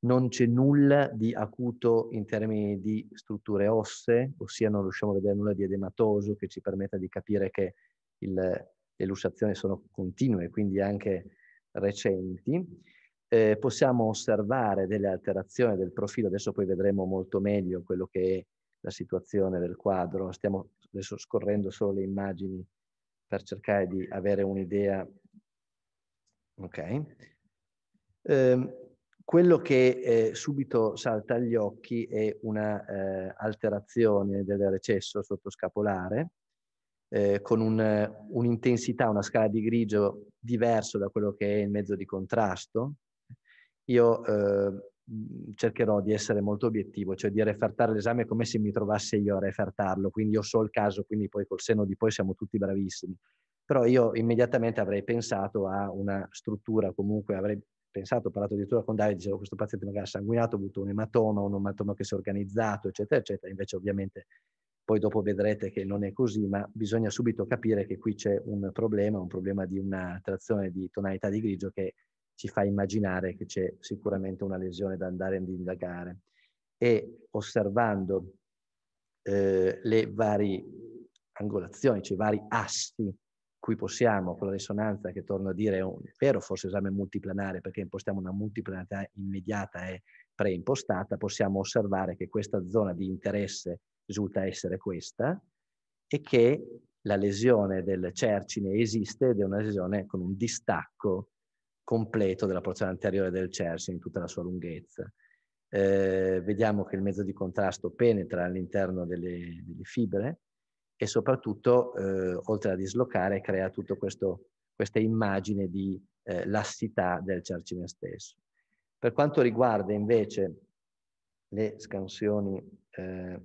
N: non c'è nulla di acuto in termini di strutture ossee, ossia non riusciamo a vedere nulla di edematoso che ci permetta di capire che il, le lussazioni sono continue, quindi anche recenti. Eh, possiamo osservare delle alterazioni del profilo, adesso poi vedremo molto meglio quello che è la situazione del quadro, stiamo adesso scorrendo solo le immagini per cercare di avere un'idea. Ok. Eh, quello che eh, subito salta agli occhi è una eh, alterazione del recesso sottoscapolare eh, con un, un'intensità, una scala di grigio diverso da quello che è il mezzo di contrasto. Io eh, Mhmm, cercherò di essere molto obiettivo, cioè di refertare l'esame come se mi trovassi io a refertarlo, quindi io so il caso, quindi poi col seno di poi siamo tutti bravissimi. Però io immediatamente avrei pensato a una struttura, comunque avrei pensato, ho parlato addirittura con Davide, dicevo questo paziente magari ha sanguinato, ha avuto un ematoma, un ematoma che si è organizzato, eccetera, eccetera. Invece ovviamente poi dopo vedrete che non è così, ma bisogna subito capire che qui c'è un problema, un problema di una trazione di tonalità di grigio che ci fa immaginare che c'è sicuramente una lesione da andare ad indagare. E osservando eh, le varie angolazioni, cioè i vari assi cui possiamo, con la risonanza che torno a dire è, un, vero, forse esame multiplanare, perché impostiamo una multiplanarità immediata e preimpostata, possiamo osservare che questa zona di interesse risulta essere questa e che la lesione del cercine esiste ed è una lesione con un distacco completo della porzione anteriore del cersi in tutta la sua lunghezza. Eh, vediamo che il mezzo di contrasto penetra all'interno delle, delle fibre e soprattutto, eh, oltre a dislocare, crea tutta questa immagine di eh, lassità del cercine stesso. Per quanto riguarda invece le scansioni, eh,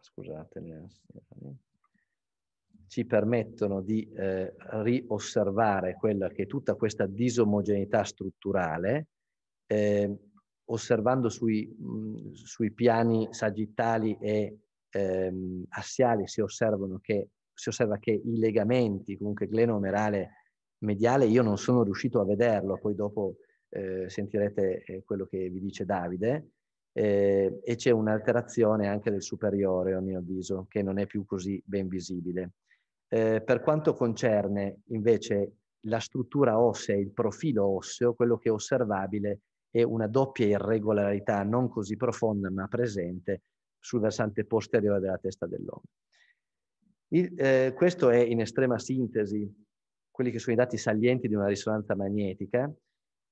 N: scusate, le eh, ci permettono di eh, riosservare quella che è tutta questa disomogeneità strutturale, eh, osservando sui, mm, sui, piani sagittali e ehm, assiali si, che, si, osserva che i legamenti, comunque glenomerale mediale, io non sono riuscito a vederlo, poi dopo eh, sentirete eh, quello che vi dice Davide, eh, e c'è un'alterazione anche del superiore, a mio avviso, che non è più così ben visibile. Eh, per quanto concerne invece la struttura ossea, il profilo osseo, quello che è osservabile è una doppia irregolarità non così profonda ma presente sul versante posteriore della testa dell'uomo. Eh, questo è in estrema sintesi quelli che sono i dati salienti di una risonanza magnetica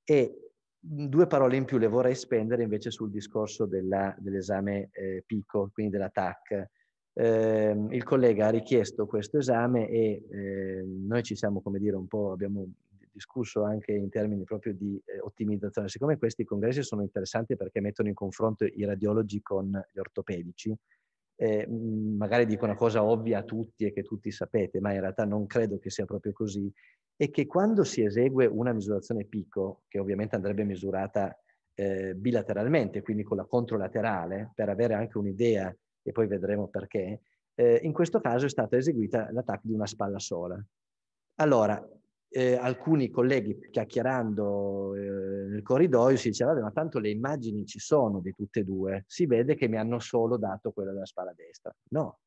N: e due parole in più le vorrei spendere invece sul discorso dell'esame eh, PICO, quindi della TAC, eh, il collega ha richiesto questo esame e eh, noi ci siamo, come dire, un po' abbiamo discusso anche in termini proprio di eh, ottimizzazione. Siccome questi congressi sono interessanti perché mettono in confronto i radiologi con gli ortopedici, mm, magari dico una cosa ovvia a tutti e che tutti sapete, ma in realtà non credo che sia proprio così, e che quando si esegue una misurazione picco, che ovviamente andrebbe misurata eh, bilateralmente, quindi con la controlaterale, per avere anche un'idea e poi vedremo perché, eh, in questo caso è stata eseguita l'attacco di una spalla sola. Allora, eh, alcuni colleghi chiacchierando eh, nel corridoio si dicevano, ma tanto le immagini ci sono di tutte e due, si vede che mi hanno solo dato quella della spalla destra. No,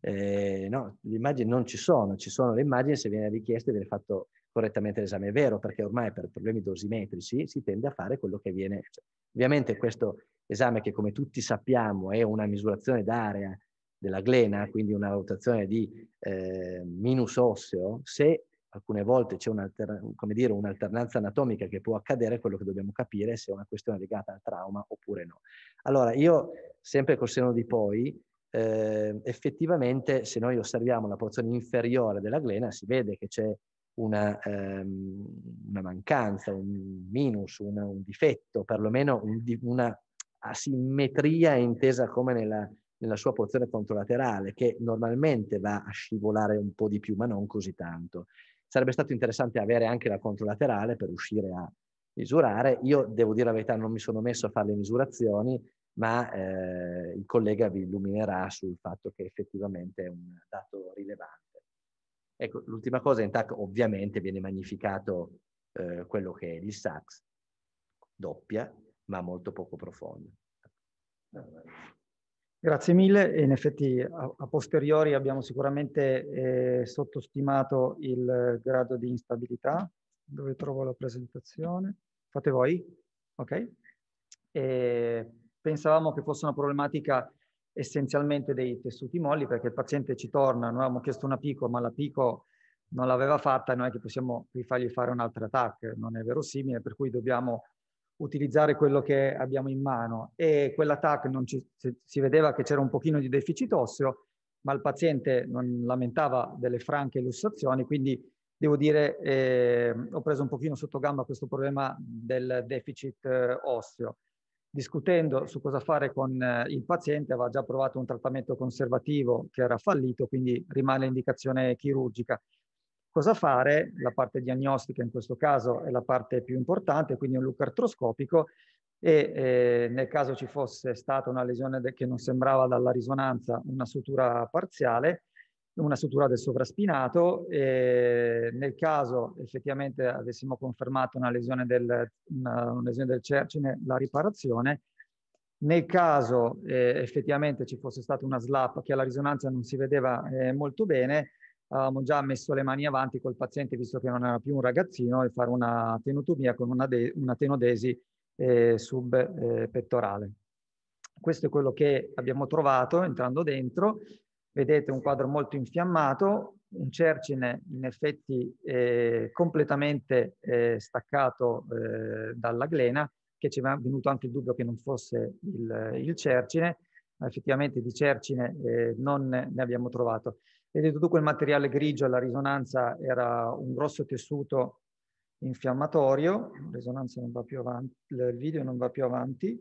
N: eh, no, le immagini non ci sono, ci sono le immagini, se viene richiesta viene fatto correttamente l'esame, è vero, perché ormai per problemi dosimetrici si tende a fare quello che viene. Cioè, ovviamente questo esame che come tutti sappiamo è una misurazione d'area della glena, quindi una valutazione di eh, minus osseo, se alcune volte c'è un'alternanza un anatomica che può accadere, quello che dobbiamo capire è se è una questione legata al trauma oppure no. Allora, io sempre col seno di poi, eh, effettivamente se noi osserviamo la porzione inferiore della glena si vede che c'è una, ehm, una, mancanza, un minus, una, un difetto, perlomeno un, una asimmetria intesa come nella, nella sua porzione controlaterale, che normalmente va a scivolare un po' di più, ma non così tanto. Sarebbe stato interessante avere anche la controlaterale per riuscire a misurare. Io devo dire la verità, non mi sono messo a fare le misurazioni, ma eh, il collega vi illuminerà sul fatto che effettivamente è un dato rilevante. Ecco, l'ultima cosa, in TAC ovviamente viene magnificato eh, quello che è il SAX, doppia, ma molto poco profonde.
M: Grazie mille, in effetti a, posteriori abbiamo sicuramente eh, sottostimato il grado di instabilità, dove trovo la presentazione. Fate voi? Ok. E pensavamo che fosse una problematica essenzialmente dei tessuti molli perché il paziente ci torna, noi avevamo chiesto una pico ma la pico non l'aveva fatta, non è che possiamo rifargli fare un'altra TAC, non è verosimile, per cui dobbiamo utilizzare quello che abbiamo in mano e quella non ci, si vedeva che c'era un pochino di deficit osseo, ma il paziente non lamentava delle franche lussazioni, quindi devo dire eh, ho preso un pochino sotto gamba questo problema del deficit eh, osseo. Discutendo su cosa fare con eh, il paziente, aveva già provato un trattamento conservativo che era fallito, quindi rimane indicazione chirurgica. Cosa fare? La parte diagnostica in questo caso è la parte più importante, quindi un look artroscopico e eh, nel caso ci fosse stata una lesione che non sembrava dalla risonanza una sutura parziale, una sutura del sovraspinato e nel caso effettivamente avessimo confermato una lesione del, una, una lesione del cercine, la riparazione. Nel caso eh, effettivamente ci fosse stata una slap che alla risonanza non si vedeva eh, molto bene, avevamo già messo le mani avanti col paziente, visto che non era più un ragazzino, e fare una tenotomia con una, de- una tenodesi eh, subpettorale. Eh, Questo è quello che abbiamo trovato entrando dentro. Vedete un quadro molto infiammato, un cercine in effetti eh, completamente eh, staccato eh, dalla glena, che ci è venuto anche il dubbio che non fosse il, il cercine, ma effettivamente di cercine eh, non ne abbiamo trovato. Vedete, tutto quel materiale grigio alla risonanza era un grosso tessuto infiammatorio, la risonanza non va più avanti, il video non va più avanti.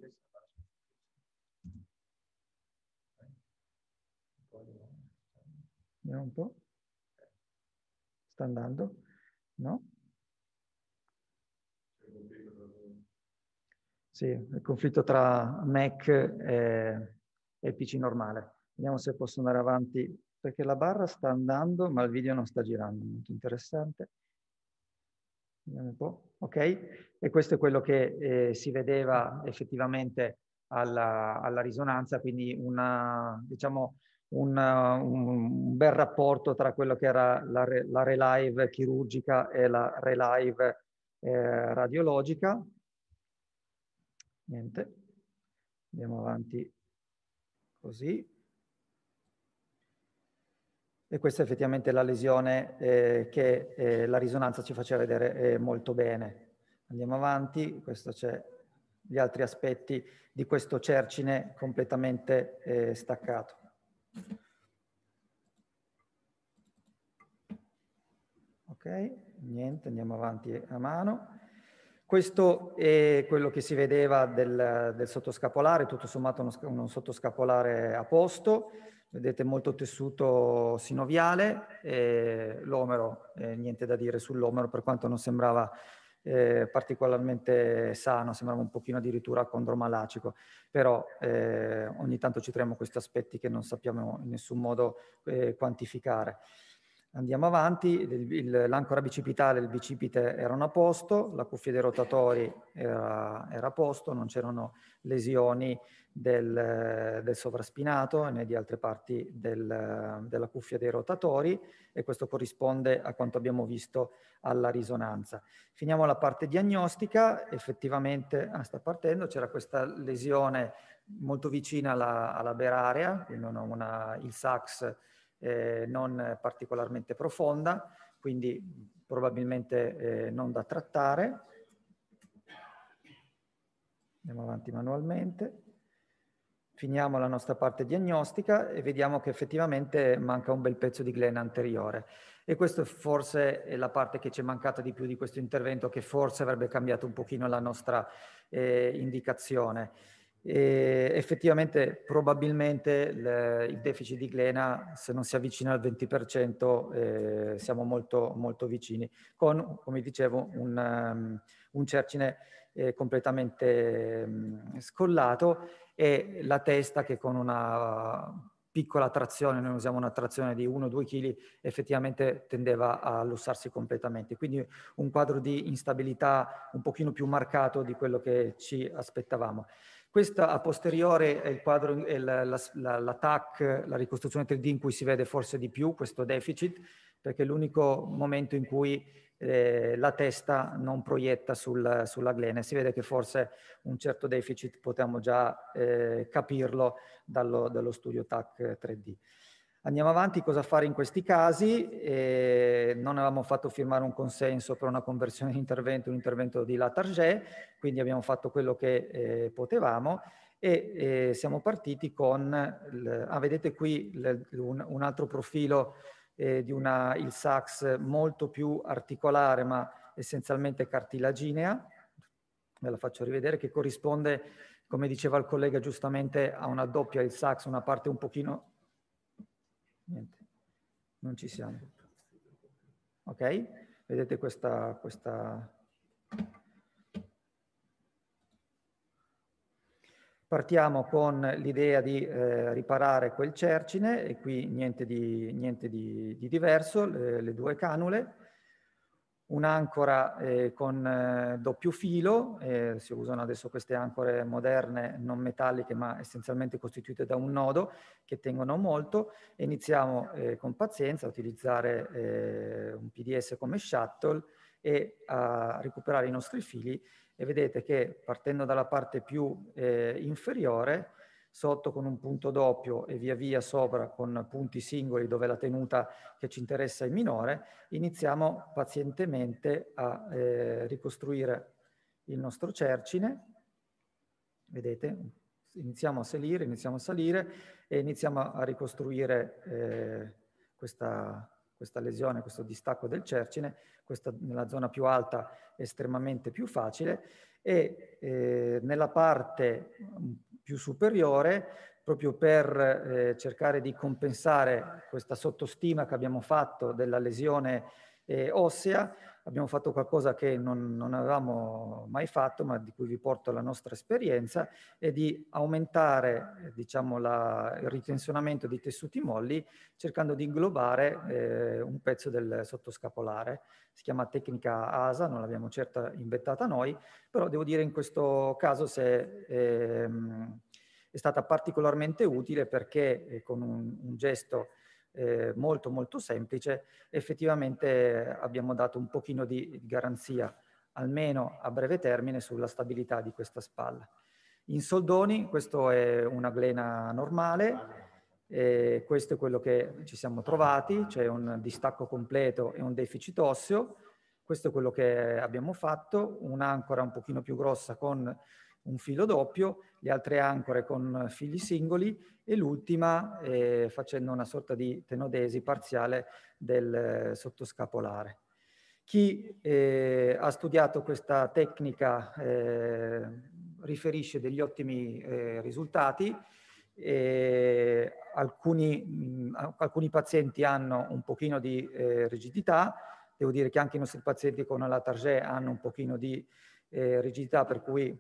M: Vediamo un po'. Sta andando? No? Sì, il conflitto tra Mac e, e PC normale. Vediamo se posso andare avanti perché la barra sta andando ma il video non sta girando, molto interessante. Ok, e questo è quello che eh, si vedeva effettivamente alla, alla risonanza, quindi una, diciamo, una, un, bel rapporto tra quello che era la, la relive chirurgica e la relive eh, radiologica. Niente, andiamo avanti così. E questa è effettivamente la lesione eh, che eh, la risonanza ci faceva vedere eh, molto bene. Andiamo avanti, questo c'è gli altri aspetti di questo cercine completamente eh, staccato. Ok, niente, andiamo avanti a mano. Questo è quello che si vedeva del, del sottoscapolare, tutto sommato uno, uno sottoscapolare a posto vedete molto tessuto sinoviale, eh, l'omero, eh, niente da dire sull'omero per quanto non sembrava eh, particolarmente sano, sembrava un pochino addirittura condromalacico, però eh, ogni tanto ci troviamo questi aspetti che non sappiamo in nessun modo eh, quantificare. Andiamo avanti, l'ancora bicipitale e il bicipite erano a posto, la cuffia dei rotatori era, era a posto, non c'erano lesioni del, del, sovraspinato né di altre parti del, della cuffia dei rotatori e questo corrisponde a quanto abbiamo visto alla risonanza. Finiamo la parte diagnostica, effettivamente ah, sta partendo, c'era questa lesione molto vicina alla, alla berarea, quindi una, il sax eh, non particolarmente profonda, quindi probabilmente eh, non da trattare. Andiamo avanti manualmente. Finiamo la nostra parte diagnostica e vediamo che effettivamente manca un bel pezzo di glena anteriore. E questa forse è la parte che ci è mancata di più di questo intervento, che forse avrebbe cambiato un pochino la nostra eh, indicazione. E effettivamente probabilmente le, il deficit di glena se non si avvicina al 20% eh, siamo molto, molto vicini con come dicevo un, um, un cercine eh, completamente um, scollato e la testa che con una piccola trazione, noi usiamo una trazione di 1-2 kg, effettivamente tendeva a lussarsi completamente. Quindi un quadro di instabilità un pochino più marcato di quello che ci aspettavamo. Questo a posteriore è il quadro, è la, la, la, TAC, la ricostruzione 3D in cui si vede forse di più questo deficit, perché è l'unico momento in cui eh, la testa non proietta sul, sulla glena. Si vede che forse un certo deficit potremmo già eh, capirlo dallo, dallo studio TAC 3D. Andiamo avanti, cosa fare in questi casi? Eh, non avevamo fatto firmare un consenso per una conversione di intervento, un intervento di Latarget, quindi abbiamo fatto quello che eh, potevamo e eh, siamo partiti con, ah, vedete qui le, un, un, altro profilo eh, di una il sax molto più articolare ma essenzialmente cartilaginea, ve la faccio rivedere, che corrisponde come diceva il collega giustamente, a una doppia il sax, una parte un pochino Niente, non ci siamo. Ok? Vedete questa, questa... Partiamo con l'idea di eh, riparare quel cercine e qui niente di, niente di, di diverso, le, le due canule un'ancora eh, con eh, doppio filo, eh, si usano adesso queste ancore moderne non metalliche ma essenzialmente costituite da un nodo che tengono molto e iniziamo eh, con pazienza a utilizzare eh, un PDS come shuttle e a recuperare i nostri fili e vedete che partendo dalla parte più eh, inferiore sotto con un punto doppio e via via sopra con punti singoli dove la tenuta che ci interessa è minore, iniziamo pazientemente a eh, ricostruire il nostro cercine. Vedete? Iniziamo a salire, iniziamo a salire e iniziamo a ricostruire eh, questa, questa lesione, questo distacco del cercine, questa nella zona più alta è estremamente più facile e eh, nella parte più superiore, proprio per eh, cercare di compensare questa sottostima che abbiamo fatto della lesione eh, ossea. Abbiamo fatto qualcosa che non, non, avevamo mai fatto, ma di cui vi porto la nostra esperienza, è di aumentare diciamo, la, il ritensionamento dei tessuti molli cercando di inglobare eh, un pezzo del sottoscapolare. Si chiama tecnica ASA, non l'abbiamo certa inventata noi, però devo dire in questo caso se... Ehm, è stata particolarmente utile perché eh, con un, un gesto eh, molto molto semplice, effettivamente eh, abbiamo dato un pochino di garanzia, almeno a breve termine, sulla stabilità di questa spalla. In soldoni, questo è una glena normale, eh, questo è quello che ci siamo trovati, c'è cioè un distacco completo e un deficit osseo, questo è quello che abbiamo fatto, un'ancora un pochino più grossa con un filo doppio le altre ancore con fili singoli e l'ultima eh, facendo una sorta di tenodesi parziale del eh, sottoscapolare. Chi eh, ha studiato questa tecnica eh, riferisce degli ottimi eh, risultati. Alcuni, mh, mm, alcuni, pazienti hanno un pochino di eh, rigidità, devo dire che anche i nostri pazienti con la Targé hanno un pochino di eh, rigidità, per cui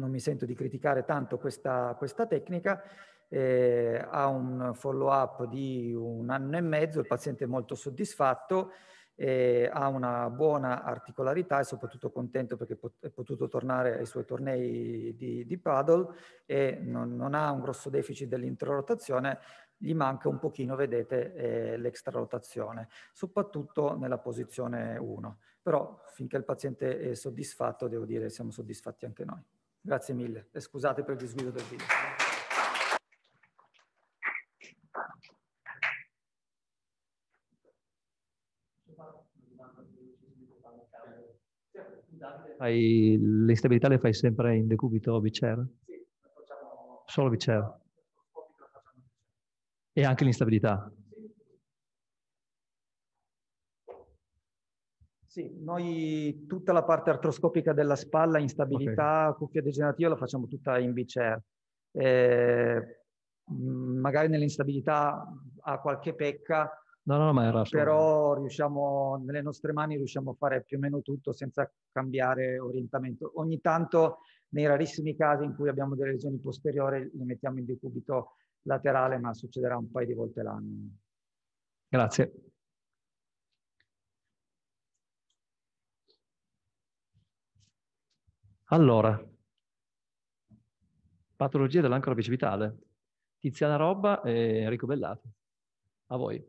M: non mi sento di criticare tanto questa, questa tecnica, eh, ha un follow up di un anno e mezzo, il paziente è molto soddisfatto, eh, ha una buona articolarità e soprattutto contento perché è potuto tornare ai suoi tornei di, di paddle e non, non, ha un grosso deficit dell'introrotazione, gli manca un pochino, vedete, eh, l'extrarotazione, soprattutto nella posizione 1. Però finché il paziente è soddisfatto, devo dire, siamo soddisfatti anche noi. Grazie mille e scusate per il disguido del video.
G: Hai, l'instabilità le fai sempre in decubito o bicera? Sì, facciamo... Solo bicera. E anche l'instabilità?
M: Sì, noi tutta la parte artroscopica della spalla, instabilità, okay. cuffia degenerativa la facciamo tutta in BCR. Eh, mm, magari nell'instabilità ha qualche pecca,
G: no, no, ma era però
M: riusciamo, nelle nostre mani riusciamo a fare più o meno tutto senza cambiare orientamento. Ogni tanto, nei rarissimi casi in cui abbiamo delle lesioni posteriori, le mettiamo in decubito laterale, ma succederà un paio di volte l'anno.
G: Grazie. Allora, patologia dell'ancora bicipitale. Tiziana Robba e Enrico Bellati. A voi.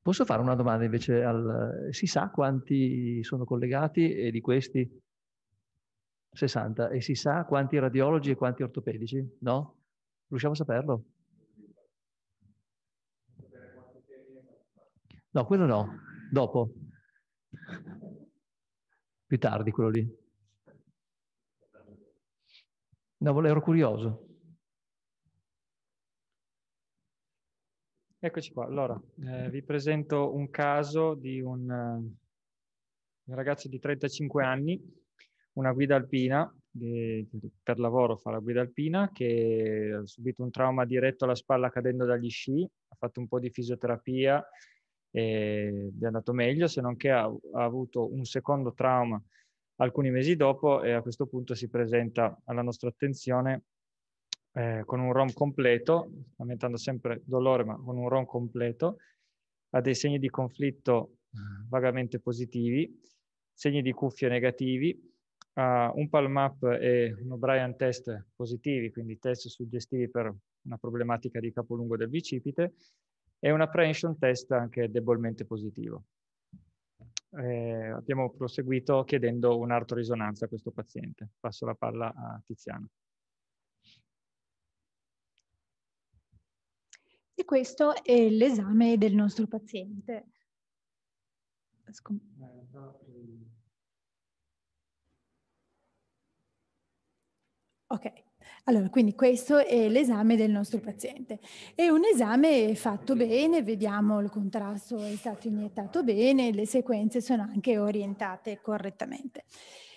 G: Posso fare una domanda invece al... Si sa quanti sono collegati e di questi 60 e si sa quanti radiologi e quanti ortopedici? No? Riusciamo a saperlo? No, quello no, dopo. Più tardi quello lì. No, ero curioso.
B: Eccoci qua. Allora, eh, vi presento un caso di un, eh, un, ragazzo di 35 anni, una guida alpina, che per lavoro fa la guida alpina, che ha subito un trauma diretto alla spalla cadendo dagli sci, ha fatto un po' di fisioterapia, ed è andato meglio, se non che ha, ha avuto un secondo trauma alcuni mesi dopo e a questo punto si presenta alla nostra attenzione eh, con un ROM completo, lamentando sempre dolore, ma con un ROM completo, ha dei segni di conflitto vagamente positivi, segni di cuffie negativi, ha un palm up e un O'Brien test positivi, quindi test suggestivi per una problematica di capolungo del bicipite, e un apprehension test anche debolmente positivo. Eh, abbiamo proseguito chiedendo un'artorisonanza a questo paziente. Passo la palla a Tiziana.
L: E questo è l'esame del nostro paziente. Ok. Allora, quindi questo è l'esame del nostro paziente. È un esame fatto bene, vediamo il contrasto è stato iniettato bene, le sequenze sono anche orientate correttamente.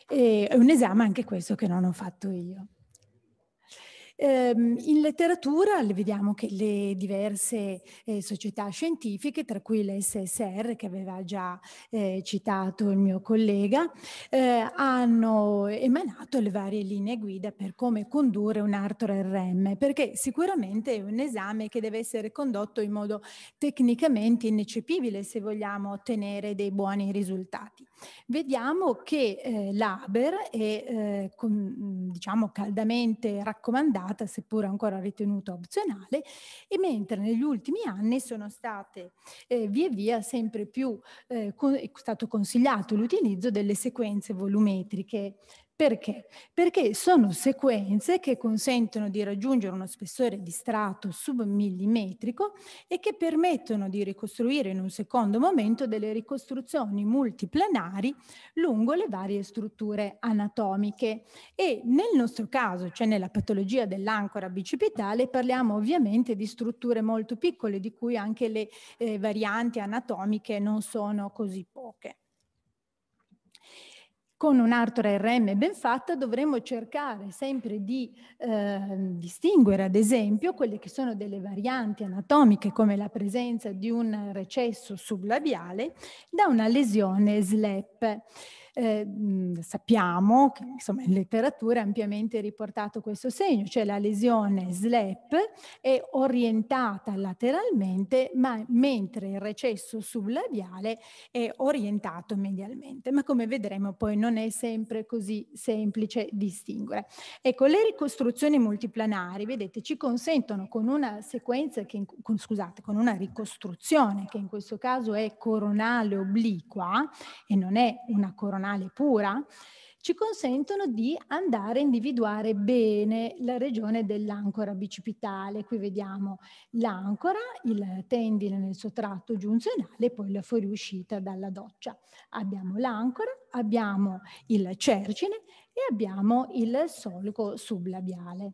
L: È un esame anche questo che non ho fatto io. Ehm, in letteratura vediamo che le diverse eh, società scientifiche, tra cui l'SSR che aveva già eh, citato il mio collega, eh, hanno emanato le varie linee guida per come condurre un Arthur RM, perché sicuramente è un esame che deve essere condotto in modo tecnicamente ineccepibile se vogliamo ottenere dei buoni risultati. Vediamo che l'ABER è diciamo caldamente raccomandato aumentata, seppur ancora ritenuta opzionale, e mentre negli ultimi anni sono state eh, via via sempre più eh, con, è stato consigliato l'utilizzo delle sequenze volumetriche perché? Perché sono sequenze che consentono di raggiungere uno spessore di strato submillimetrico e che permettono di ricostruire in un secondo momento delle ricostruzioni multiplanari lungo le varie strutture anatomiche. E nel nostro caso, cioè nella patologia dell'ancora bicipitale, parliamo ovviamente di strutture molto piccole, di cui anche le eh, varianti anatomiche non sono così poche con un'altra RM ben fatta dovremmo cercare sempre di eh, distinguere ad esempio quelle che sono delle varianti anatomiche come la presenza di un recesso sublabiale da una lesione SLEP. Eh, sappiamo che insomma, in letteratura è ampiamente riportato questo segno, cioè la lesione SLEP è orientata lateralmente, ma mentre il recesso sublabiale è orientato medialmente. Ma come vedremo poi non è sempre così semplice distinguere. Ecco, le ricostruzioni multiplanari, vedete, ci consentono con una sequenza, che, con, scusate, con una ricostruzione che in questo caso è coronale obliqua e non è una coronale regionale pura, ci consentono di andare a individuare bene la regione dell'ancora bicipitale. Qui vediamo l'ancora, il tendine nel suo tratto giunzionale e poi la fuoriuscita dalla doccia. Abbiamo l'ancora, abbiamo il cercine e abbiamo il solco sublabiale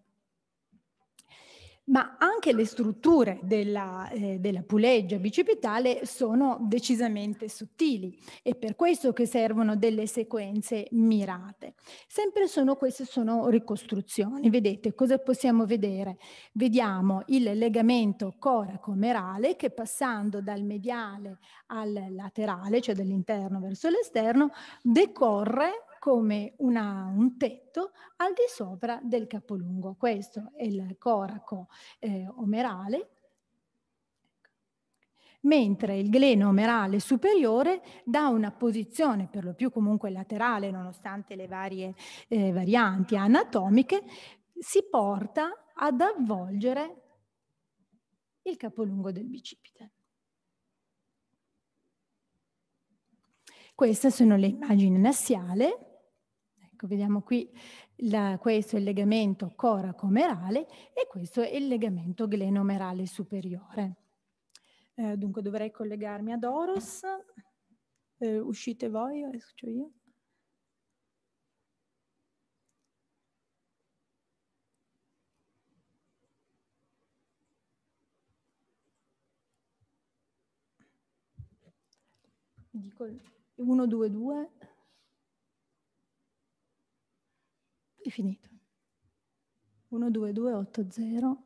L: ma anche le strutture della, eh, della, puleggia bicipitale sono decisamente sottili e per questo che servono delle sequenze mirate. Sempre sono queste sono ricostruzioni. Vedete cosa possiamo vedere? Vediamo il legamento coraco-merale che passando dal mediale al laterale, cioè dall'interno verso l'esterno, decorre come una, un tetto al di sopra del capolungo. Questo è il coraco eh, omerale mentre il gleno omerale superiore dà una posizione per lo più comunque laterale nonostante le varie eh, varianti anatomiche, si porta ad avvolgere il capolungo del bicipite. Queste sono le immagini nassiale Ecco, vediamo qui la, questo è il legamento coracomerale e questo è il legamento glenomerale superiore. Eh, dunque dovrei collegarmi ad Oros. Eh, uscite voi o esco io? Dico 1, 2, 2. è finito. 1, 2, 2, 8, 0.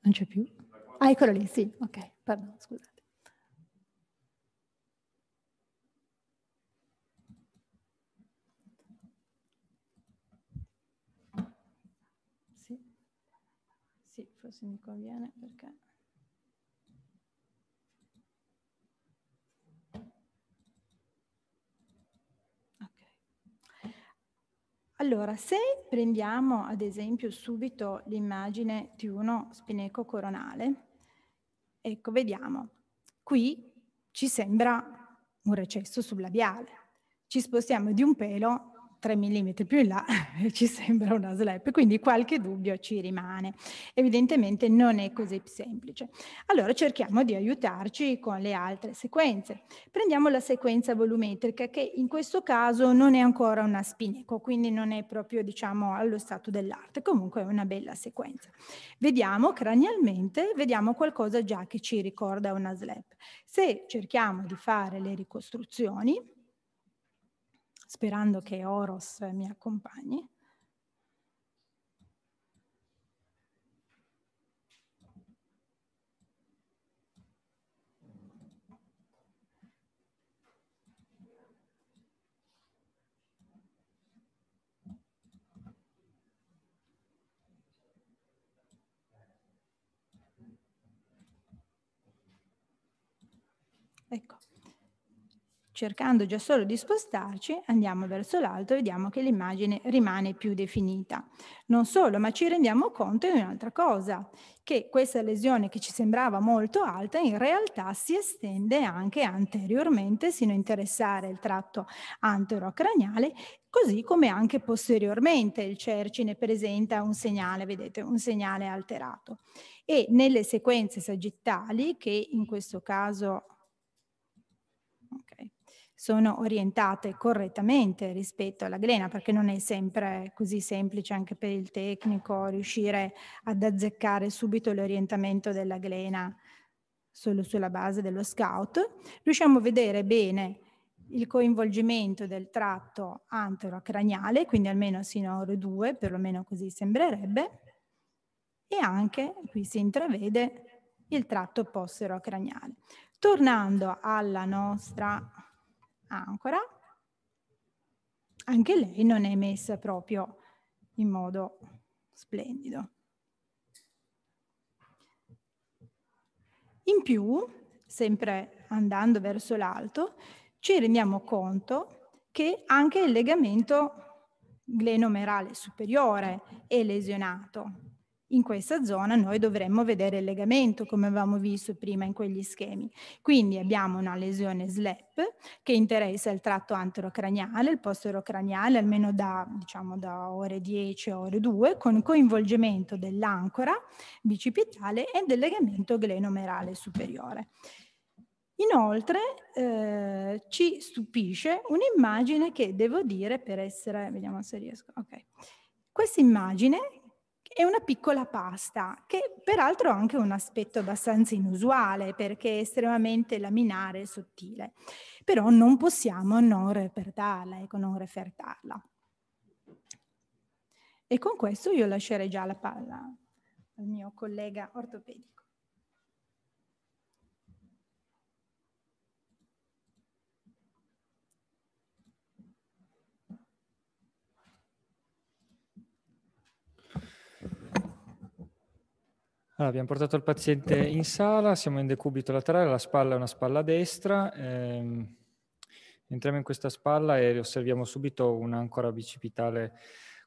L: Non c'è più. Ah, eccolo lì, sì, ok, pardon, scusate. Sì, sì, forse mi conviene perché... Allora, se prendiamo ad esempio subito l'immagine di uno spineco coronale, ecco, vediamo, qui ci sembra un recesso sublabiale. Ci spostiamo di un pelo 3 mm più in là ci sembra una slap, quindi qualche dubbio ci rimane. Evidentemente non è così semplice. Allora cerchiamo di aiutarci con le altre sequenze. Prendiamo la sequenza volumetrica che in questo caso non è ancora una spineco, quindi non è proprio diciamo allo stato dell'arte, comunque è una bella sequenza. Vediamo cranialmente, vediamo qualcosa già che ci ricorda una slap. Se cerchiamo di fare le ricostruzioni, sperando che Oros mi accompagni. cercando già solo di spostarci, andiamo verso l'alto e vediamo che l'immagine rimane più definita. Non solo, ma ci rendiamo conto di un'altra cosa, che questa lesione che ci sembrava molto alta in realtà si estende anche anteriormente, sino a interessare il tratto anterocraniale, così come anche posteriormente il cercine presenta un segnale, vedete, un segnale alterato. E nelle sequenze sagittali, che in questo caso sono orientate correttamente rispetto alla glena, perché non è sempre così semplice anche per il tecnico riuscire ad azzeccare subito l'orientamento della glena solo sulla base dello scout. Riusciamo a vedere bene il coinvolgimento del tratto anterocraniale, quindi almeno sino a ore 2, perlomeno così sembrerebbe, e anche, qui si intravede, il tratto posserocraniale. Tornando alla nostra ancora, anche lei non è messa proprio in modo splendido. In più, sempre andando verso l'alto, ci rendiamo conto che anche il legamento glenomerale superiore è lesionato in questa zona noi dovremmo vedere il legamento come avevamo visto prima in quegli schemi. Quindi abbiamo una lesione SLEP che interessa il tratto anterocraniale, il posterocraniale almeno da, diciamo, da ore 10 a ore 2 con coinvolgimento dell'ancora bicipitale e del legamento glenomerale superiore. Inoltre eh, ci stupisce un'immagine che devo dire per essere, vediamo se riesco, ok. Questa immagine e una piccola pasta, che peraltro ha anche un aspetto abbastanza inusuale perché è estremamente laminare e sottile, però non possiamo non repertarla, ecco, non refertarla. E con questo io lascerei già la palla al mio collega ortopedico.
B: Allora, abbiamo portato il paziente in sala, siamo in decubito laterale, la spalla è una spalla destra. Ehm, entriamo in questa spalla e osserviamo subito un'ancora bicipitale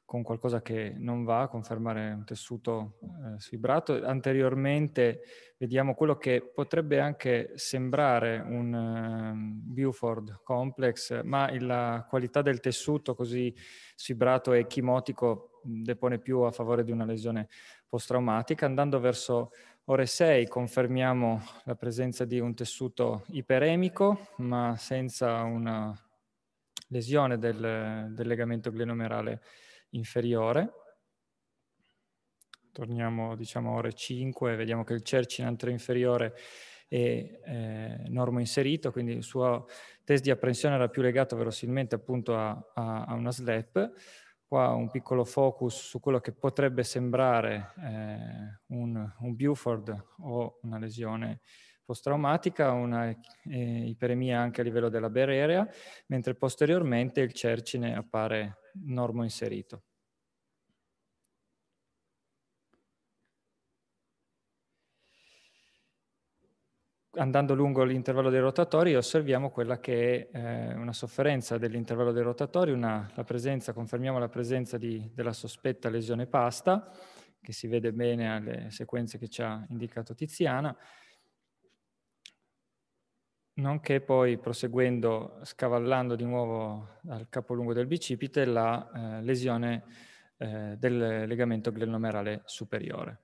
B: con qualcosa che non va, confermare un tessuto eh, sfibrato. Anteriormente vediamo quello che potrebbe anche sembrare un um, Buford complex, ma la qualità del tessuto così sfibrato e chimotico depone più a favore di una lesione post-traumatica. Andando verso ore 6 confermiamo la presenza di un tessuto iperemico, ma senza una lesione del, del legamento glenomerale inferiore. Torniamo diciamo a ore 5, vediamo che il cercine antroinferiore e eh, normo inserito, quindi il suo test di apprensione era più legato verosimilmente appunto a, a, a una SLEP qua un piccolo focus su quello che potrebbe sembrare eh, un, un, Buford o una lesione post-traumatica, una eh, iperemia anche a livello della bererea, mentre posteriormente il cercine appare normo inserito. andando lungo l'intervallo dei rotatori osserviamo quella che è eh, una sofferenza dell'intervallo dei rotatori, una, la presenza, confermiamo la presenza di, della sospetta lesione pasta, che si vede bene alle sequenze che ci ha indicato Tiziana, nonché poi proseguendo, scavallando di nuovo al capolungo del bicipite, la eh, lesione eh, del legamento glenomerale superiore.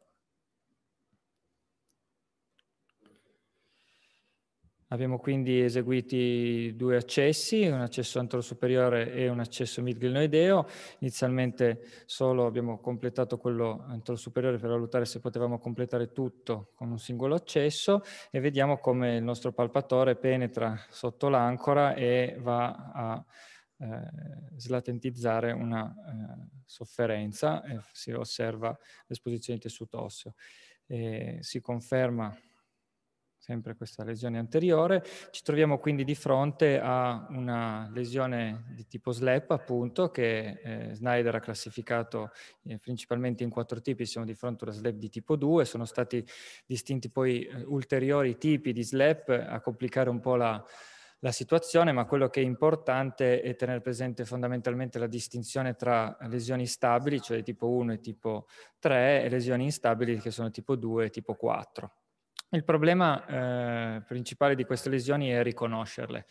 B: Abbiamo quindi eseguiti due accessi, un accesso antrosuperiore e un accesso midglinoideo. Inizialmente solo abbiamo completato quello antrosuperiore per valutare se potevamo completare tutto con un singolo accesso e vediamo come il nostro palpatore penetra sotto l'ancora e va a eh, slatentizzare una eh, sofferenza e si osserva l'esposizione di tessuto osseo. E si conferma sempre questa lesione anteriore. Ci troviamo quindi di fronte a una lesione di tipo slap, appunto, che eh, Snyder ha classificato eh, principalmente in quattro tipi. Siamo di fronte a una slap di tipo 2, sono stati distinti poi eh, ulteriori tipi di slap a complicare un po' la, la situazione, ma quello che è importante è tenere presente fondamentalmente la distinzione tra lesioni stabili, cioè tipo 1 e tipo 3, e lesioni instabili che sono tipo 2 e tipo 4. Il problema eh, principale di queste lesioni è riconoscerle.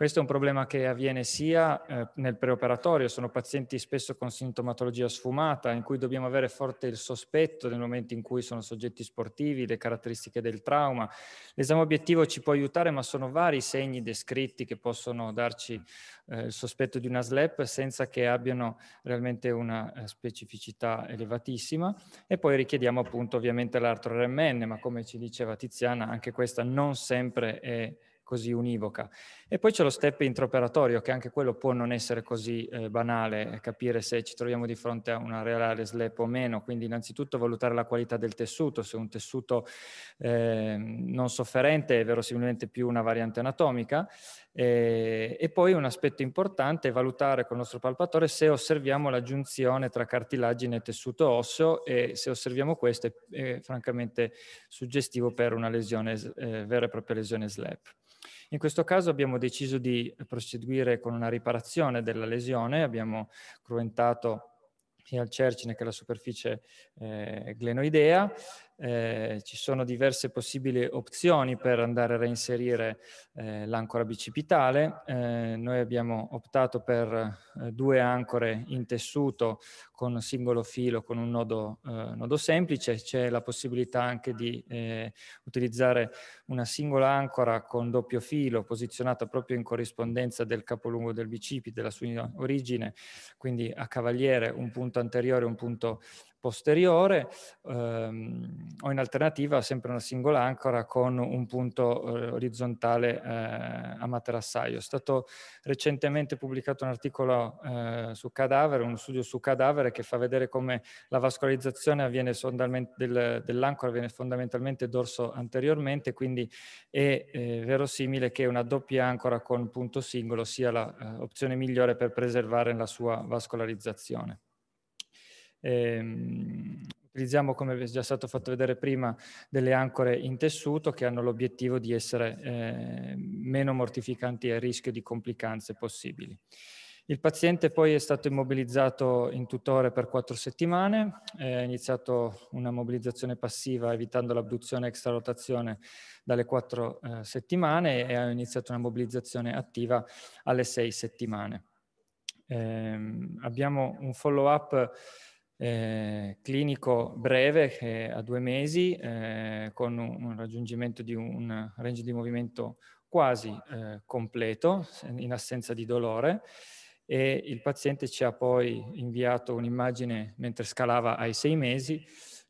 B: Questo è un problema che avviene sia eh, nel preoperatorio, sono pazienti spesso con sintomatologia sfumata, in cui dobbiamo avere forte il sospetto nel momento in cui sono soggetti sportivi, le caratteristiche del trauma. L'esame obiettivo ci può aiutare, ma sono vari i segni descritti che possono darci eh, il sospetto di una SLEP senza che abbiano realmente una eh, specificità elevatissima. E poi richiediamo appunto ovviamente l'altro RMN, ma come ci diceva Tiziana, anche questa non sempre è così univoca. E poi c'è lo step intraoperatorio, che anche quello può non essere così eh, banale, eh, capire se ci troviamo di fronte a una reale slap o meno, quindi innanzitutto valutare la qualità del tessuto, se un tessuto eh, non sofferente è verosimilmente più una variante anatomica, eh, e poi un aspetto importante è valutare il nostro palpatore se osserviamo la giunzione tra cartilagine e tessuto osseo e se osserviamo questo è, è francamente suggestivo per una lesione, eh, vera e propria lesione slap. In questo caso abbiamo deciso di proseguire con una riparazione della lesione, abbiamo cruentato sia il cercine che la superficie eh, glenoidea, eh, ci sono diverse possibili opzioni per andare a reinserire eh, l'ancora bicipitale. Eh, noi abbiamo optato per eh, due ancore in tessuto con singolo filo, con un nodo, eh, nodo semplice. C'è la possibilità anche di eh, utilizzare una singola ancora con doppio filo posizionata proprio in corrispondenza del capolungo del bicipite, della sua origine, quindi a cavaliere un punto anteriore e un punto posteriore ehm, o in alternativa sempre una singola ancora con un punto eh, orizzontale eh, a materassaio. È stato recentemente pubblicato un articolo eh, su cadavere, uno studio su cadavere che fa vedere come la vascolarizzazione avviene del, dell'ancora avviene fondamentalmente dorso anteriormente, quindi è eh, verosimile che una doppia ancora con punto singolo sia l'opzione eh, migliore per preservare la sua vascolarizzazione. Ehm, utilizziamo, come è già stato fatto vedere prima, delle ancore in tessuto che hanno l'obiettivo di essere eh, meno mortificanti e a rischio di complicanze possibili. Il paziente poi è stato immobilizzato in tutore per quattro settimane, è iniziato una mobilizzazione passiva evitando l'abduzione e extrarotazione dalle quattro eh, settimane e ha iniziato una mobilizzazione attiva alle sei settimane. Eh, abbiamo un follow up eh, clinico breve che a due mesi eh, con un, un, raggiungimento di un range di movimento quasi eh, completo in assenza di dolore e il paziente ci ha poi inviato un'immagine mentre scalava ai sei mesi.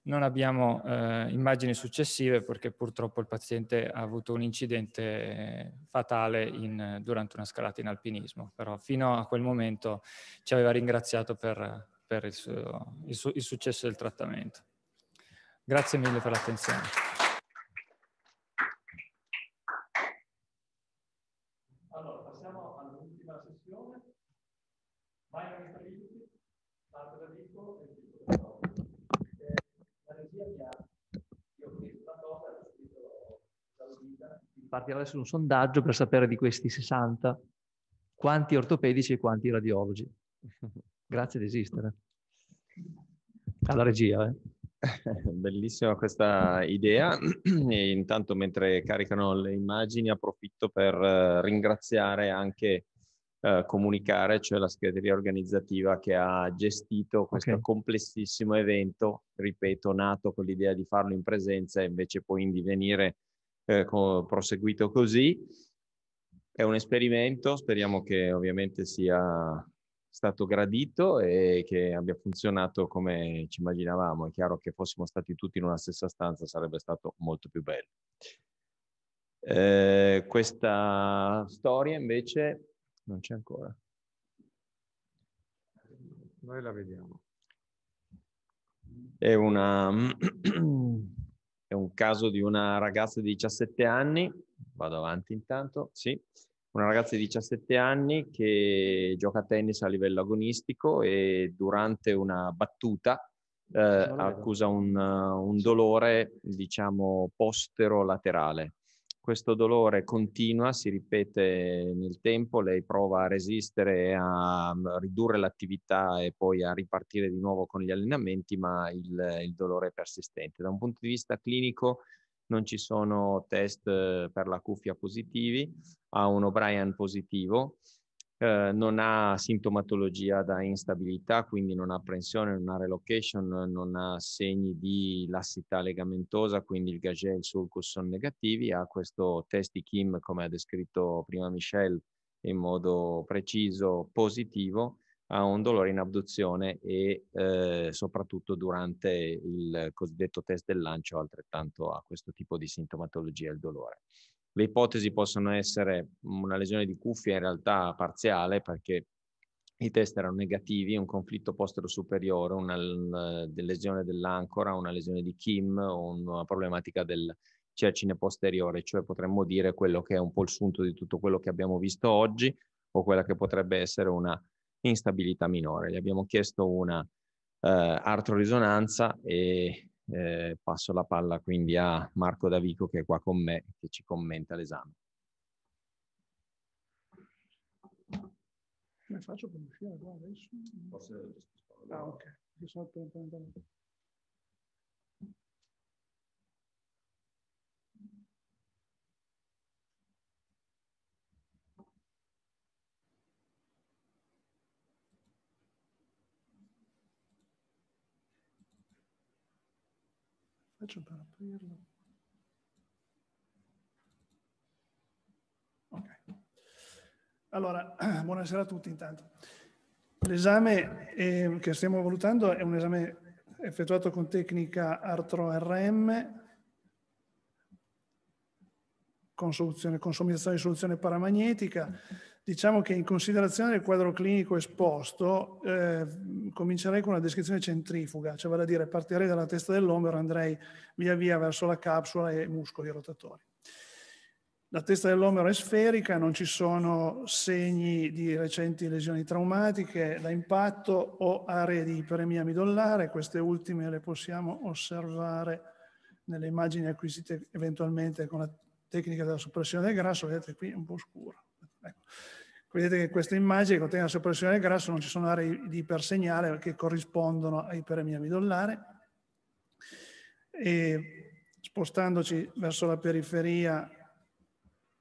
B: Non abbiamo eh, immagini successive perché purtroppo il paziente ha avuto un incidente eh, fatale in, durante una scalata in alpinismo, però fino a quel momento ci aveva ringraziato per, per il, suo, il, su, il successo del trattamento. Grazie mille per l'attenzione. Allora, passiamo all'ultima sessione. Mario
E: Mitraliti, Marco D'Amico e Filippo D'Amico. Eh, la regia mi ha, io ho chiesto una cosa, ho scritto Saudita.
G: Partirà adesso un sondaggio per sapere di questi 60 quanti ortopedici e quanti radiologi. Grazie di esistere. Alla regia. Eh.
A: Bellissima questa idea. E intanto mentre caricano le immagini approfitto per eh, ringraziare anche eh, Comunicare, cioè la segreteria organizzativa che ha gestito questo okay. complessissimo evento, ripeto, nato con l'idea di farlo in presenza e invece poi in divenire eh, co- proseguito così. È un esperimento, speriamo che ovviamente sia stato gradito e che abbia funzionato come ci immaginavamo. È chiaro che fossimo stati tutti in una stessa stanza sarebbe stato molto più bello. Eh, questa storia invece non c'è ancora. Noi la vediamo. È, una, è un caso di una ragazza di 17 anni, vado avanti intanto, sì, una ragazza di 17 anni che gioca a tennis a livello agonistico e durante una battuta eh, accusa un, eh, un, dolore, diciamo, postero laterale. Questo dolore continua, si ripete nel tempo, lei prova a resistere, a mm, ridurre l'attività e poi a ripartire di nuovo con gli allenamenti, ma il, il dolore è persistente. Da un punto di vista clinico non ci sono test eh, per la cuffia positivi, ha un O'Brien positivo, eh, non ha sintomatologia da instabilità, quindi non ha prensione, non ha relocation, non ha segni di lassità legamentosa, quindi il Gage e il sulcus sono negativi, ha questo test di Kim, come ha descritto prima Michelle, in modo preciso positivo ha un dolore in abduzione e eh, soprattutto durante il cosiddetto test del lancio altrettanto a questo tipo di sintomatologia il dolore. Le ipotesi possono essere una lesione di cuffia in realtà parziale perché i test erano negativi, un conflitto postero superiore, una, una lesione dell'ancora, una lesione di Kim, una problematica del cercine posteriore, cioè potremmo dire quello che è un po' il sunto di tutto quello che abbiamo visto oggi o quella che potrebbe essere una instabilità minore. Gli abbiamo chiesto una eh, artrorisonanza e eh, passo la palla quindi a Marco Davico che è qua con me che ci commenta l'esame.
K: Come faccio per uscire qua adesso? Forse... Ah, ok. faccio per aprirlo? Ok. Allora, buonasera a tutti intanto. L'esame eh, che stiamo valutando è un esame effettuato con tecnica ARTRO-RM con, soluzione, con somministrazione di soluzione paramagnetica Diciamo che in considerazione del quadro clinico esposto, eh, comincerei con una descrizione centrifuga, cioè vale a dire partirei dalla testa dell'ombero e andrei via via verso la capsula e i muscoli rotatori. La testa dell'omero è sferica, non ci sono segni di recenti lesioni traumatiche da impatto o aree di iperemia midollare, queste ultime le possiamo osservare nelle immagini acquisite eventualmente con la tecnica della soppressione del grasso, vedete qui è un po' scuro. Ecco. Vedete che queste immagini che contengono la soppressione del grasso non ci sono aree di ipersegnale che corrispondono ai peremia midollare. E spostandoci verso la periferia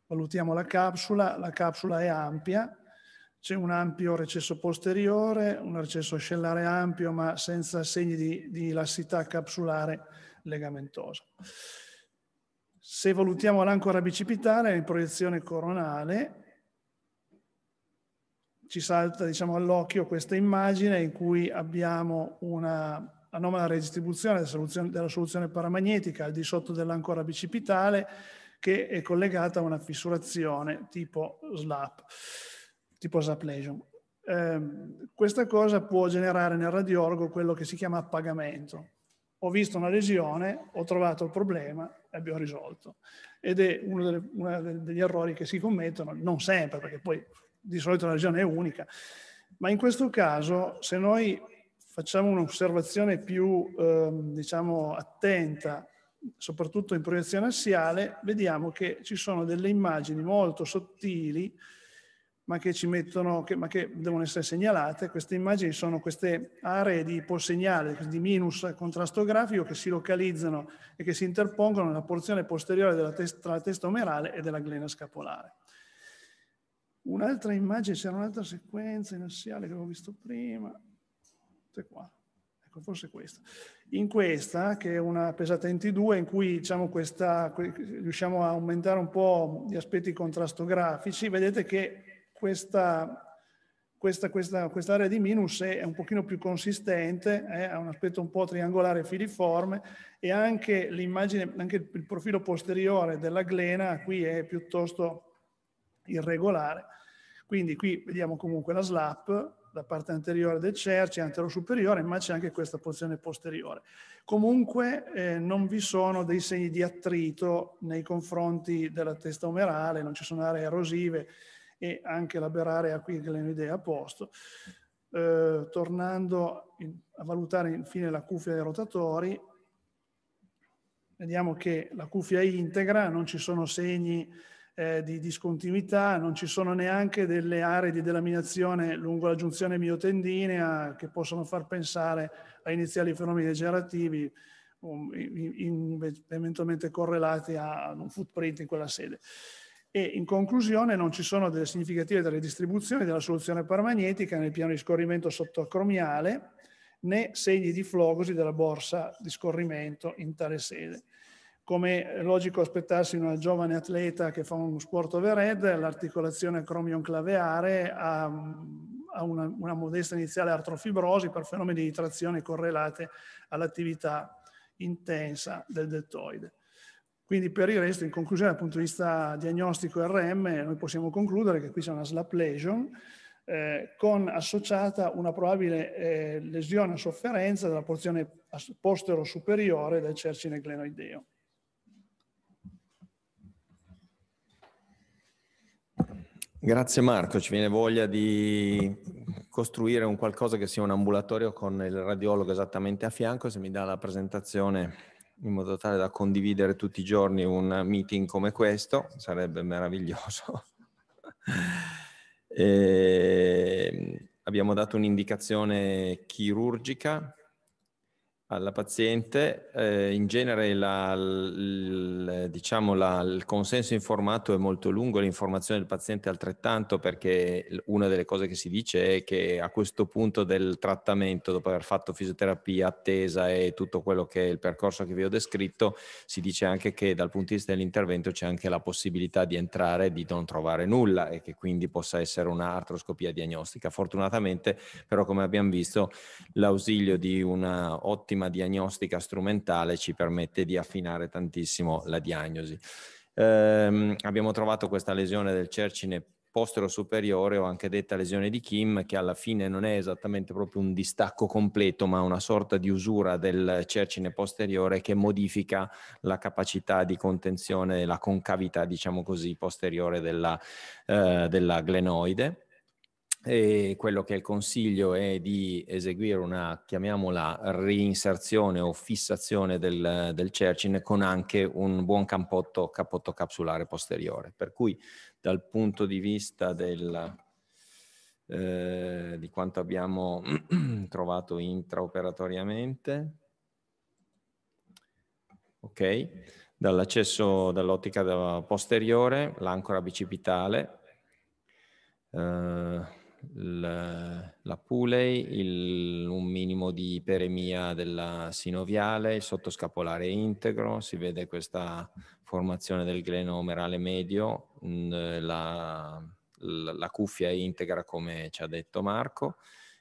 K: valutiamo la capsula, la capsula è ampia, c'è un ampio recesso posteriore, un recesso scellare ampio ma senza segni di, di lassità capsulare legamentosa. Se valutiamo l'ancora bicipitale in proiezione coronale, ci salta diciamo, all'occhio questa immagine in cui abbiamo una anomala redistribuzione della soluzione, della soluzione paramagnetica al di sotto dell'ancora bicipitale che è collegata a una fissurazione tipo SLAP, tipo SLAP lesion. Eh, questa cosa può generare nel radiologo quello che si chiama appagamento. Ho visto una lesione, ho trovato il problema e abbiamo risolto. Ed è uno, delle, uno degli errori che si commettono, non sempre, perché poi di solito la regione è unica, ma in questo caso se noi facciamo un'osservazione più eh, diciamo, attenta, soprattutto in proiezione assiale, vediamo che ci sono delle immagini molto sottili, ma che, mettono, che, ma che devono essere segnalate. Queste immagini sono queste aree di iposegnale, di minus contrasto grafico, che si localizzano e che si interpongono nella porzione posteriore della testa, tra la testa omerale e della glena scapolare un'altra immagine, c'era un'altra sequenza iniziale che avevo visto prima, è qua. Ecco, forse questa. In questa, che è una pesata nt 2 in cui diciamo, questa, riusciamo a aumentare un po' gli aspetti contrastografici, vedete che questa, questa, questa, quest'area di minus è, un pochino più consistente, eh, ha un aspetto un po' triangolare filiforme e anche l'immagine, anche il profilo posteriore della glena qui è piuttosto irregolare quindi qui vediamo comunque la slap, la parte anteriore del cerci, antero superiore, ma c'è anche questa porzione posteriore. Comunque eh, non vi sono dei segni di attrito nei confronti della testa omerale, non ci sono aree erosive e anche la berarea qui glenoidea è a posto. Eh, tornando in, a valutare infine la cuffia dei rotatori, vediamo che la cuffia è integra, non ci sono segni eh, di discontinuità, non ci sono neanche delle aree di delaminazione lungo la giunzione miotendinea che possono far pensare a iniziali fenomeni degenerativi um, in, in, eventualmente correlati a un footprint in quella sede. E in conclusione non ci sono delle significative delle distribuzioni della soluzione paramagnetica nel piano di scorrimento sottocromiale né segni di flogosi della borsa di scorrimento in tale sede. Come è logico aspettarsi in una giovane atleta che fa uno sport overhead, l'articolazione cromion claveare ha, ha una, una modesta iniziale artrofibrosi per fenomeni di trazione correlate all'attività intensa del deltoide. Quindi per il resto, in conclusione, dal punto di vista diagnostico RM, noi possiamo concludere che qui c'è una slap lesion eh, con associata una probabile eh, lesione o sofferenza della porzione postero superiore del cercine glenoideo.
A: Grazie Marco, ci viene voglia di costruire un qualcosa che sia un ambulatorio con il radiologo esattamente a fianco, se mi dà la presentazione in modo tale da condividere tutti i giorni un meeting come questo, sarebbe meraviglioso. Ehm, abbiamo dato un'indicazione chirurgica, alla paziente. Eh, in genere la, il, diciamo la, il consenso informato è molto lungo, l'informazione del paziente altrettanto, perché una delle cose che si dice è che a questo punto del trattamento, dopo aver fatto fisioterapia, attesa e tutto quello che è il percorso che vi ho descritto, si dice anche che dal punto di vista dell'intervento c'è anche la possibilità di entrare e di non trovare nulla e che quindi possa essere un'artroscopia diagnostica. Fortunatamente però come abbiamo visto l'ausilio di una ottima prima diagnostica strumentale ci permette di affinare tantissimo la diagnosi. Eh, abbiamo trovato questa lesione del cercine postero superiore o anche detta lesione di Kim che alla fine non è esattamente proprio un distacco completo ma una sorta di usura del cercine posteriore che modifica la capacità di contenzione, la concavità diciamo così posteriore della, eh, della glenoide e quello che il consiglio è di eseguire una, chiamiamola, reinserzione o fissazione del, del cercine con anche un buon campotto, cappotto capsulare posteriore. Per cui dal punto di vista del, eh, di quanto abbiamo trovato intraoperatoriamente, ok, dall'accesso dall'ottica posteriore, l'ancora bicipitale, eh, il, la Pulei, il, un minimo di iperemia della sinoviale, il sottoscapolare integro, si vede questa formazione del gleno omerale medio, la, la, la cuffia è integra come ci ha detto Marco,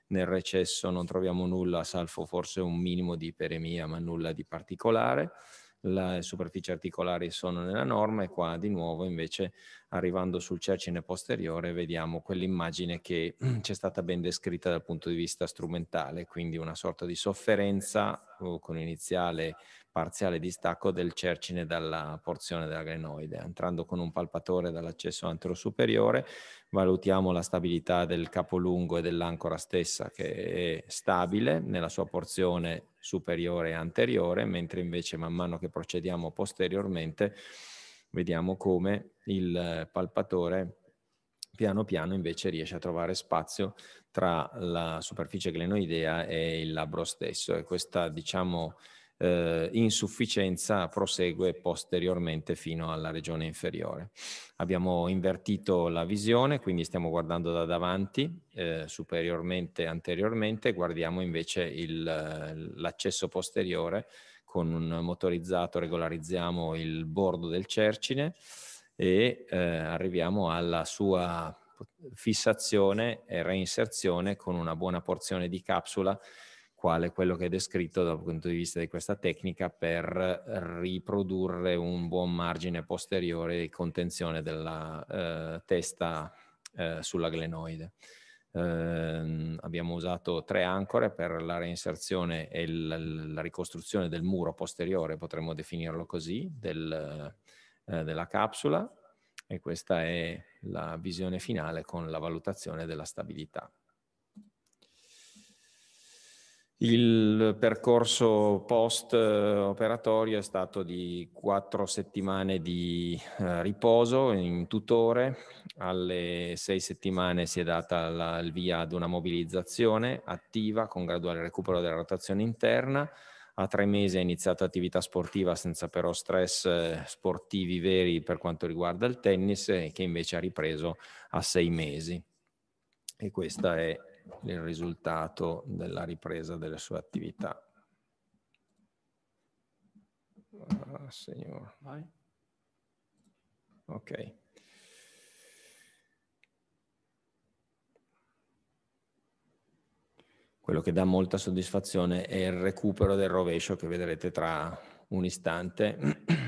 A: nel recesso non troviamo nulla, salvo forse un minimo di iperemia, ma nulla di particolare le superfici articolari sono nella norma e qua di nuovo invece arrivando sul cercine posteriore vediamo quell'immagine che c'è stata ben descritta dal punto di vista strumentale, quindi una sorta di sofferenza oh, con iniziale parziale distacco del cercine dalla porzione della glenoide. Entrando con un palpatore dall'accesso antero superiore, valutiamo la stabilità del capo lungo e dell'ancora stessa che è stabile nella sua porzione superiore e anteriore, mentre invece man mano che procediamo posteriormente vediamo come il palpatore piano piano invece riesce a trovare spazio tra la superficie glenoidea e il labbro stesso e questa diciamo eh, insufficienza prosegue posteriormente fino alla regione inferiore. Abbiamo invertito la visione, quindi stiamo guardando da davanti, eh, superiormente, anteriormente, guardiamo invece l'accesso posteriore con un motorizzato regolarizziamo il bordo del cercine e eh, arriviamo alla sua fissazione e reinserzione con una buona porzione di capsula quale quello che è descritto dal punto di vista di questa tecnica per riprodurre un buon margine posteriore di contenzione della eh, testa eh, sulla glenoide. Eh, abbiamo usato tre ancore per la reinserzione e la, la ricostruzione del muro posteriore, potremmo definirlo così, del, eh, della capsula e questa è la visione finale con la valutazione della stabilità. Il percorso post operatorio è stato di quattro settimane di eh, riposo in tutore, alle sei settimane si è data la, il via ad una mobilizzazione attiva con graduale recupero della rotazione interna, a tre mesi è iniziata attività sportiva senza però stress eh, sportivi veri per quanto riguarda il tennis eh, che invece ha ripreso a sei mesi. E questa è il risultato della ripresa delle sue attività. Ah, signor. Ok. Quello che dà molta soddisfazione è il recupero del rovescio che vedrete tra un istante.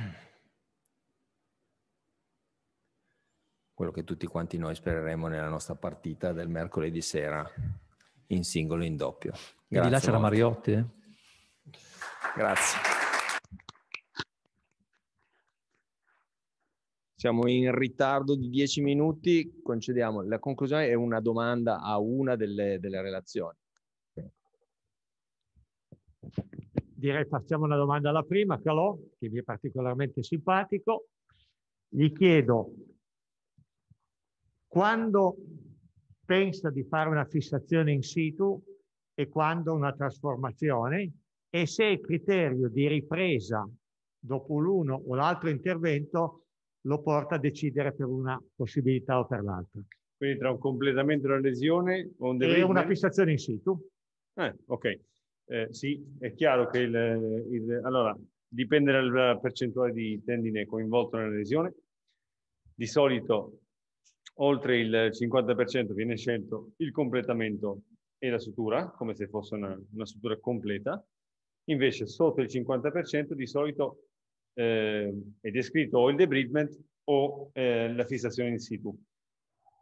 A: quello che tutti quanti noi spereremo nella nostra partita del mercoledì sera in singolo e in doppio. Grazie. Di là c'era Mariotti. Eh? Grazie. Siamo in ritardo di dieci minuti, concediamo la conclusione e una domanda a una delle, delle relazioni.
E: Direi facciamo una domanda alla prima, Calò, che mi è particolarmente simpatico. Gli chiedo quando pensa di fare una fissazione in situ e quando una trasformazione e se il criterio di ripresa dopo l'uno o l'altro intervento lo porta a decidere per una possibilità o per l'altra.
C: Quindi tra un completamento della lesione un e una
E: fissazione in situ.
C: Eh, ok, eh, sì, è chiaro che il, il, allora, dipende dalla percentuale di tendine coinvolto nella lesione. Di solito oltre il 50% viene scelto il completamento e la sutura, come se fosse una, una sutura completa, invece sotto il 50% di solito eh, è descritto o il debridement o eh, la fissazione in situ.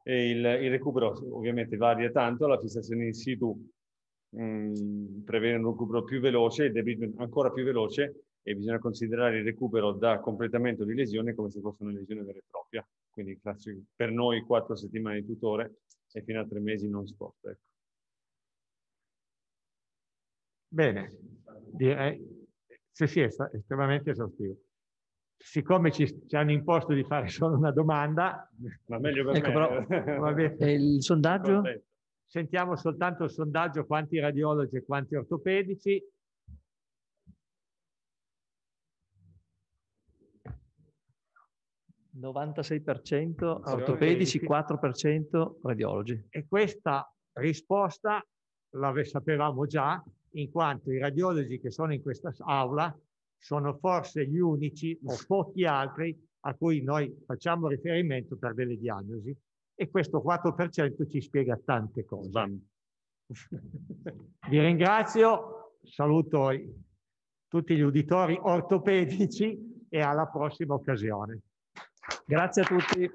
C: Il, il, recupero ovviamente varia tanto, la fissazione in situ mh, mm, prevede un recupero più veloce, il debridement ancora più veloce e bisogna considerare il recupero da completamento di lesione come se fosse una lesione vera e propria quindi per noi quattro settimane di tutore e fino a tre mesi non sport. Ecco.
E: Bene, direi, se si è estremamente esaustivo. Siccome ci, ci, hanno imposto di fare solo una domanda,
G: ma meglio per ecco, me. Però, vabbè, il sondaggio?
E: Sentiamo soltanto il sondaggio quanti radiologi e quanti ortopedici
G: 96% ortopedici, 4% radiologi. E questa risposta
E: la sapevamo già, in quanto i radiologi che sono in questa aula sono forse gli unici o pochi altri a cui noi facciamo riferimento per delle diagnosi e questo 4% ci spiega tante cose. Bam. Vi ringrazio, saluto tutti gli uditori ortopedici e alla prossima occasione. Grazie a tutti.